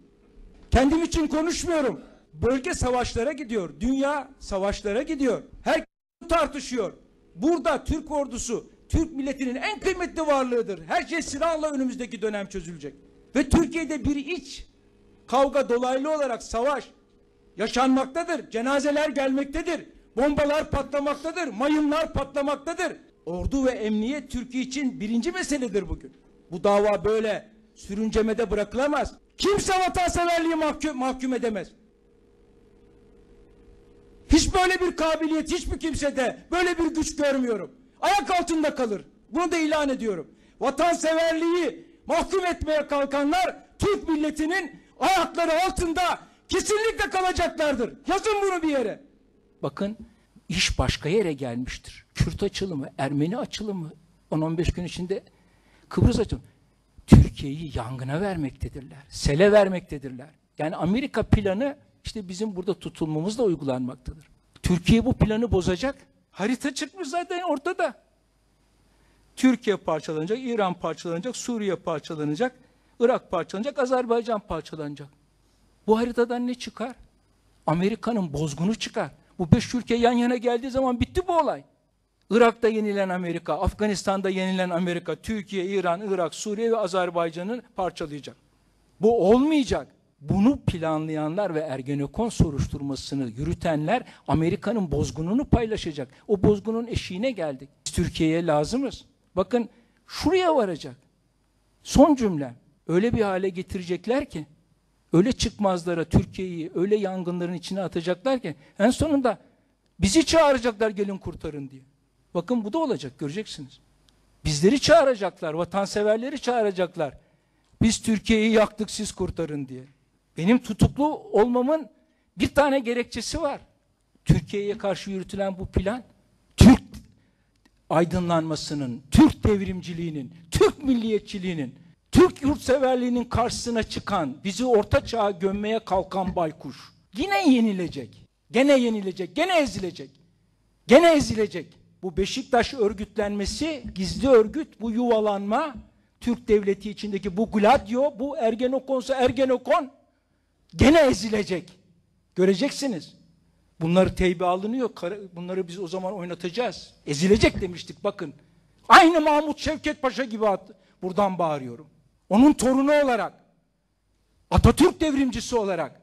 Kendim için konuşmuyorum. Bölge savaşlara gidiyor. Dünya savaşlara gidiyor. Herkes şey tartışıyor. Burada Türk ordusu Türk milletinin en kıymetli varlığıdır. Her şey silahla önümüzdeki dönem çözülecek. Ve Türkiye'de bir iç kavga dolaylı olarak savaş yaşanmaktadır. Cenazeler gelmektedir. Bombalar patlamaktadır. Mayınlar patlamaktadır. Ordu ve emniyet Türkiye için birinci meseledir bugün. Bu dava böyle sürüncemede bırakılamaz. Kimse vatanseverliği mahkum, mahkum edemez. Hiç böyle bir kabiliyet hiçbir kimsede böyle bir güç görmüyorum. Ayak altında kalır. Bunu da ilan ediyorum. Vatanseverliği mahkum etmeye kalkanlar Türk milletinin ayakları altında kesinlikle kalacaklardır. Yazın bunu bir yere. Bakın iş başka yere gelmiştir. Kürt açılımı, Ermeni açılımı 10-15 gün içinde Kıbrıs açılımı. Türkiye'yi yangına vermektedirler. Sele vermektedirler. Yani Amerika planı işte bizim burada tutulmamızla uygulanmaktadır. Türkiye bu planı bozacak. Harita çıkmış zaten ortada. Türkiye parçalanacak, İran parçalanacak, Suriye parçalanacak, Irak parçalanacak, Azerbaycan parçalanacak. Bu haritadan ne çıkar? Amerika'nın bozgunu çıkar. Bu beş ülke yan yana geldiği zaman bitti bu olay. Irak'ta yenilen Amerika, Afganistan'da yenilen Amerika, Türkiye, İran, Irak, Suriye ve Azerbaycan'ı parçalayacak. Bu olmayacak. Bunu planlayanlar ve Ergenekon soruşturmasını yürütenler Amerika'nın bozgununu paylaşacak. O bozgunun eşiğine geldik. Biz Türkiye'ye lazımız. Bakın şuraya varacak. Son cümle. Öyle bir hale getirecekler ki öyle çıkmazlara Türkiye'yi öyle yangınların içine atacaklar ki en sonunda bizi çağıracaklar gelin kurtarın diye. Bakın bu da olacak göreceksiniz. Bizleri çağıracaklar, vatanseverleri çağıracaklar. Biz Türkiye'yi yaktık siz kurtarın diye. Benim tutuklu olmamın bir tane gerekçesi var. Türkiye'ye karşı yürütülen bu plan Türk aydınlanmasının, Türk devrimciliğinin, Türk milliyetçiliğinin Türk yurtseverliğinin karşısına çıkan, bizi orta çağa gömmeye kalkan baykuş yine yenilecek. Gene yenilecek, gene ezilecek. Gene ezilecek. Bu Beşiktaş örgütlenmesi, gizli örgüt, bu yuvalanma, Türk devleti içindeki bu gladyo, bu Ergenekon'sa Ergenokon, gene ezilecek. Göreceksiniz. Bunları teybe alınıyor. Bunları biz o zaman oynatacağız. Ezilecek demiştik bakın. Aynı Mahmut Şevket Paşa gibi at, buradan bağırıyorum onun torunu olarak, Atatürk devrimcisi olarak,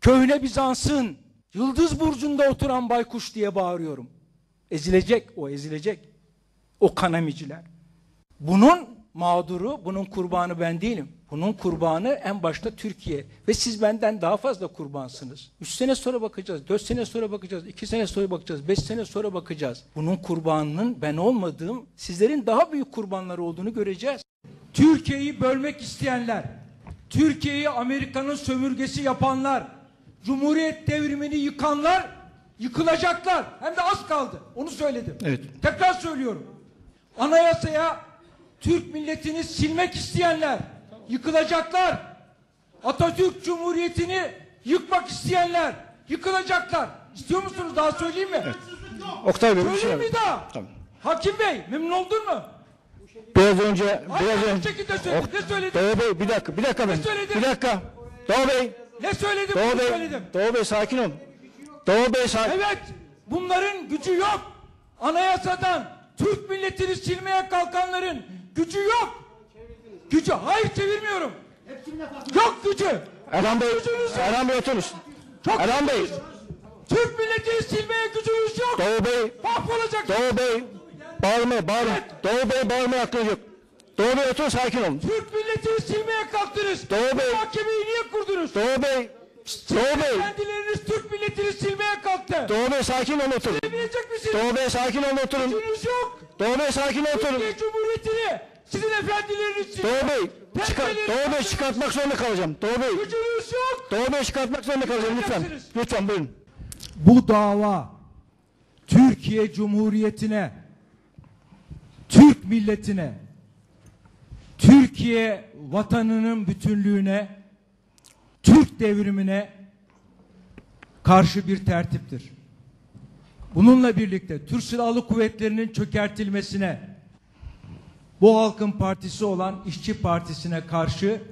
köhne Bizans'ın yıldız burcunda oturan baykuş diye bağırıyorum. Ezilecek o ezilecek. O kanamiciler. Bunun mağduru, bunun kurbanı ben değilim. Bunun kurbanı en başta Türkiye. Ve siz benden daha fazla kurbansınız. Üç sene sonra bakacağız, dört sene sonra bakacağız, iki sene sonra bakacağız, beş sene sonra bakacağız. Bunun kurbanının ben olmadığım, sizlerin daha büyük kurbanları olduğunu göreceğiz. Türkiye'yi bölmek isteyenler, Türkiye'yi Amerika'nın sömürgesi yapanlar, Cumhuriyet devrimini yıkanlar yıkılacaklar. Hem de az kaldı. Onu söyledim. Evet. Tekrar söylüyorum. Anayasaya Türk milletini silmek isteyenler yıkılacaklar. Atatürk Cumhuriyeti'ni yıkmak isteyenler yıkılacaklar. İstiyor musunuz? Daha söyleyeyim mi? Evet. Oktay Bey bir şey daha? Tamam. Hakim Bey memnun oldun mu? biraz önce biraz önce şekilde söyledim. Oh, ne söyledim? Doğu Bey bir dakika bir dakika ben. Bir dakika. Doğu Bey. Ne söyledim? Doğu Bey. söyledim. Doğu Bey sakin ol. Doğu Bey sakin. Evet. Bunların gücü yok. Anayasadan Türk milletini silmeye kalkanların gücü yok. Gücü hayır çevirmiyorum. Yok gücü. Erhan Bey. Erhan Bey oturunuz. Erhan Bey. Türk milletini silmeye gücünüz yok. Doğu Bey. Mahvolacak. Doğu Bey. Bağırma, bağırma. Doğu Bey bağırma hakkınız yok. Doğu Bey otur sakin olun. Türk milletini silmeye kalktınız. Doğu Bey. Bu mahkemeyi niye kurdunuz? Doğu Bey. Doğu Bey. Kendileriniz Türk milletini silmeye kalktı. Doğu Bey sakin olun oturun. Silemeyecek misiniz? Doğu Bey sakin olun oturun. Gücünüz yok. Doğu Bey sakin olun oturun. Türkiye Cumhuriyeti'ni sizin efendileriniz için. Doğu Bey. Çıkar, Doğu Bey çıkartmak zorunda kalacağım. Doğu Bey. Gücünüz yok. Doğu Bey çıkartmak zorunda kalacağım lütfen. Lütfen buyurun. Bu dava Türkiye Cumhuriyeti'ne Türk milletine, Türkiye vatanının bütünlüğüne, Türk devrimine karşı bir tertiptir. Bununla birlikte Türk Silahlı Kuvvetleri'nin çökertilmesine, bu halkın partisi olan İşçi Partisi'ne karşı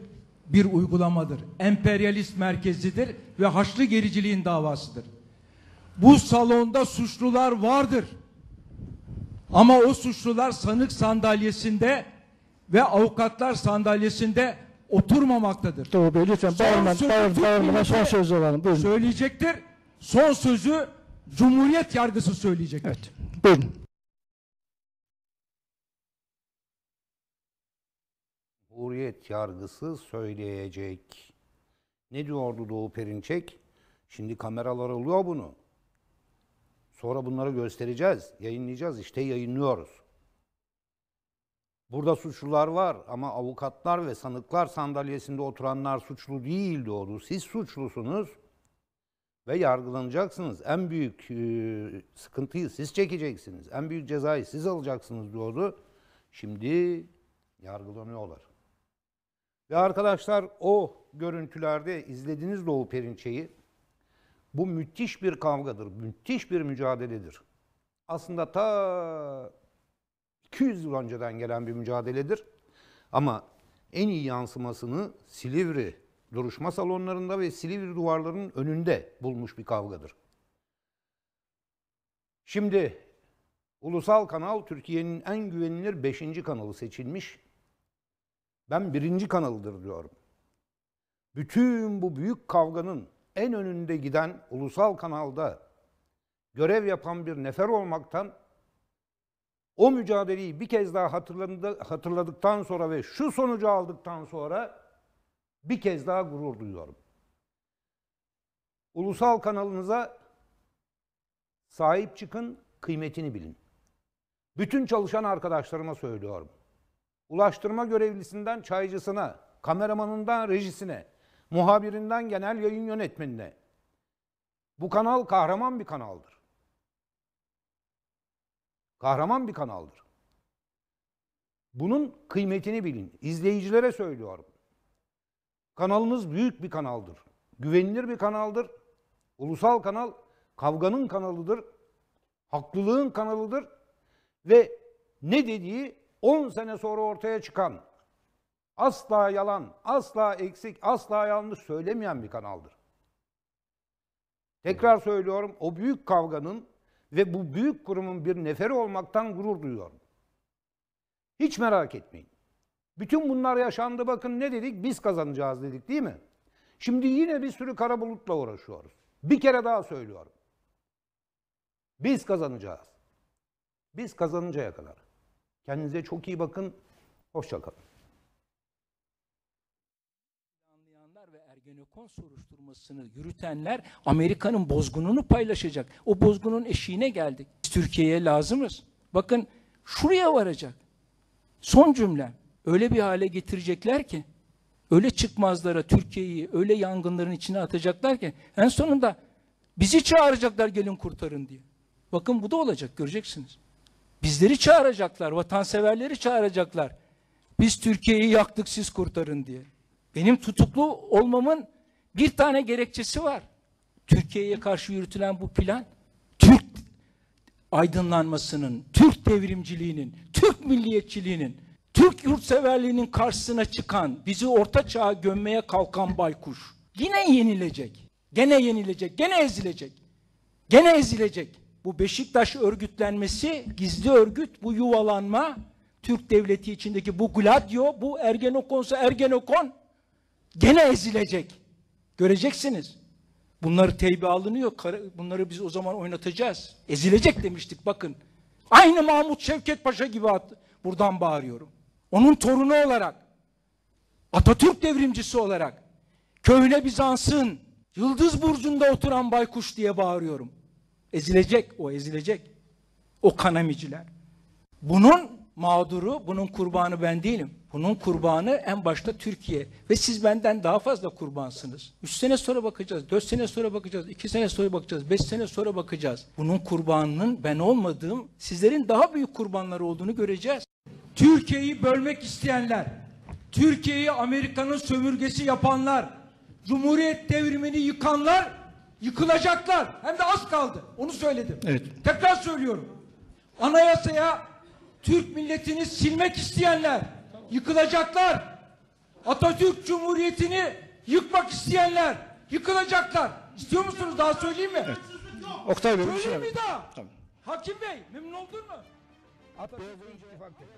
bir uygulamadır. Emperyalist merkezidir ve haçlı gericiliğin davasıdır. Bu salonda suçlular vardır. Ama o suçlular sanık sandalyesinde ve avukatlar sandalyesinde oturmamaktadır. Doğru Bey lütfen bağırma, bağırma, bağırma. Son sözü alalım. Buyurun. Söyleyecektir. Son sözü Cumhuriyet yargısı söyleyecektir. Evet. Buyurun. Cumhuriyet yargısı söyleyecek. Ne diyordu Doğu Perinçek? Şimdi kameralar oluyor bunu. Sonra bunları göstereceğiz, yayınlayacağız. İşte yayınlıyoruz. Burada suçlular var ama avukatlar ve sanıklar sandalyesinde oturanlar suçlu değil diyordu. Siz suçlusunuz ve yargılanacaksınız. En büyük e, sıkıntıyı siz çekeceksiniz. En büyük cezayı siz alacaksınız diyordu. Şimdi yargılanıyorlar. Ve arkadaşlar o görüntülerde izlediniz Doğu Perinçe'yi. Bu müthiş bir kavgadır, müthiş bir mücadeledir. Aslında ta 200 yıl önceden gelen bir mücadeledir. Ama en iyi yansımasını Silivri duruşma salonlarında ve Silivri duvarlarının önünde bulmuş bir kavgadır. Şimdi ulusal kanal Türkiye'nin en güvenilir 5. kanalı seçilmiş. Ben birinci kanalıdır diyorum. Bütün bu büyük kavganın en önünde giden ulusal kanalda görev yapan bir nefer olmaktan o mücadeleyi bir kez daha hatırladıktan sonra ve şu sonucu aldıktan sonra bir kez daha gurur duyuyorum. Ulusal kanalınıza sahip çıkın, kıymetini bilin. Bütün çalışan arkadaşlarıma söylüyorum. Ulaştırma görevlisinden çaycısına, kameramanından rejisine, muhabirinden genel yayın yönetmenine. Bu kanal kahraman bir kanaldır. Kahraman bir kanaldır. Bunun kıymetini bilin. İzleyicilere söylüyorum. Kanalınız büyük bir kanaldır. Güvenilir bir kanaldır. Ulusal kanal kavganın kanalıdır. Haklılığın kanalıdır. Ve ne dediği 10 sene sonra ortaya çıkan Asla yalan, asla eksik, asla yanlış söylemeyen bir kanaldır. Tekrar söylüyorum o büyük kavganın ve bu büyük kurumun bir neferi olmaktan gurur duyuyorum. Hiç merak etmeyin. Bütün bunlar yaşandı bakın ne dedik? Biz kazanacağız dedik değil mi? Şimdi yine bir sürü kara bulutla uğraşıyoruz. Bir kere daha söylüyorum. Biz kazanacağız. Biz kazanıncaya kadar. Kendinize çok iyi bakın. Hoşçakalın. Japon soruşturmasını yürütenler Amerika'nın bozgununu paylaşacak. O bozgunun eşiğine geldik. Türkiye'ye lazımız. Bakın şuraya varacak. Son cümle. Öyle bir hale getirecekler ki öyle çıkmazlara Türkiye'yi öyle yangınların içine atacaklar ki en sonunda bizi çağıracaklar gelin kurtarın diye. Bakın bu da olacak göreceksiniz. Bizleri çağıracaklar, vatanseverleri çağıracaklar. Biz Türkiye'yi yaktık siz kurtarın diye. Benim tutuklu olmamın bir tane gerekçesi var. Türkiye'ye karşı yürütülen bu plan Türk aydınlanmasının, Türk devrimciliğinin, Türk milliyetçiliğinin, Türk yurtseverliğinin karşısına çıkan, bizi orta çağa gömmeye kalkan baykuş yine yenilecek. Gene yenilecek, gene ezilecek. Gene ezilecek. Bu Beşiktaş örgütlenmesi, gizli örgüt, bu yuvalanma, Türk devleti içindeki bu gladyo, bu Ergenokon Ergenokon gene ezilecek. Göreceksiniz. Bunları teybi alınıyor. Bunları biz o zaman oynatacağız. Ezilecek demiştik bakın. Aynı Mahmut Şevket Paşa gibi attı. buradan bağırıyorum. Onun torunu olarak, Atatürk devrimcisi olarak, köhne Bizans'ın Yıldız Burcu'nda oturan baykuş diye bağırıyorum. Ezilecek o ezilecek. O kanamiciler. Bunun mağduru, bunun kurbanı ben değilim. Bunun kurbanı en başta Türkiye. Ve siz benden daha fazla kurbansınız. Üç sene sonra bakacağız, dört sene sonra bakacağız, iki sene sonra bakacağız, beş sene sonra bakacağız. Bunun kurbanının ben olmadığım, sizlerin daha büyük kurbanları olduğunu göreceğiz. Türkiye'yi bölmek isteyenler, Türkiye'yi Amerika'nın sömürgesi yapanlar, Cumhuriyet devrimini yıkanlar yıkılacaklar. Hem de az kaldı. Onu söyledim. Evet. Tekrar söylüyorum. Anayasaya Türk milletini silmek isteyenler yıkılacaklar. Atatürk Cumhuriyeti'ni yıkmak isteyenler yıkılacaklar. İstiyor musunuz? Daha söyleyeyim mi? Evet. Oktay Bey. Söyleyeyim mi daha? Tamam. Hakim Bey memnun oldun mu? Atatürk Cumhuriyeti